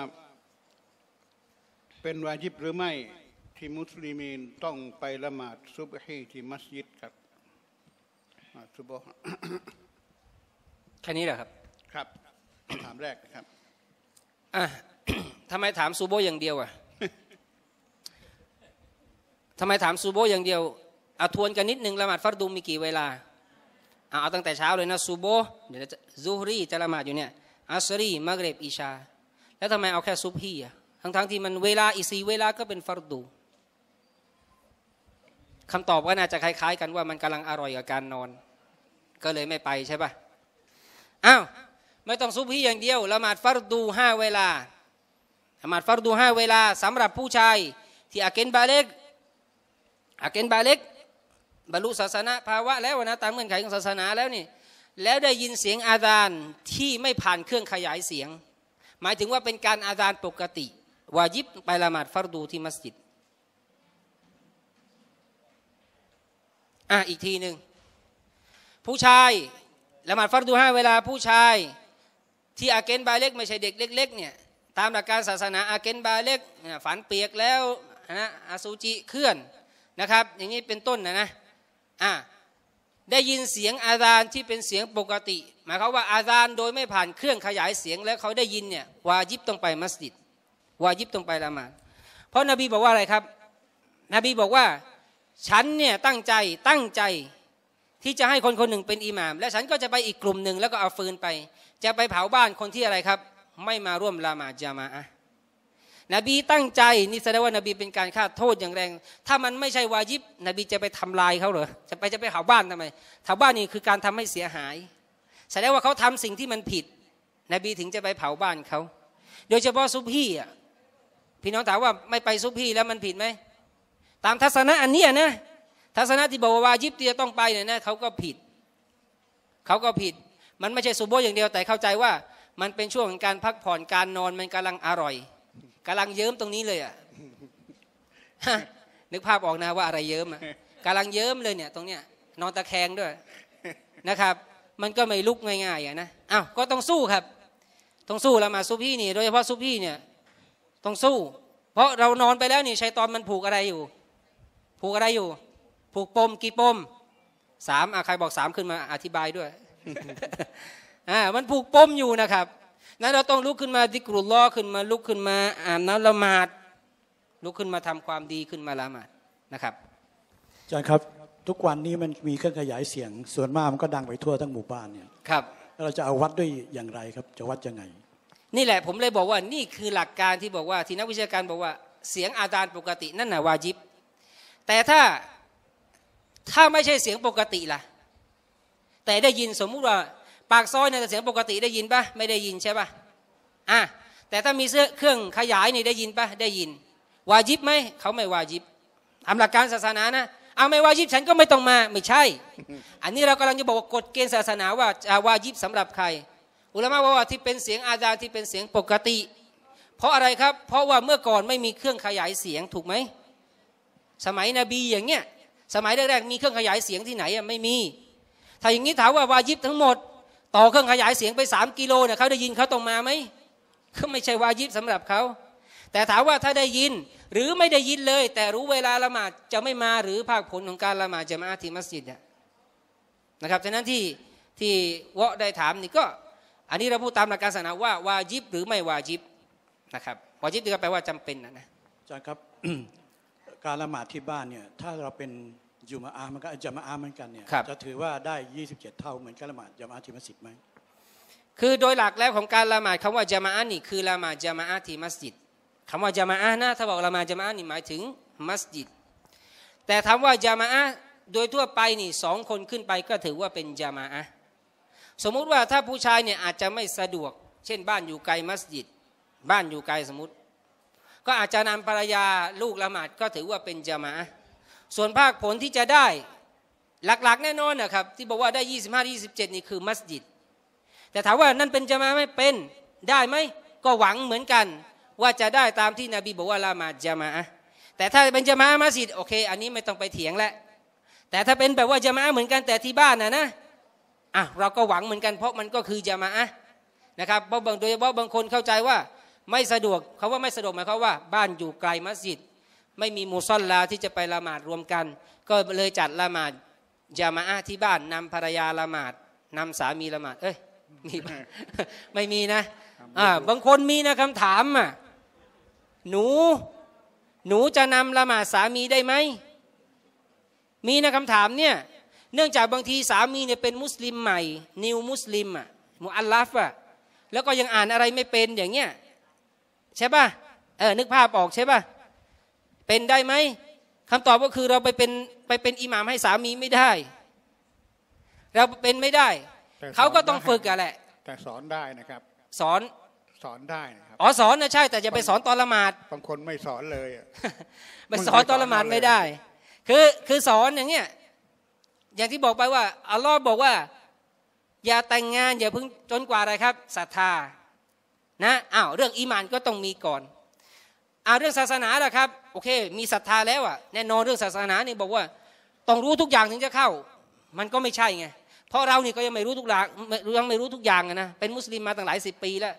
เป็นวาญิบ หรือไม่ที่มุสลิมีนต้องไปละหมาดซุบฮีที่มัสยิดครับซุบฮ์แค่นี้แหละครับครับคำถามแรกนะครับอ่ะทำไมถามซูโบอย่างเดียวอ่ะทำไมถามซูโบอย่างเดียวเอาทวนกันนิดนึงละหมาดฟัรดูมีกี่เวลาเอาตั้งแต่เช้าเลยนะซูโบเดี๋ยวจะซูฮรีจะละหมาดอยู่เนี่ย อัสรีมักเรบอิชา แล้วทำไมเอาแค่ซุบฮีอ่ะทั้งทั้งที่มันเวลา อีสีเวลาก็เป็นฟัรดู คำตอบก็น่าจะคล้าย ๆ กันว่ามันกำลังอร่อยกับการนอน ก็เลยไม่ไปใช่ปะอ้าวไม่ต้องซุบฮีอย่างเดียวละหมาดฟัรดูห้าเวลาละหมาดฟัรดูห้าเวลาสำหรับผู้ชายที่อาเกนบาเล็กอาเกนบาเล็กบรรลุศาสนาภาวะ แล้วนะตามเงื่อนไขของศาสนาแล้วนี่แล้วได้ยินเสียงอาจารย์ที่ไม่ผ่านเครื่องขยายเสียง หมายถึงว่าเป็นการอาจารย์ปกติวายิบไปละหมาดฟัรดูที่มัสยิดอ่ะอีกทีหนึ่งผู้ชายละหมาดฟัรดูห้าเวลาผู้ชายที่อาเกนบาเล็กไม่ใช่เด็กเล็กๆเนี่ยตามหลักการศาสนาอาเกนบาเล็กฝันเปียกแล้วนะอาซูจิเคลื่อนนะครับอย่างนี้เป็นต้นนะนะอ่าได้ยินเสียงอาจานที่เป็นเสียงปกติ หมายความว่าอาจานโดยไม่ผ่านเครื่องขยายเสียงแล้วเขาได้ยินเนี่ยวายิบต้องไปมัสยิดวายิบต้องไปละหมาดเพราะนบีบอกว่าอะไรครับ นบีบอกว่า ฉันเนี่ยตั้งใจตั้งใจที่จะให้คนคนหนึ่งเป็นอิหมาม และฉันก็จะไปอีกกลุ่มหนึ่งแล้วก็เอาฟืนไป จะไปเผาบ้านคนที่อะไรครับ ไม่มาร่วมละหมาดจามาอะนบีตั้งใจนี่แสดงว่านบีเป็นการฆ่าโทษอย่างแรง ถ้ามันไม่ใช่วายิบ นบีจะไปทำลายเขาเหรอ จะไปจะไปเผาบ้านทำไมเผาบ้านนี่คือการทำให้เสียหายแสดงว่าเขาทำสิ่งที่มันผิด นบีถึงจะไปเผาบ้านเขาโดยเฉพาะซุพี่อ่ะพี่น้องถามว่าไม่ไปซุพี่แล้วมันผิดไหมตามทัศนะอันนี้นะทัศนะที่บอกว่าวายิบที่จะต้องไปเนี่ยนะเขาก็ผิดเขาก็ผิด มันไม่ใช่ซุโบอย่างเดียวแต่เข้าใจว่า มันเป็นช่วงของการพักผ่อนการนอนมันกำลังอร่อยกำลังเยิ้มตรงนี้เลยอ่ะนึกภาพออกนะว่าอะไรเยิ้มอ่ะกำลังเยิ้มเลยเนี่ย ตรงเนี้ยนอนตะแคงด้วยนะครับ มันก็ไม่ลุกง่ายๆอ่ะนะอ้าวก็ต้องสู้ครับ ต้องสู้แล้วมาซุพี่นี่ โดยเฉพาะซุพี่เนี่ยต้องสู้ เพราะเรานอนไปแล้วนี่ชัยตอนมันผูกอะไรอยู่ ผูกอะไรอยู่ ผูกปมกี่ปมสามอใครบอกสามขึ้นมาอธิบายด้วย อ่ามันผูกปมอยู่นะครับนั้นเราต้องลุกขึ้นมาดิกรุลล้อขึ้นมาลุกขึ้นมาอ่านน้นละหมาดลุกขึ้นมาทำความดีขึ้นมาละหมาดนะครับอาจารย์ครับทุกวันนี้มันมีเครื่องขยายเสียงส่วนมากมันก็ดังไปทั่วทั้งหมู่บ้านเนี่ยครับเราจะเอาวัดด้วยอย่างไรครับจะวัดยังไง นี่แหละผมเลยบอกว่านี่คือหลักการที่บอกว่าที่นักวิชาการบอกว่าเสียงอาจารย์ปกติ นั่นน่ะวาจิบ แต่ถ้าถ้าไม่ใช่เสียงปกติล่ะ แต่ได้ยินสมมุติว่าปากซอยเนี่ยเสียงปกติได้ยินปะไม่ได้ยินใช่ปะอ่ะ แต่ถ้ามีเสื้อเครื่องขยายนี่ได้ยินปะได้ยินวาจิบไหมเขาไม่วาจิบทำหลักการศาสนานะเอาไม่วาจิบฉันก็ไม่ต้องมา ไม่ใช่ อันนี้เรากำลังจะบอกว่ากฎเกณฑ์ศาสนาว่าวาจิบสำหรับใครอุลามะบอกว่าที่เป็นเสียงอาจาที่เป็นเสียงปกติ เพราะอะไรครับเพราะว่าเมื่อก่อนไม่มีเครื่องขยายเสียงถูกไหมสมัยนบีอย่างเงี้ยสมัยแรกๆมีเครื่องขยายเสียงที่ไหนอ่ะไม่มี ถ้าอย่างนี้ถามว่าวาจิบทั้งหมดต่อเครื่องขยายเสียงไป3กิโลเนี่ยเขาได้ยินเขาตรงมาไหมก็ไม่ใช่วายิบสำหรับเขาแต่ถามว่าถ้าได้ยินหรือไม่ได้ยินเลย แต่รู้เวลาละหมาดจะไม่มา หรือภาคผลของการละหมาดจะมาที่มัสยิดเนี่ยนะครับฉะนั้นที่ที่วะได้ถามนี่ก็อันนี้เราพูดตามหลักการศาสนาว่าวายิบหรือไม่วายิบนะครับวายิบก็แปลว่าจำเป็นนะนะอาจารย์ครับการละหมาดที่บ้านเนี่ยถ้าเราเป็นอยู่มาอามันก็จะมาอามันกันเนี่ยจะถือว่าได้ 27 เท่าเหมือนการละหมาดจะมาอาที่มัสยิดไหมคือโดยหลักแล้วของการละหมาดคำว่าจะมาอาห์นี่คือละหมาดจะมาอา์ที่มัสยิดคำว่าจะมาอาห์นะถ้าบอกละหมาดจะมาอาห์นี่หมายถึงมัสยิดแต่คำว่าจะมาอาห์โดยทั่วไปนี่สองคนขึ้นไปก็ถือว่าเป็นจะมาอาห์สมมุติว่าถ้าผู้ชายเนี่ยอาจจะไม่สะดวก เช่นบ้านอยู่ไกลมัสยิดบ้านอยู่ไกลสมมติก็อาจจะนำภรรยาลูกละหมาดก็ถือว่าเป็นจะมาอะส่วนภาคผลที่จะได้หลักๆ แน่นอนนะครับที่บอกว่าได้25 27 นี่คือมัสยิดแต่ถามว่านั่นเป็นจะมาไม่เป็นได้ไหมก็หวังเหมือนกันว่าจะได้ตามที่นบีบอกว่าละมาจะมาแต่ถ้าเป็นจะมามัสยิดโอเค อันนี้ไม่ต้องไปเถียงแล้วแต่ถ้าเป็นแบบว่าจะมาเหมือนกันแต่ที่บ้านนะนะอ่ะเราก็หวังเหมือนกันเพราะมันก็คือจะมานะครับ เพราะบางโดยเฉพาะบางคนเข้าใจว่าไม่สะดวกเขาว่าไม่สะดวกหมายความว่าบ้านอยู่ไกลมัสยิดไม่มีมูซอลลา ที่จะไปละหมาดรวมกัน ก็เลยจัดละหมาดยามาอาที่บ้านนำภรรยาละหมาดนำสามีละหมาดเอ้ยมีไม่มีนะอ่าบางคนมีนะคำถามอ่ะหนู หนูจะนำละหมาดสามีได้ไหม มีนะคำถามเนี่ย เนื่องจากบางทีสามีเนี่ยเป็นมุสลิมใหม่นิวมุสลิมอ่ะมูอัลลัฟอ่ะแล้วก็ยังอ่านอะไรไม่เป็นอย่างเงี้ยใช่ป่ะเออนึกภาพออกใช่ป่ะเป็นได้ไหมคำตอบก็คือเราไปเป็น ไปเป็นอิหมามให้สามีไม่ได้ เราเป็นไม่ได้ เขาก็ต้องฝึกอะแหละ แต่สอนได้นะครับ สอนสอนได้นะครับอ๋อสอนนะใช่ แต่จะไปสอนตอนละหมาดบางคนไม่สอนเลยไปสอนตอนละหมาดไม่ได้ คือคือสอนอย่างเงี้ยอย่างที่บอกไปว่าอัลลอฮ์บอกว่า อย่าแต่งงานอย่าพึ่งจนกว่าอะไรครับศรัทธา นะอ้าวเรื่องอีมานก็ต้องมีก่อนอ้าวเรื่องศาสนาล่ะครับโอเคมีศรัทธาแล้วอะแน่นอนเรื่องศาสนาเนี่ยบอกว่า ต้องรู้ทุกอย่างถึงจะเข้า มันก็ไม่ใช่ไงเพราะเรานี่ก็ยังไม่รู้ทุกอย่างยังไม่รู้ทุกอย่างนะเป็นมุสลิมมาตั้งหลายสิบปีแล้ว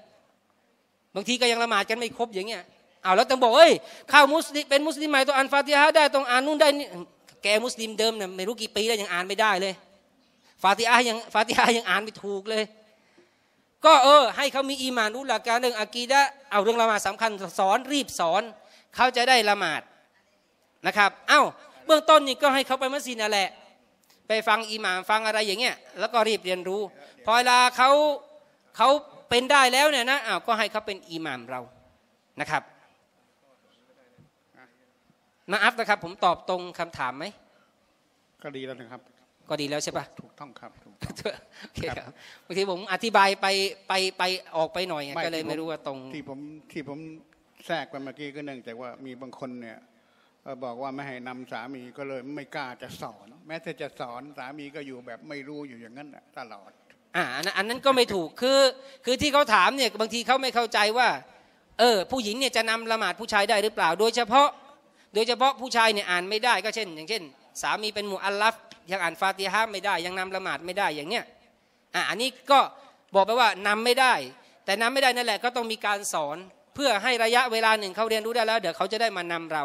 บางทีก็ยังละหมาดกันไม่ครบอย่างเงี้ยเอาแล้วต้องบอกเอ้ยเข้ามุสลิมเป็นมุสลิมใหม่ต้องอ่านฟาติฮะได้ต้องอ่านนู่นได้นี่แกมุสลิมเดิมเนี่ยไม่รู้กี่ปีแล้วยังอ่านไม่ได้เลยฟาติฮะยังฟาติฮะยังอ่านไม่ถูกเลย ก็เออให้เขามีอีมานรู้หลักการเรื่องอากีดะเอาเรื่องละหมาดสำคัญสอนรีบสอนเขาจะได้ละหมาดนะครับ เอา้า เบื้องต้นนี่ก็ให้เขาไปมัสยิดนั่นแหละ ไปฟังอิหม่าม ฟังอะไรอย่างเงี้ยแล้วก็รีบเรียนรู้ พอเวลาเขาเขาเป็นได้แล้วเนี่ยนะอ้าวก็ให้เขาเป็นอิหม่ามเรานะครับนะอัพนะครับผมตอบตรงคำถามไหมก็ดีแล้วนะครับก็ดีแล้วใช่ปะถูกต้องครับถูกต้องบางทีผมอธิบายไปไปไปออกไปหน่อยก็เลยไม่รู้ว่าตรงที่ผมที่ผมแทรกไปเมื่อกี้ก็เนื่องจากว่ามีบางคนเนี่ยบอกว่าไม่ให้นำสามีก็เลยไม่กล้าจะสอนแม้แต่จะสอนสามีก็อยู่แบบไม่รู้อยู่อย่างนั้นตลอดอ่าอันนั้นก็ไม่ถูกคือคือที่เขาถามเนี่ยบางทีเขาไม่เข้าใจว่าเออผู้หญิงเนี่ยจะนำละหมาดผู้ชายได้หรือเปล่า โดยเฉพาะโดยเฉพาะผู้ชายเนี่ยอ่านไม่ได้ก็เช่น อย่างเช่น สามีเป็นมูอัลลัฟยังอ่านฟาติฮะไม่ได้ยังนำละหมาดไม่ได้อย่างเนี้ยอ่าอันนี้ก็บอกไปว่านำไม่ได้ แต่นำไม่ได้นั่นแหละก็ต้องมีการสอนเพื่อให้ระยะเวลาหนึ่งเขาเรียนรู้ได้แล้ว เดี๋ยวเขาจะได้มานำเรา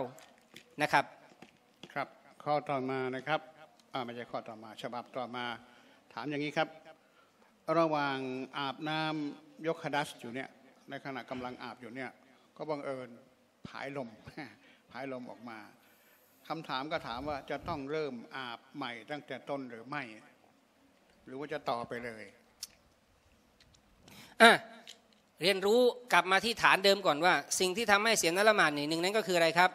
นะครับ ครับข้อต่อมานะครับอ่าไม่ใช่ข้อต่อมา ฉบับต่อมาถามอย่างนี้ครับ ระหว่างอาบน้ำ ยกคดัสอยู่เนี่ยในขณะกำลังอาบอยู่เนี่ย ก็บังเอิญผายลมผายลมออกมา คำถามก็ถามว่าจะต้องเริ่มอาบใหม่ ตั้งแต่ต้นหรือไม่หรือว่าจะต่อไปเลยอ่ะเรียนรู้กลับมาที่ฐานเดิมก่อนว่า สิ่งที่ทำให้เสียงนละหมาดหนึ่งนั้นก็คืออะไรครับ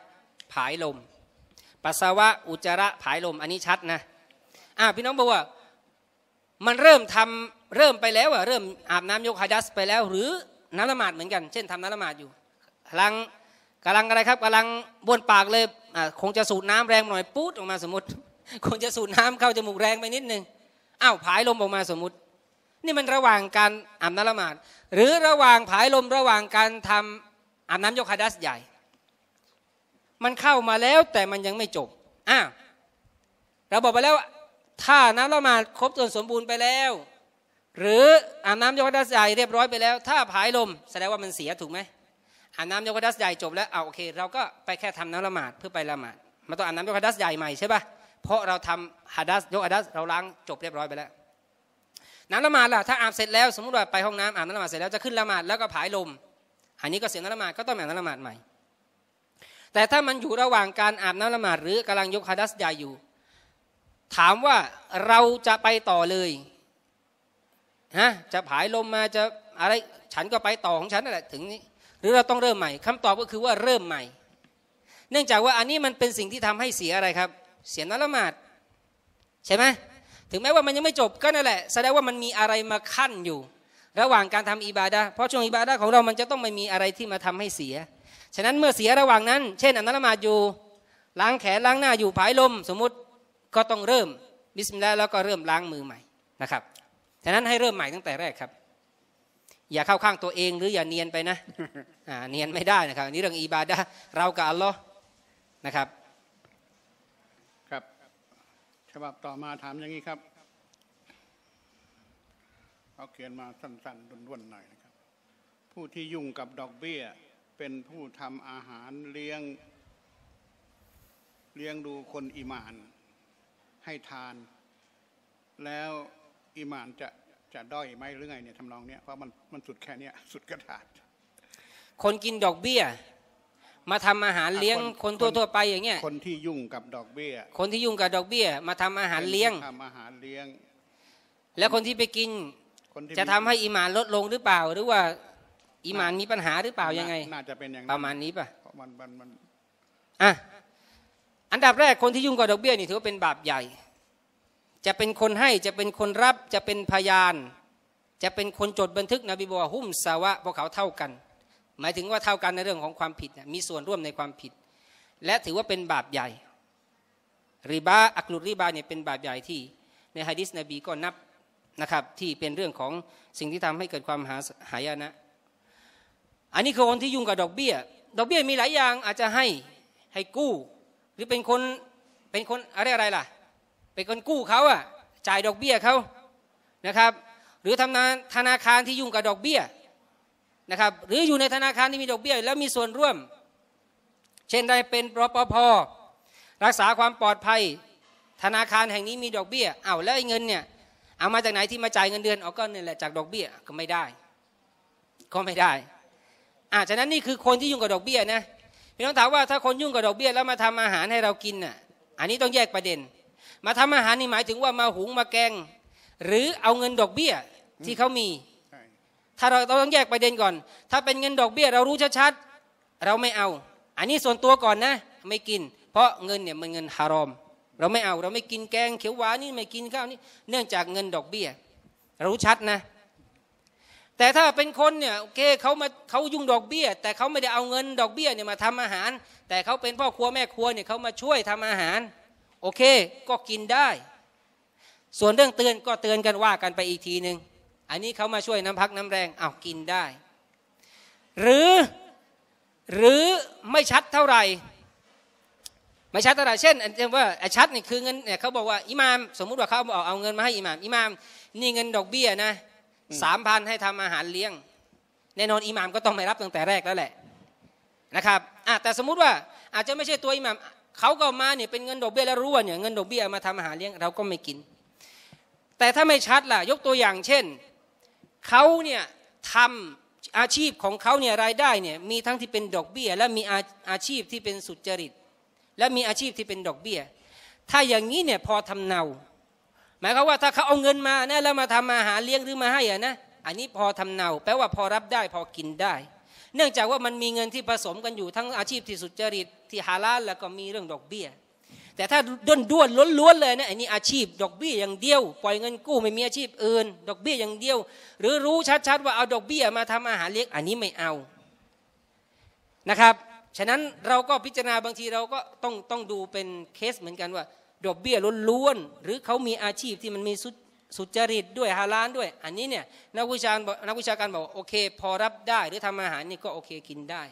ผายลมปัสสาวะอุจจาระผายลมอันนี้ชัดนะอ่าพี่น้องบอกว่ามันเริ่มทำเริ่มไปแล้วอะเริ่มอาบน้ำยกฮัดัสไปแล้ว หรือนละหมาดเหมือนกัน เช่นทำนละหมาดอยู่กำลังกำลังอะไรครับกำลังบ้วนปากเลยอ่าคงจะสูดน้ำแรงหน่อยปุ๊ดออกมาสมมติคงจะสูดน้ำเข้าจมูกแรงไปนิดนึงอ้าวผายลมออกมาสมมตินี่มันระหว่างการอาบน้ำละหมาดหรือระหว่างผายลมระหว่างการทำอาบน้ำยกคาดัสใหญ่ มันเข้ามาแล้วแต่มันยังไม่จบ อ้าว เราบอกไปแล้วถ้าน้ำละหมาดครบจนสมบูรณ์ไปแล้ว หรืออาบน้ำยกดัสใหญ่เรียบร้อยไปแล้ว ถ้าผายลม แสดงว่ามันเสียถูกไหมอาบน้ำยกดัสใหญ่จบแล้วเอาโอเคเราก็ไปแค่ทำน้ำละหมาดเพื่อไปละหมาดมาต้องอาบน้ำยกดัสใหญ่ใหม่ใช่ปะเพราะเราทำฮัดัสยกฮัดัสเราล้างจบเรียบร้อยไปแล้วน้ำละหมาดล่ะ ถ้าอาบเสร็จแล้วสมมติว่าไปห้องน้ำอาบน้ำละหมาดเสร็จแล้วจะขึ้นละหมาดแล้วก็ผายลม อันนี้ก็เสียน้ำละหมาดก็ต้องแาบน้ำละหมาดใหม่ แต่ถ้ามันอยู่ระหว่างการอาบน้ำละหมาดหรือ กำลังยกฮะดัสยาอยู่ ถามว่าเราจะไปต่อเลยฮะจะผายลมมาจะอะไรฉันก็ไปต่อของฉันนั่นแหละถึงนี้หรือเราต้องเริ่มใหม่ คำตอบก็คือว่าเริ่มใหม่ เนื่องจากว่าอันนี้มันเป็นสิ่งที่ทำให้เสียอะไรครับ เสียนละหมาดใช่ไหมถึงแม้ว่ามันยังไม่จบก็นั่นแหละแสดงว่ามันมีอะไรมาขั้นอยู่ ระหว่างการทำอิบาดาเพราะช่วงอิบาดาของเรา มันจะต้องไม่มีอะไรที่มาทำให้เสีย ฉะนั้นเมื่อเสียระหว่างนั้น เช่นอันัละมาอยู่ล้างแขนล้างหน้าอยู่ผายลม สมมุติก็ต้องเริ่มบิสมิลลาห์แล้วก็เริ่มล้างมือใหม่นะครับฉะนั้นให้เริ่มใหม่ตั้งแต่แรกครับ อย่าเข้าข้างตัวเองหรืออย่าเนียนไปนะเนียนไม่ได้นะครับนี่เรื่องอิบาดาเรากับอัลลอฮ์นะครับบับต่อมาถามอย่างนี้ครับ เขาเขียนมาสั้นๆดุวนๆหน่อยนะครับ ผู้ที่ยุ่งกับดอกเบี้ย เป็นผู้ทำอาหารเลี้ยง เลี้ยงดูคนอิมาน ให้ทาน แล้วอิมานจะจะด้อยไหมหรือไงเนี่ยทำนองเนี้ยเพราะมันมันสุดแค่เนี้ยสุดกระดาษคนกินดอกเบี้ยมาทำอาหารเลี้ยงคนทั่วๆไปอย่างเงี้ยคนที่ยุ่งกับดอกเบี้ยคนที่ยุ่งกับดอกเบี้ย มาทำอาหารเลี้ยงทำอาหารเลี้ยงแล้วคนที่ไปกิน จะทำให้อิมานลดลงหรือเปล่า หรือว่าอิมานมีปัญหาหรือเปล่ายังไงน่าจะเป็นอย่างประมาณนี้ป่ะมันมันมันอ่ะอันดับแรกคนที่ยุ่งกับดอกเบี้ยนี่ถือว่าเป็นบาปใหญ่ จะเป็นคนให้จะเป็นคนรับจะเป็นพยาน จะเป็นคนจดบันทึกนบีบอกหุ้มสาวะพวกเขาเท่ากันหมายถึงว่าเท่ากันในเรื่องของความผิดมีส่วนร่วมในความผิด และถือว่าเป็นบาปใหญ่ริบาอักลุริบาเนี่ยเป็นบาปใหญ่ที่ ในฮะดิษนบีก็นับนะครับ ที่เป็นเรื่องของสิ่งที่ทำให้เกิดความหาหายนะ อันนี้คือคนที่ยุ่งกับดอกเบี้ย ดอกเบี้ยมีหลายอย่างอาจจะให้ให้กู้ หรือเป็นคนเป็นคนอะไรอะไรล่ะ เป็นคนกู้เขาอะจ่ายดอกเบี้ยเขานะครับ หรือทำงานธนาคารที่ยุ่งกับดอกเบี้ยนะครับหรืออยู่ในธนาคารที่มีดอกเบี้ยแล้วมีส่วนร่วม เช่นได้เป็นรปภรักษาความปลอดภัย ธนาคารแห่งนี้มีดอกเบี้ยอ้าวแล้วไอ้เงินเนี่ยเอามาจากไหนที่มาจ่ายเงินเดือนเอาก็เนี่ยแหละจากดอกเบี้ยก็ไม่ได้ ก็ไม่ได้อ่าฉะนั้นนี่คือคนที่ยุ่งกับดอกเบี้ยนะพี่น้องถามว่าถ้าคนยุ่งกับดอกเบี้ยแล้วมาทำอาหารให้เรากินน่ะอันนี้ต้องแยกประเด็น มาทำอาหารนี่หมายถึงว่ามาหุงมาแกง หรือเอาเงินดอกเบี้ยที่เขามีถ้าเราต้องแยกประเด็นก่อน ถ้าเป็นเงินดอกเบี้ย เรารู้ชัดๆเราไม่เอา อันนี้ส่วนตัวก่อนนะ ไม่กิน เพราะเงินเนี่ยมันเงินฮารอม เราไม่เอาเราไม่กินแกง เขียวหวานนี่ไม่กินข้าวนี่เนื่องจากเงินดอกเบี้ยรู้ชัดนะ แต่ถ้าเป็นคนเนี่ยโอเคเขามาเขายุ่งดอกเบี้ย แต่เขาไม่ได้เอาเงินดอกเบี้ยเนี่ยมาทำอาหาร แต่เขาเป็นพ่อครัวแม่ครัวเนี่ยเขามาช่วยทำอาหาร โอเคก็กินได้ ส่วนเรื่องเตือนก็เตือนกันว่ากันไปอีกทีหนึ่งอันนี้เขามาช่วยน้ำพักน้ำแรงเอากินได้ หรือหรือไม่ชัดเท่าไหร่ไม่ชัดตลาดเช่นอันว่าชัดนี่คือเงินเนี่ยเขาบอกว่าอิหมามสมมุติว่าเขาเอาเอาเงินมาให้อิหมาม อิหมาม นี่เงินดอกเบี้ยนะสามพันให้ทำอาหารเลี้ยง แน่นอนอิหมามก็ต้องไม่รับตั้งแต่แรกแล้วแหละนะครับแต่สมมุติว่าอาจจะไม่ใช่ตัวอิหมามเขาก็มาเนี่ยเป็นเงินดอกเบี้ยแล้วรู้ว่าเนี่ยเงินดอกเบี้ยมาทำอาหารเลี้ยงเราก็ไม่กิน แต่ถ้าไม่ชัดล่ะยกตัวอย่างเช่นเขาเนี่ยทำอาชีพของเขาเนี่ยรายได้เนี่ยมีทั้งที่เป็นดอกเบีย้ย และมีอาอาชีพที่เป็นสุจริตและมีอาชีพที่เป็นดอกเบีย้ย ถ้าอย่างนี้เนี่ยพอทำเนาหมายความว่าถ้าเขาเอาเงินมานะแล้วมาทำอาหารเลี้ยงหรือมาให้อะนะอันนี้พอทำเนา แปลว่าพอรับได้พอกินได้ เนื่องจากว่ามันมีเงินที่ผสมกันอยู่ทั้งอาชีพที่สุจริต ที่ฮาลาลแล้วก็มีเรื่องดอกเบีย้ยแต่ถ้าด้วนด้วนล้วนเลยนะไอ้นี่อาชีพดอกเบี้ยอย่างเดียวปล่อยเงินกู้ไม่มีอาชีพอื่น ดอกเบี้ยอย่างเดียว หรือรู้ชัดๆว่าเอาดอกเบี้ย มาทำอาหารเลี้ยงอันนี้ไม่เอานะครับฉะนั้นเราก็พิจารณาบางทีเราก็ต้องต้องดูเป็นเคสเหมือนกันว่าดอกเบี้ยล้นล้วนหรือเขามีอาชีพที่มันมีสุดสุจริตด้วยฮาลานด้วย อันนี้เนี่ยนักวิชาการนักวิชาการบอกโอเค พอรับได้หรือทำอาหารนี่ก็โอเคกินได้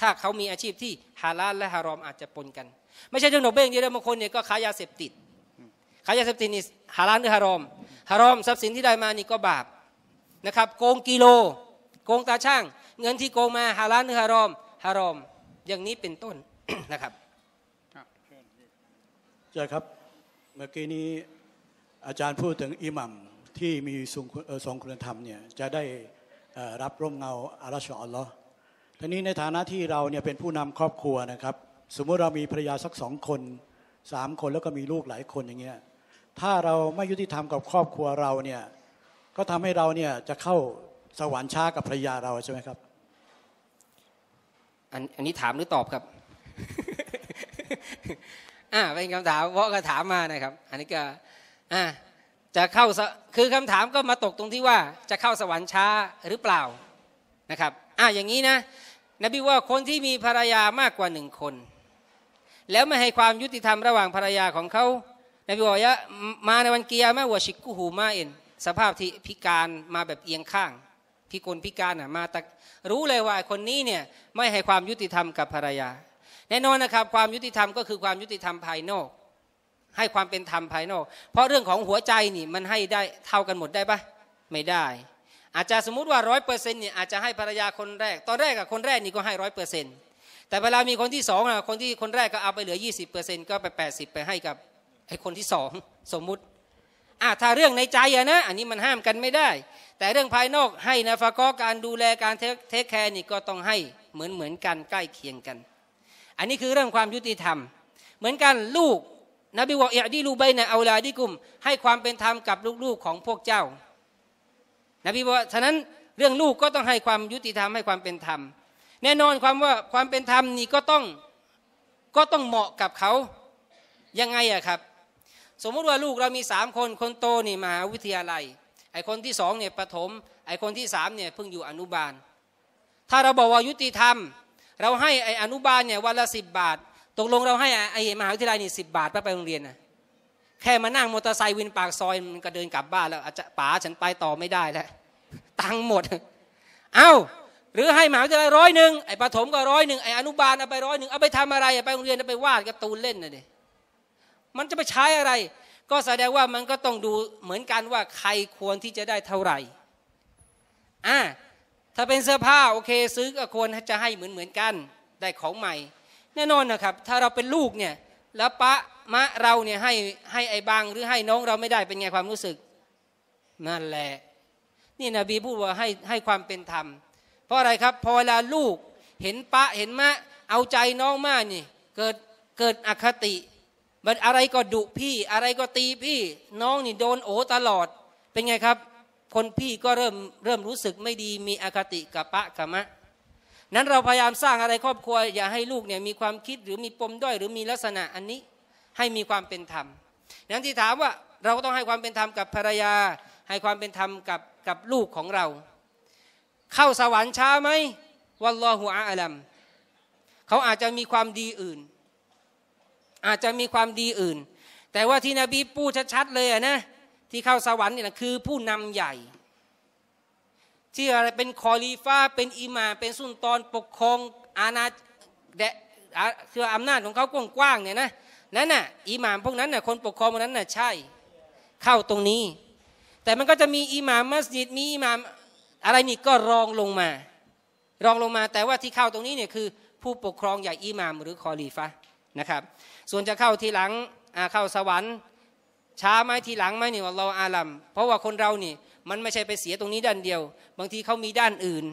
ถ้าเขามีอาชีพที่ฮาลานและฮารอมอาจจะปนกันไม่ใช่เรื่องดอกเบี้ยย่งเดียวบางคนเนี่ยก็ขายยาเสพติดขายยาเสพติดนี่ฮาลาลหรือฮารอมฮารอมทรัพย์สินที่ได้มานี่ก็บาปนะครับโกงกิโล โกงตาช่างเงินที่โกงมาฮาลาลหรือฮารอมฮารอมอย่างนี้เป็นต้นนะครับใช่ครับเมื่อกี้นี้อาจารย์พูดถึงอิหมัมที่มีสองคุณธรรมเนี่ยจะได้รับร่มเงาอารัชอัลลอฮ์ทีนี้ในฐานะที่เราเนี่ยเป็นผู้นำครอบครัวนะครับสมมติเรามีภรรยาสักสองคนสามคนแล้วก็มีลูกหลายคนอย่างเงี้ยถ้าเราไม่ยุติธรรมกับครอบครัวเราเนี่ยก็ทำให้เราเนี่ยจะเข้าสวรรค์ช้ากับภรรยาเราใช่ไหมครับอันนนี้ถามหรือตอบครับอ่าเป็นคำถาม เพราะก็ถามมานะครับอันนี้ก็อ่าจะเข้าคือคำถามก็มาตกตรงที่ว่า จะเข้าสวรรค์ช้าหรือเปล่านะครับอ่าอย่างนี้นะนบีว่าคนที่มีภรรยามากกว่าหนึ่งคนแล้วไม่ให้ความยุติธรรมระหว่างภรรยาของเขานบีบอกยะมาในวันเกียร์แม่วัวชิกกูหูมาเอ็นสภาพที่พิการมาแบบเอียงข้างพิกลพิการอ่ะมาตรู้เลยว่าคนนี้เนี่ยไม่ให้ความยุติธรรมกับภรรยา แน่นอนนะครับความยุติธรรมก็คือความยุติธรรมภายนอก ให้ความเป็นธรรมภายนอก เพราะเรื่องของหัวใจนี่มันให้ได้เท่ากันหมดได้ปะไม่ได้ อาจจะสมมุติว่าร้อยเปอร์เซ็นต์เนี่ยอาจจะให้ภรรยาคนแรก ตอนแรกกับคนแรกนี่ก็ให้ร้อยเปอร์เซ็นต์แต่เวลา มีคนที่สองอ่ะคนที่คนแรกก็เอาไปเหลือ 20%ก็ไป 80 ไปให้กับไอ้คนที่สองสมมุติอ่ะถ้าเรื่องในใจอะนะ อันนี้มันห้ามกันไม่ได้ แต่เรื่องภายนอกให้นะฟะก็การดูแลการเทคแคร์นี่ก็ต้องให้เหมือนเหมือนกันใกล้เคียงกัน อันนี้คือเรื่องความยุติธรรม เหมือนกันลูก นบีบอกเอะดีลูใบในเอาลาดิกุม ให้ความเป็นธรรมกับลูกๆของพวกเจ้า นบีบอกฉะนั้นเรื่องลูกก็ต้องให้ความยุติธรรมให้ความเป็นธรรมแน่นอนความว่าความเป็นธรรมนี่ก็ต้องก็ต้องเหมาะกับเขา ยังไงอะครับ สมมุติว่าลูกเรามีสามคนคนโตนี่มหาวิทยาลัย ไอคนที่สองเนี่ยประถม ไอคนที่สามเนี่ยเพิ่งอยู่อนุบาล ถ้าเราบอกว่ายุติธรรม เราให้ไออนุบาลเนี่ยวันละสิบบาทตกลงเราให้ไอมหาวิทยาลัยนี่สิบบาทไปไปโรงเรียนนะแค่มานั่งมอเตอร์ไซค์วินปากซอยมันก็เดินกลับบ้านแล้วอาจจะป๋าฉันไปต่อไม่ได้แล้วตังหมดเอา้าหรือให้หมหาวิทยาลัยร้อยหนึ่งไอ้ประถมก็ร้อยหนึ่งไอ้อนุบาลเอาไปร้อยหนึ่งเอาไปทำอะไรไปโรงเรียนเอาไปวาดกระตูนเล่นนะดิมันจะไปใช้อะไร ก็แสดงว่ามันก็ต้องดูเหมือนกันว่าใครควรที่จะได้เท่าไหร่อ่าถ้าเป็นเสื้อผ้าโอเค ซื้อก็ควรจะให้เหมือนเหมือนกันได้ของใหม่ แน่นอนนะครับ ถ้าเราเป็นลูกเนี่ยแล้วปะมะเราเนี่ยให้ให้ไอ้บาง หรือให้น้องเราไม่ได้เป็นไงความรู้สึกนั่นแหละนี่นบีพูดว่าให้ให้ความเป็นธรรมเพราะอะไรครับพอเวลาลูกเห็นปะเห็นมะ เอาใจน้องมากนี่เกิดเกิดอคติ มันอะไรก็ดุพี่ อะไรก็ตีพี่น้องนี่โดนโอตลอด เป็นไงครับ คนพี่ก็เริ่มเริ่มรู้สึกไม่ดีมีอคติกับปะกับมะนั้นเราพยายามสร้างอะไรครอบครัว อย่าให้ลูกเนี่ยมีความคิดหรือมีปมด้อยหรือมีลักษณะอันนี้ให้มีความเป็นธรรมนั้นที่ถามว่าเราก็ต้องให้ความเป็นธรรมกับภรรยา ให้ความเป็นธรรมกับกับลูกของเราเข้าสวรรค์ช้าไหมวัลลอฮุอาลัม เขาอาจจะมีความดีอื่น อาจจะมีความดีอื่น แต่ว่าที่นบีพูดชัดๆเลยนะ ที่เข้าสวรรค์นี่ะคือผู้นำใหญ่ที่อะไรเป็นคอลีฟ้า เป็นอิมาเป็นสุนตอนปกครองอาณาแดคืออำนาจของเขากว้างๆเนี่ยนะ นั่นน่ะอิหมามพวกนั้นน่ะคนปกครองพวกนั้นน่ะใช่ เข้าตรงนี้ แต่มันก็จะมีอิหมาม มัสยิดมีอิหมามอะไรนี่ก็รองลงมารองลงมาแต่ว่าที่เข้าตรงนี้เนี่ยคือ ผู้ปกครองใหญ่อิหม่าม หรือคอลีฟะนะครับ ส่วนจะเข้าทีหลังเข้าสวรรค์ ช้าไหมทีหลังไหมนี่เราอาลัมเพราะว่าคนเรานี่มันไม่ใช่ไปเสียตรงนี้ด้านเดียว บางทีเขามีด้านอื่น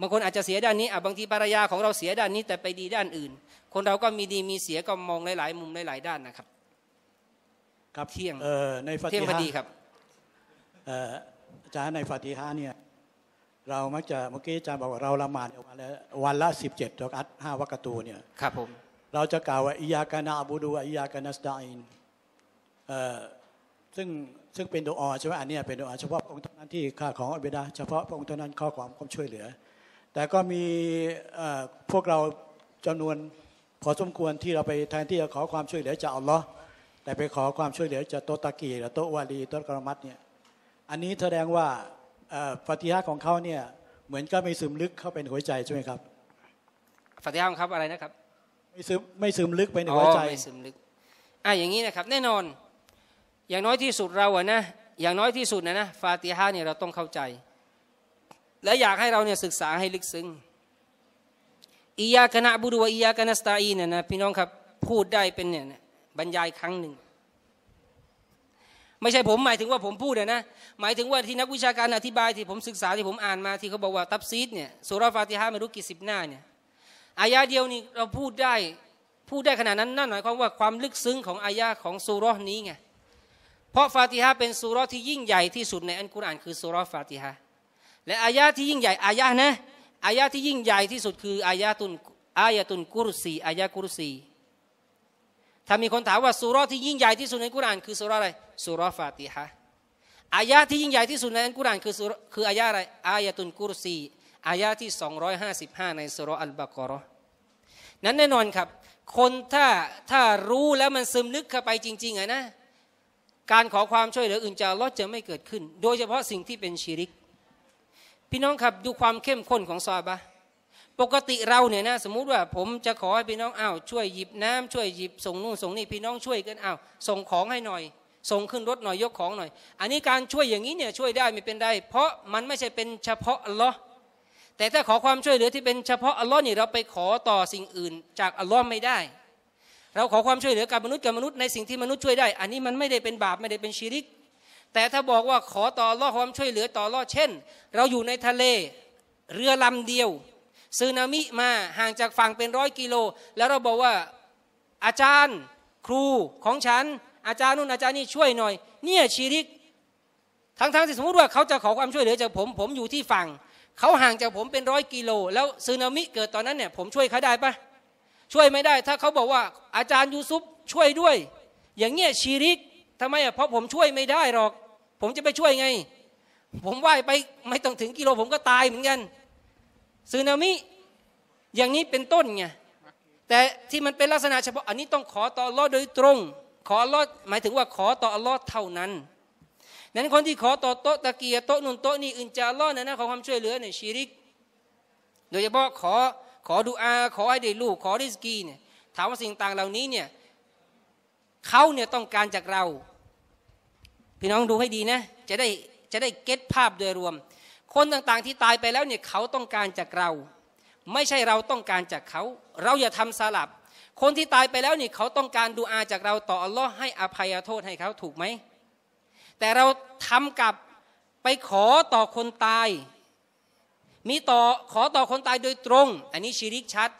บางคนอาจจะเสียด้านนี้บางทีภรรยาของเราเสียด้านนี้ แต่ไปดีด้านอื่น คนเราก็มีดีมีเสียก็มองหลายๆมุมหลายๆด้านนะครับครับเที่ยงในฟาติฮะเที่ยงพอดีครับอาจารย์ในฟาติฮะเนี่ยเรามักจะเมื่อกี้อาจารย์บอกว่าเราละหมาดวันละสิ17ตัวอัดห้าวักตูเนี่ยครับผมเราจะกล่าวว่าอิยากานาบูดูอิยากานัสตาอินเออ่ซึ่งซึ่งเป็นดวอ่อใช่ไหมอันนี้เป็นดวอ่อเฉพาะองค์เท่านั้นที่ข้าของอับดาเฉพาะพระองค์เท่านั้นข้อความความช่วยเหลือ แต่ก็มีเออ่พวกเราจำนวนพอสมควรที่เราไปแทนที่จะขอความช่วยเหลือจากอัลลอฮ์แต่ไปขอความช่วยเหลือจากโตตะกีหรือโตวาลีโตกรมัดเนี่ยอันนี้แสดงว่าฟาติฮะของเขาเนี่ยเหมือนก็ไม่ซึมลึกเข้าไปในหัวใจใช่ไหมครับฟาติะครของเขาอะไรนะครับไม่ซึมไม่ซึมลึกไปในหัวใจไม่ซึมลึกอ่ะอย่างนี้นะครับแน่นอนอย่างน้อยที่สุดเราอะนะอย่างน้อยที่สุดนะนะฟาติฮะเนี่ยเราต้องเข้าใจ และอยากให้เราเนี่ยศึกษาให้ลึกซึ้งอียากนะบุรุวะอียากนะสตาอีเนี่ยนะพี่น้องครับพูดได้เป็นเนี่ยบรรยายครั้งหนึ่งไม่ใช่ผมหมายถึงว่าผมพูดนะหมายถึงว่าที่นักวิชาการอธิบายที่ผมศึกษาที่ผมอ่านมาที่เขาบอกว่าตับซีดเนี่ยสุรฟาติฮะไม่รู้กี่สิบหน้าเนี่ยอายาเดียวนี่เราพูดได้พูดได้ขนาดนั้นนั่นหมายความว่าความลึกซึ้งของ อายาของสุรนี้ไงเพราะฟาติฮะเป็นสุรที่ยิ่งใหญ่ที่สุดในอันกุรอานคือสุรฟาติฮะและอายาที่ยิ่งใหญ่อายานะอายาที่ยิ่งใหญ่ที่สุดคืออายาตุนอายาตุนกุรซีอายากุรซีถ้ามีคนถามว่าสุรที่ยิ่งใหญ่ที่สุดในกุรานคือสุรอะไรสุรฟาติฮะอายะที่ยิ่งใหญ่ที่สุดในกุรานคือคืออายะอะไรอายะตุนกุรซีอายะที่255 ในสุรอัลบากรอนั้นแน่นอนครับ คนถ้าถ้ารู้แล้วมันซึมลึกเข้าไปจริงๆอะนะ การขอความช่วยเหลืออื่นจากลอจะไม่เกิดขึ้น โดยเฉพาะสิ่งที่เป็นชีริก พี่น้องครับดูความเข้มข้นของซาบะปกติเราเนี่ยนะสมมุติว่าผมจะขอให้พี่น้องอ้าวช่วยหยิบน้ำช่วยหยิบส่งนู่นส่งนี่พี่น้องช่วยกันอ้าวส่งของให้หน่อย ส่งขึ้นรถหน่อยยกของหน่อย อันนี้การช่วยอย่างนี้เนี่ยช่วยได้ไม่เป็นไรเพราะมันไม่ใช่เป็นเฉพาะอัลลอฮ์แต่ถ้าขอความช่วยเหลือที่เป็นเฉพาะอัลลอฮ์นี่เราไปขอต่อสิ่งอื่น จากอัลลอฮ์ไม่ได้ เราขอความช่วยเหลือกับมนุษย์กับมนุษย์ในสิ่งที่มนุษย์ช่วยได้ อันนี้มันไม่ได้เป็นบาปไม่ได้เป็นชีริกแต่ถ้าบอกว่าขอต่ออัลลอฮ์ความช่วยเหลือต่ออัลลอฮ์เช่น เราอยู่ในทะเลเรือลำเดียวซึนามิมาห่างจากฝั่งเป็นร้อยกิโล แล้วเราบอกว่าอาจารย์ครูของฉัน อาจารย์นู่นอาจารย์นี่ช่วยหน่อย เนี่ยชีริกทั้งๆที่สมมติว่าเขาจะขอความช่วยเหลือจากผมผมอยู่ที่ฝั่ง เขาห่างจากผมเป็นร้อยกิโล แล้วซึนามิเกิดตอนนั้นเนี่ยผมช่วยเขาได้ปะช่วยไม่ได้ ถ้าเขาบอกว่าอาจารย์ยูซุปช่วยด้วย อย่างเงี้ยชีริกทำไมอ่ะเพราะผมช่วยไม่ได้หรอก ผมจะไปช่วยไง ผมว่ายไปไม่ต้องถึงกิโล ผมก็ตายเหมือนกันซึนามิอย่างนี้เป็นต้นไงแต่ที่มันเป็นลักษณะเฉพาะ อันนี้ต้องขอต่ออัลลอฮ์โดยตรง ขออัลลอฮ์หมายถึงว่าขอต่ออัลลอฮ์เท่านั้นนั้นคนที่ขอต่อโต๊ะตะเกียโต๊ะนุนโต๊ะนี่อื่นจะรอดนะนะขอความช่วยเหลือเนี่ยชีริก โดยเฉพาะขอขอดูอาขอให้ได้ลูกขอริสกีเนี่ยถามว่าสิ่งต่างเหล่านี้เนี่ยเขาเนี่ยต้องการจากเรา พี่น้องดูให้ดีนะ จะได้จะได้เก็ตภาพโดยรวมคนต่างๆที่ตายไปแล้วเนี่ยเขาต้องการจากเรา ไม่ใช่เราต้องการจากเขา เราอย่าทำสลับ คนที่ตายไปแล้วเนี่ยเขาต้องการดูอาจากเรา ต่ออัลลอฮ์ให้อภัยโทษให้เขาถูกไหมแต่เราทำกับไปขอต่อคนตาย มีต่อขอต่อคนตายโดยตรง อันนี้ชีริกชัด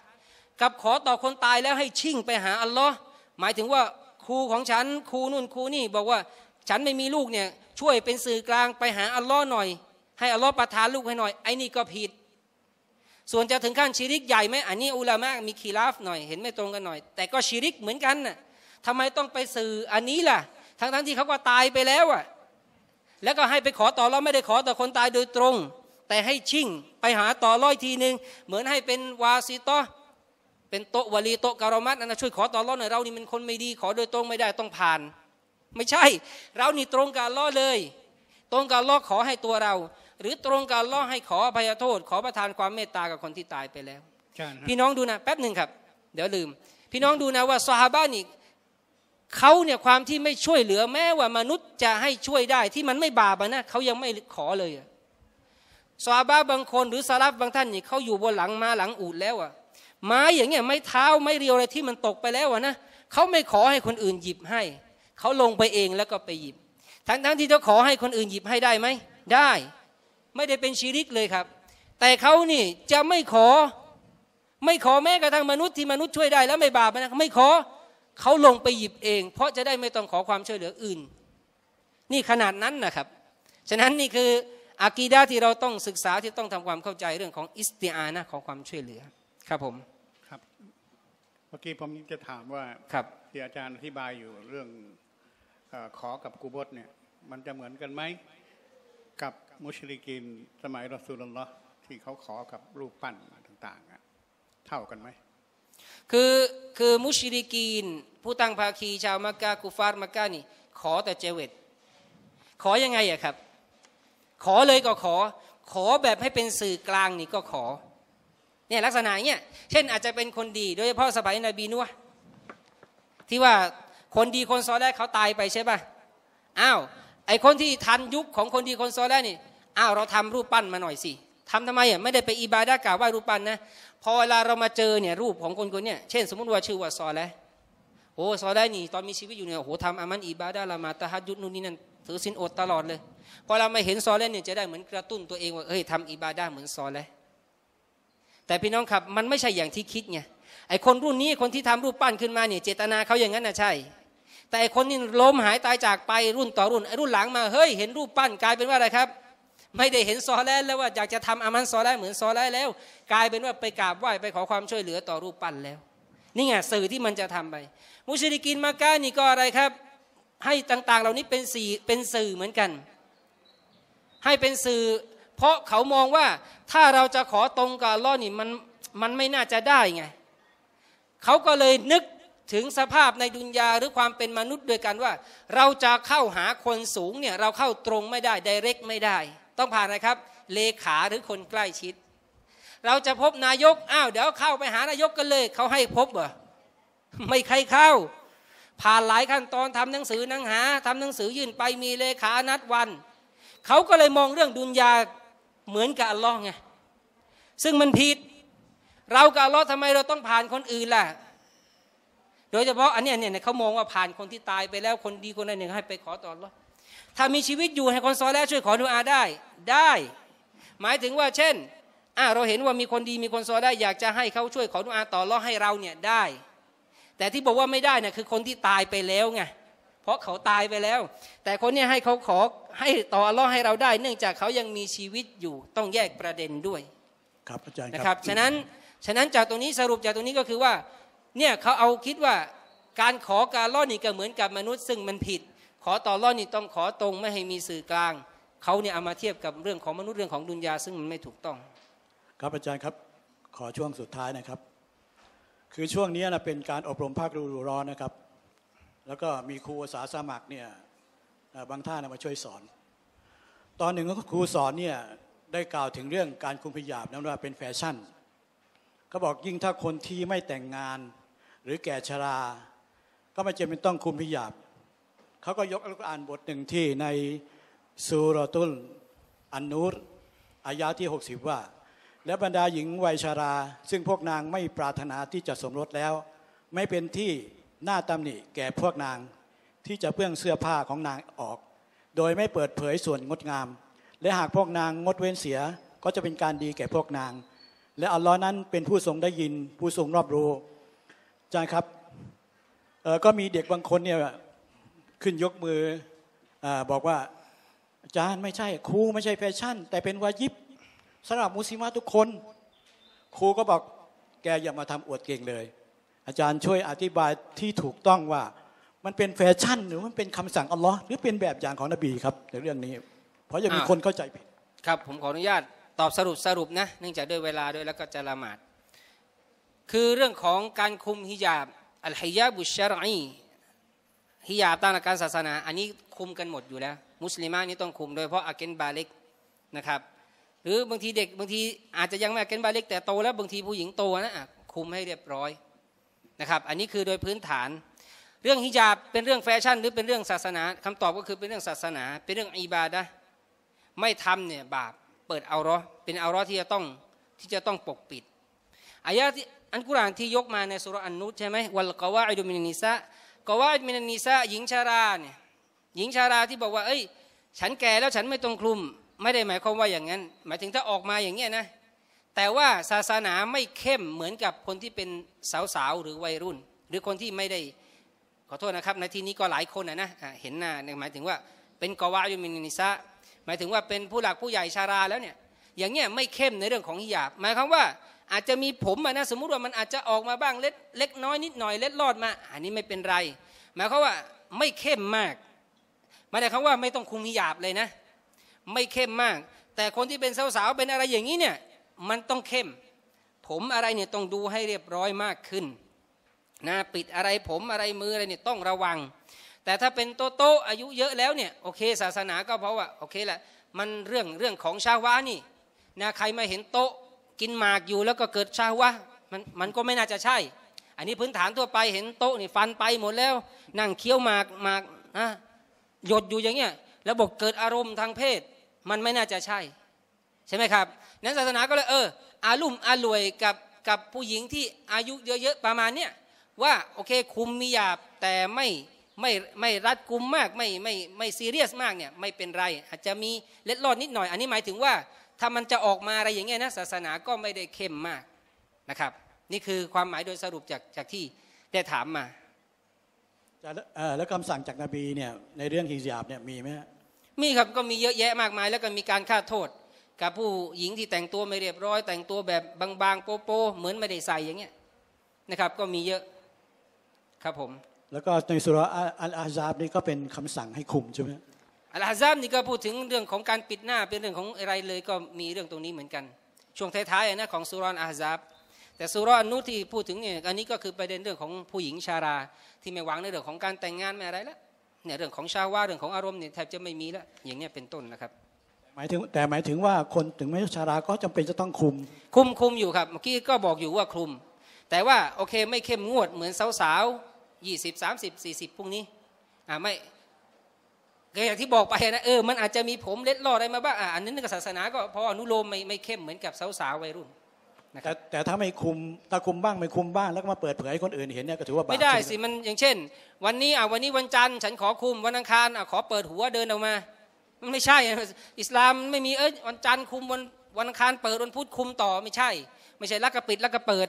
กับขอต่อคนตายแล้วให้ชิ่งไปหาอัลลอฮ์หมายถึงว่าครูของฉันครูนู่นครูนี่ บอกว่า ฉันไม่มีลูกเนี่ยช่วยเป็นสื่อกลางไปหาอัลลอฮ์หน่อยให้อัลลอฮ์ประทานลูกให้หน่อยไอ้นี่ก็ผิด ส่วนจะถึงขั้นชีริกใหญ่ไหมอันนี้อุลามะมีคีราฟหน่อยเห็นไม่ตรงกันหน่อย แต่ก็ชีริกเหมือนกันน่ะทำไมต้องไปสื่ออันนี้ล่ะ ทั้งทั้งที่เขาก็ตายไปแล้วอ่ะ แล้วก็ให้ไปขอต่อเราไม่ได้ขอต่อคนตายโดยตรง แต่ให้ชิ่งไปหาต่อร้อยทีหนึ่งเหมือนให้เป็นวาซิตอเป็นโตวลีโตการมัดนะช่วยขอต่อร้อหน่อยเรานี่มันคนไม่ดีขอโดยตรงไม่ได้ต้องผ่าน ไม่ใช่เรานี่ตรงกับล้อเลย ตรงกับล้อขอให้ตัวเราหรือตรงกับล่อให้ขออภัยโทษ ขอประทานความเมตตากับคนที่ตายไปแล้วพี่น้องดูนะแป๊บหนึ่งครับเดี๋ยวลืม พี่น้องดูนะว่าซาฮาบะนี่เขาเนี่ย ความที่ไม่ช่วยเหลือแม้ว่ามนุษย์จะให้ช่วยได้ ที่มันไม่บาปนะเขายังไม่ขอเลยซาฮาบะบางคนหรือซาลับบางท่านนี่เขาอยู่บนหลังมาหลังอูดแล้วอ่ะไม้อย่างเงี้ยไม้เท้าไม้เรียวอะไรที่มันตกไปแล้วนะเขาไม่ขอให้คนอื่นหยิบให้เขาลงไปเองแล้วก็ไปหยิบทั้งๆ ที่จะขอให้คนอื่นหยิบให้ได้ไหมได้ไม่ได้เป็นชีริกเลยครับ แต่เขานี่จะไม่ขอ ไม่ขอแม้กระทั่งมนุษย์ที่มนุษย์ช่วยได้แล้วไม่บาปนะไม่ขอเขาลงไปหยิบเอง เพราะจะได้ไม่ต้องขอความช่วยเหลืออื่น นี่ขนาดนั้นนะครับ ฉะนั้นนี่คืออากีดาที่เราต้องศึกษาที่ต้องทำความเข้าใจเรื่องของอิสติอานะของความช่วยเหลือครับผมครับเมื่อกี้ผมจะถามว่าครับที่อาจารย์อธิบายอยู่เรื่องอขอกับกูบดเนี่ยมันจะเหมือนกันไหมกับมุชลิกินสมัยรอสูลลอฮ์ที่เขาขอกับรูปปั้นต่างๆ เท่ากันไหม คือคือมุชลิกินผู้ตั้งภาคีชาวมักกะกูฟาร์มักกะนี่ ขอแต่เจเวตขอยังไงอะครับ ขอเลยก็ขอ ขอแบบให้เป็นสื่อกลางนี่ก็ขอเนี่ยลักษณะเนี้ยเช่นอาจจะเป็นคนดี โดยเฉพาะสบายนบีนัวที่ว่าคนดีคนซอแรกเขาตายไปใช่ป่ะอ้าวไอคนที่ทันยุคของคนดีคนซอแล้วนี่อ้าวเราทำรูปปั้นมาหน่อยสิทำทำไมอ่ะไม่ได้ไปอิบาดากล่าวว่ารูปปั้นนะ พอเวลาเรามาเจอเนี่ยรูปของคนคนเนี้ยเช่นสมมติว่าชื่อว่าซอแล้วโอ้ซอไล้นี่ตอนมีชีวิตอยู่เนี่ยโหทำอามันอิบาดาละมาตาฮัดยุดนู่นนี่นั่นถือสินอดตลอดเลย พอเรามาเห็นซอแล้วเนี่ยจะได้เหมือนกระตุ้นตัวเองว่าเฮ้ยทำอิบาดาเหมือนซอแล้วแต่พี่น้องครับมันไม่ใช่อย่างที่คิดไง ไอคนรุ่นนี้คนที่ทำรูปปั้นขึ้นมาเนี่ย เจตนาเขาอย่างนั้นนะใช่แต่คนนี่ล้มหายตายจากไปรุ่นต่อรุ่น รุ่นหลังมาเฮ้ย เห็นรูปปั้นกลายเป็นว่าอะไรครับ ไม่ได้เห็นซอแล้แล้ว ว่าอยากจะทำอามันซอแล้เหมือนซอแล้แล้ว กลายเป็นว่าไปกราบไหว้ไปขอความช่วยเหลือต่อรูปปั้นแล้ว นี่ไงสื่อที่มันจะทำไป มุชลิกินมาก้านี่ก็อะไรครับ ให้ต่าง ๆ เหล่านี้เป็นสี่เป็นสื่อเหมือนกัน ให้เป็นสื่อ เพราะเขามองว่าถ้าเราจะขอตรงกับล้อนี่มันมันไม่น่าจะได้ไงเขาก็เลยนึกถึงสภาพในดุนยาหรือความเป็นมนุษย์ด้วยกันว่า เราจะเข้าหาคนสูงเนี่ยเราเข้าตรงไม่ได้ไดเรกไม่ได้ ต้องผ่านนะครับ เลขาหรือคนใกล้ชิด เราจะพบนายกอ้าวเดี๋ยวเข้าไปหานายกกันเลยเขาให้พบเหรอไม่ใครเข้า ผ่านหลายขั้นตอนทำหนังสือนังหา ทำหนังสือยื่นไปมีเลขานัดวันเขาก็เลยมองเรื่องดุนยาเหมือนกับอัลลอฮ์ไงซึ่งมันผิด เรากับอัลลอฮ์ทำไม เราต้องผ่านคนอื่นล่ะโดยเฉพาะอันนี้เนี่ยเขามองว่าผ่านคนที่ตายไปแล้วคนดีคนนั้นหนึ่งให้ไปขอต่อรอถ้ามีชีวิตอยู่ให้คนซอแล้วช่วยขอดูอาได้ ได้ หมายถึงว่าเช่นอ่าเราเห็นว่ามีคนดีมีคนซอได้อยากจะให้เขาช่วยขอดูอาต่อรอให้เราเนี่ยได้ แต่ที่บอกว่าไม่ได้เนี่ยคือคนที่ตายไปแล้วไง เพราะเขาตายไปแล้ว แต่คนนี้ให้เขาขอให้ต่อรอให้เราได้ เนื่องจากเขายังมีชีวิตอยู่ต้องแยกประเด็นด้วย ครับอาจารย์นะครับ ฉะนั้น ฉะนั้นจากตรงนี้สรุปจากตรงนี้ก็คือว่าเนี่ยเขาเอาคิดว่าการขอการล่อนี่ก็เหมือนกับมนุษย์ ซึ่งมันผิด ขอต่อล่อนี่ต้องขอตรง ไม่ให้มีสื่อกลางเขาเนี่ยเอามาเทียบกับเรื่องของมนุษย์เรื่องของดุนยาซึ่งมันไม่ถูกต้อง ครับอาจารย์ครับขอช่วงสุดท้ายนะครับ คือช่วงนี้นะเป็นการอบรมภาคฤดูร้อนนะครับแล้วก็มีครูอาสาสมัครเนี่ยบางท่านมาช่วยสอน ตอนหนึ่งก็ครูสอนเนี่ยได้กล่าวถึงเรื่องการคุมพยาบนั้นว่าเป็นแฟชั่นเขาบอกยิ่งถ้าคนที่ไม่แต่งงานรือแก่ชราก็ไม่จำเป็นต้องคุมพิยาบเขาก็ยกอัลกุรอานบทหนึ่งที่ในซูรตุลอันนูรอายาที่60ว่า และบรรดาหญิงวัยชารา ซึ่งพวกนางไม่ปรารถนาที่จะสมรสแล้ว ไม่เป็นที่น่าตำหนิแก่พวกนาง ที่จะเพื่องเสื้อผ้าของนางออก โดยไม่เปิดเผยส่วนงดงาม และหากพวกนางงดเว้นเสียก็จะเป็นการดีแก่พวกนาง และอัลลอฮ์นั้นเป็นผู้ทรงได้ยินผู้ทรงรอบรู้จารย์ครับก็มีเด็กบางคนเนี่ยขึ้นยกมืออบอกว่าอาจารย์ไม่ใช่ ครูไม่ใช่แฟชั่น แต่เป็นวายิบสำหรับมุสลิมทุกคน ครูก็บอกแกอย่ามาทำอวดเก่งเลย อาจารย์ช่วยอธิบายที่ถูกต้องว่า มันเป็นแฟชั่น หรือมันเป็นคำสั่งอัลลอฮ์หรือเป็นแบบอย่างของนบีครับในเรื่องนี้ เพราะยังมีคนเข้าใจผิดครับผมขออนุญาตตอบสรุปสรุปนะเนื่องจากด้วยเวลาด้วยแล้วก็จะละหมาดคือเรื่องของการคุมฮิญาบ อัลฮิยาบุชรอีฮิญาบตามหลักการศาสนา อันนี้คุมกันหมดอยู่แล้ว มุสลิมานี่ต้องคุมโดยเพราะอาเกนบาเล็กนะครับ หรือบางทีเด็กบางทีอาจจะยังไม่อาเกนบาเล็กแต่โตแล้วบางทีผู้หญิงโตนะคุมให้เรียบร้อยนะครับอันนี้คือโดยพื้นฐาน เรื่องฮิญาบเป็นเรื่องแฟชั่น หรือเป็นเรื่องศาสนา คำตอบก็คือเป็นเรื่องศาสนา เป็นเรื่องอิบาดะไม่ทำเนี่ยบาปเปิดเอาร้อเป็นเอาร้อที่จะต้องที่จะต้องปกปิดอายะที่อันกุรานที่ยกมาในสุรอันนุษใช่ไหมวัลกวาอิดุมินนิซะกวาอิดุมินนิซะหญิงชาราเนี่ยหญิงชาราที่บอกว่า เอ้ย ฉันแก่แล้วฉันไม่ต้องคลุมไม่ได้หมายความว่าอย่างนั้น หมายถึงถ้าออกมาอย่างเงี้ยนะแต่ว่าศาสนาไม่เข้มเหมือนกับคนที่เป็นสาวสาวหรือวัยรุ่น หรือคนที่ไม่ได้ ขอโทษนะครับ ในที่นี้ก็หลายคนนะนะเห็นหน้าหมายถึงว่าเป็นกวาอิดุมินนิซะหมายถึงว่าเป็นผู้หลักผู้ใหญ่ชาราแล้วเนี่ย อย่างเงี้ยไม่เข้มในเรื่องของหยาบหมายความว่าอาจจะมีผมนะสมมุติว่ามันอาจจะออกมาบ้างเล็ดเล็กน้อยนิดหน่อยเล็ดรอดมา อันนี้ไม่เป็นไรหมายความว่าไม่เข้มมากหมายความว่าไม่ต้องคุมหยาบเลยนะ ไม่เข้มมาก แต่คนที่เป็นสาวๆเป็นอะไรอย่างนี้เนี่ยมันต้องเข้ม ผมอะไรเนี่ยต้องดูให้เรียบร้อยมากขึ้นนะปิดอะไรผมอะไรมืออะไรเนี่ยต้องระวัง แต่ถ้าเป็นโตโตอายุเยอะแล้วเนี่ยโอเค ศาสนาก็เพราะว่าโอเคแหละมันเรื่องเรื่องของชาววานี่นะใครมาเห็นโตกินหมากอยู่แล้วก็เกิดชาวะมันมันก็ไม่น่าจะใช่ อันนี้พื้นฐานทั่วไปเห็นโต๊ะนี่ฟันไปหมดแล้วนั่งเคี้ยวหมากหมากนะหยดอยู่อย่างเงี้ยแล้วบอกเกิดอารมณ์ทางเพศมันไม่น่าจะใช่ ใช่ไหมครับนั้นศาสนาก็เลยเอออารุ่มอารวยกับกับผู้หญิงที่อายุเยอะๆประมาณเนี้ยว่าโอเคคุมมีหยาบแต่ไม่ไม่ไม่รัดกุมมากไม่ไม่ไม่ซีเรียสมากเนี่ยไม่เป็นไร อาจจะมีเล็ดลอดนิดหน่อย อันนี้หมายถึงว่าถ้ามันจะออกมาอะไรอย่างเงี้ยนะศาสนาก็ไม่ได้เข้มมากนะครับ นี่คือความหมายโดยสรุปจากจากที่ได้ถามมาแล้วคำสั่งจากนบีเนี่ยในเรื่องฮิญาบเนี่ยมีไหมมีครับก็มีเยอะแยะมากมาย แล้วก็มีการฆ่าโทษ กับผู้หญิงที่แต่งตัวไม่เรียบร้อย แต่งตัวแบบบางๆโป๊ะๆเหมือนไม่ได้ใส่อย่างเงี้ยนะครับก็มีเยอะครับผมแล้วก็ในสุรอัลอาซาบนี่ก็เป็นคำสั่งให้คุมใช่ไหมอาลฮะซาบ นี่ก็พูดถึงเรื่องของการปิดหน้าเป็นเรื่องของอะไรเลยก็มีเรื่องตรงนี้เหมือนกัน ช่วงท้ายๆนะของสุรอนอาฮซับแต่สุรอนนู้ที่พูดถึงเนี่ยอันนี้ก็คือประเด็นเรื่องของผู้หญิงชาราที่ไม่หวังในเรื่องของการแต่งงานไม่อะไรละเนี่ยเรื่องของชาวว่าเรื่องของอารมณ์เนี่ยแทบจะไม่มีละอย่างเนี้ยเป็นต้นนะครับหมายถึงแต่หมายถึงว่าคนถึงไม่ชาราก็จำเป็นจะต้องคุมคุมคุมอยู่ครับเมื่อกี้ก็บอกอยู่ว่าคุม แต่ว่าโอเคไม่เข้มงวดเหมือนสาวๆยี่สิบสามสิบสี่สิบพวกนี้อ่าไม่ก็อย่างที่บอกไปนะเออมันอาจจะมีผมเล็ดลอดอะไรมาบ้างอันนั้นกับศาสนาก็พออนุโลมไม่ไม่เข้มเหมือนกับสาวสาววัยรุ่นแต่แต่ถ้าไม่คุมถ้าคุมบ้างไม่คุมบ้างแล้วก็มาเปิดเผยให้คนอื่นเห็นเนี่ยก็ถือว่าบาปไม่ได้สิมันอย่างเช่น วันนี้อ่ะวันนี้วันจันทร์ฉันขอคุมวันอังคารอ่ะขอเปิดหัวเดินออกมามันไม่ใช่ อิสลามไม่มีเอ้ยวันจันทร์คุมวันวันอังคารเปิดวันพุธคุมต่อ ไม่ใช่ ไม่ใช่ลักกระปิดลักกระเปิด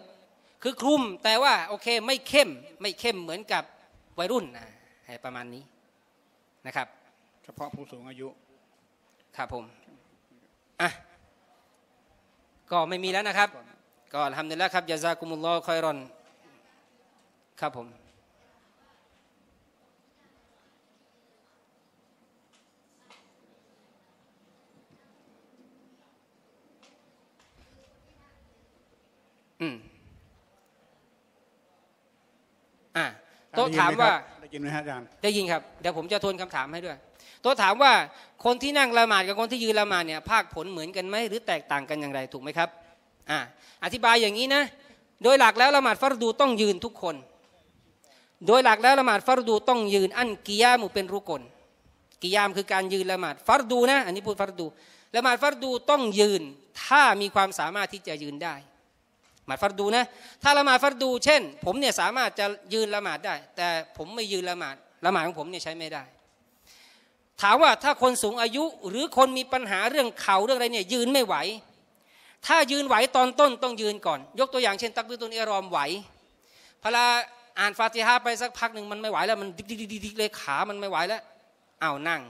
คือคุมแต่ว่าโอเค ไม่เข้มไม่เข้มเหมือนกับวัยรุ่นนะประมาณนี้นะครับฉพาะผู้สูงอายุ ครับผมอ่ะก็ไม่มีแล้วนะครับ ก็ทำนีแล้วครับยาซากุมุลลอคอยรอน ครับผม อืม อ่ะโต๊ะถามว่าได้ยินไหมฮะอาจารย์ ได้ยินครับ เดี๋ยวผมจะทวนคำถามให้ด้วยตัวถามว่าคนที่นั่งละหมาดกับคนที่ยืนละหมาดเนี่ยภาคผลเหมือนกันไหมหรือแตกต่างกันอย่างไรถูกไหมครับอ่าอธิบายอย่างนี้นะ โดยหลักแล้วละหมาดฟารดูต้องยืนทุกคน โดยหลักแล้ว ละหมาดฟารดูต้องยืนอันกิยามุเป็นรุกลกิยามคือการยืนละหมาดฟารดูนะ อันนี้พูดฟารดูละหมาดฟารดูต้องยืน ถ้ามีความสามารถที่จะยืนได้หมาดฟัรดูนะถ้าละหมาดฟัรดูเช่น ผมเนี่ยสามารถจะยืนละหมาดได้ แต่ผมไม่ยืนละหมาดละหมาดของผมเนี่ยใช้ไม่ได้ถามว่าถ้าคนสูงอายุหรือคนมีปัญหาเรื่องเขาเรื่องอะไรเนี่ยยืนไม่ไหว ถ้ายืนไหวตอนต้นต้องยืนก่อน ยกตัวอย่างเช่น ตักบิตุนเอรอมไหวพลาอ่านฟาติฮาไปสักพักหนึ่งมันไม่ไหวแล้วมันดิ๊ดิกดิกเลยขามันไม่ไหวแล้วเอานั่ง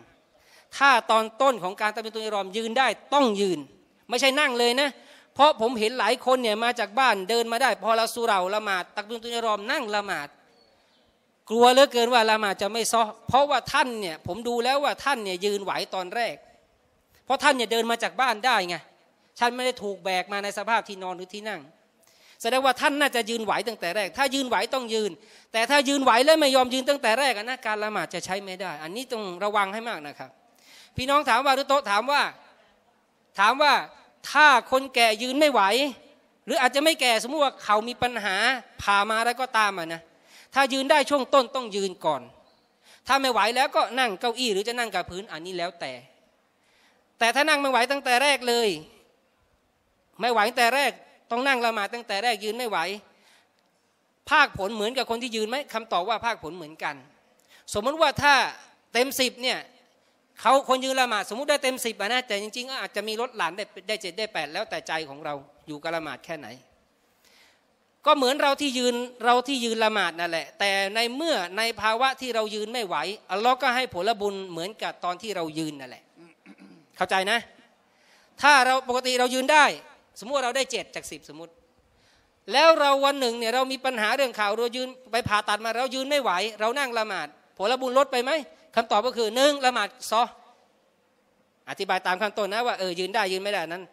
ถ้าตอนต้นของการตักบิตุนเอรอมยืนได้ต้องยืนไม่ใช่นั่งเลยนะ เพราะผมเห็นหลายคนเนี่ยมาจากบ้านเดินมาได้พอเราสุเราละหมาดตักบิตุนเอรอมนั่งละหมาดกลัวเหลือเกินว่าละหมาดจะไม่ซ้อเพราะว่าท่านเนี่ยผมดูแล้วว่าท่านเนี่ยยืนไหวตอนแรก เพราะท่านเนี่ยเดินมาจากบ้านได้ไงท่านไม่ได้ถูกแบกมาในสภาพที่นอนหรือที่นั่งแสดงว่าท่านน่าจะยืนไหวตั้งแต่แรก ถ้ายืนไหวต้องยืน แต่ถ้ายืนไหวแล้วไม่ยอมยืนตั้งแต่แรกนะการละหมาดจะใช้ไม่ได้ อันนี้ต้องระวังให้มากนะครับ พี่น้องถามว่าหรือโตถามว่า ถามว่าถ้าคนแก่ยืนไม่ไหว หรืออาจจะไม่แก่สมมติว่าเขามีปัญหาผ่ามาแล้วก็ตามอ่ะนะถ้ายืนได้ช่วงต้นต้องยืนก่อน ถ้าไม่ไหวแล้วก็นั่งเก้าอี้หรือจะนั่งกับพื้นอันนี้แล้วแต่ แต่ถ้านั่งไม่ไหวตั้งแต่แรกเลย ไม่ไหวตั้งแต่แรกต้องนั่งละหมาดตั้งแต่แรกยืนไม่ไหว ภาคผลเหมือนกับคนที่ยืนไหมคำตอบว่าภาคผลเหมือนกัน สมมติว่าถ้าเต็มสิบเนี่ยเขาคนยืนละหมาดสมมติได้เต็มสิบนะแต่จริงๆอาจจะมีลดหลานได้ได้เจ็ดได้แปดแล้วแต่ใจของเราอยู่กับละหมาดแค่ไหนก็เหมือนเราที่ยืนเราที่ยืนละหมาดนั่นแหละแต่ในเมื่อในภาวะที่เรายืนไม่ไหวอัลลอฮ์ก็ให้ผลบุญเหมือนกับตอนที่เรายืนนั่นแหละ เข้าใจนะ ถ้าเราปกติเรายืนได้ สมมติเราได้เจ็ดจากสิบสมมติ แล้วเราวันหนึ่งเนี่ยเรามีปัญหาเรื่องข่าวเรายืนไปผ่าตัดมาเรายืนไม่ไหว เรานั่งละหมาด ผลบุญลดไปไหมคำตอบก็คือหนึ่งละหมาดซออธิบายตามขั้นต้นนะว่าเออยืนได้ยืนไม่ได้นั้น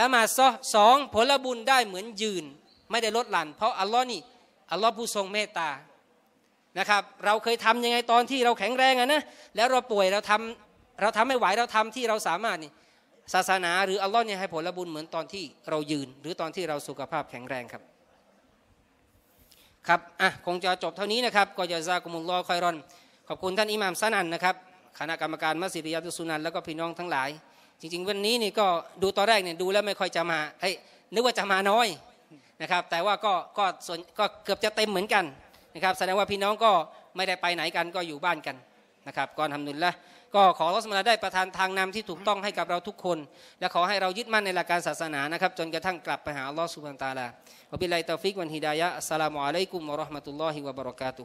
ละหมาดซอสองผลบุญได้เหมือนยืนไม่ได้ลดหลั่นเพราะอัลลอฮ์นี่อัลลอฮ์ผู้ทรงเมตตานะครับ เราเคยทำยังไงตอนที่เราแข็งแรงอะนะแล้วเราป่วยเราทำเราทำไม่ไหวเราทำที่เราสามารถนี่ศาสนา หรืออัลลอฮ์เนี่ยให้ผลบุญเหมือนตอนที่เรายืนหรือตอนที่เราสุขภาพแข็งแรงครับ ครับอ่ะคงจะจบเท่านี้นะครับก็จะซากุมุลลอคอยรอนขอบคุณท่านอิหม่ามซันันนะครับคณะกรรมการมัสยิดยาตุสุนันแล้วก็พี่น้องทั้งหลาย จริง ๆ วันนี้นี่ก็ดูตอนแรกเนี่ยดูแล้วไม่ค่อยจะมาเอ้ยนึกว่าจะมาน้อยนะครับแต่ว่าก็ก็ส่วนก็เกือบจะเต็มเหมือนกันนะครับแสดงว่าพี่น้องก็ไม่ได้ไปไหนกันก็อยู่บ้านกันนะครับก่อนทำนุนละก็ขอรัศมาได้ประทานทางนำที่ถูกต้องให้กับเราทุกคน และขอให้เรายึดมั่นในหลักการศาสนานะครับจนกระทั่งกลับไปหาอัลลอฮฺสุบันตาลาอบิไลตอฟิกวันฮิดายะัสลามุอะลัยกุมมะราะห์มะตุลลอฮิวะบรอกาตุ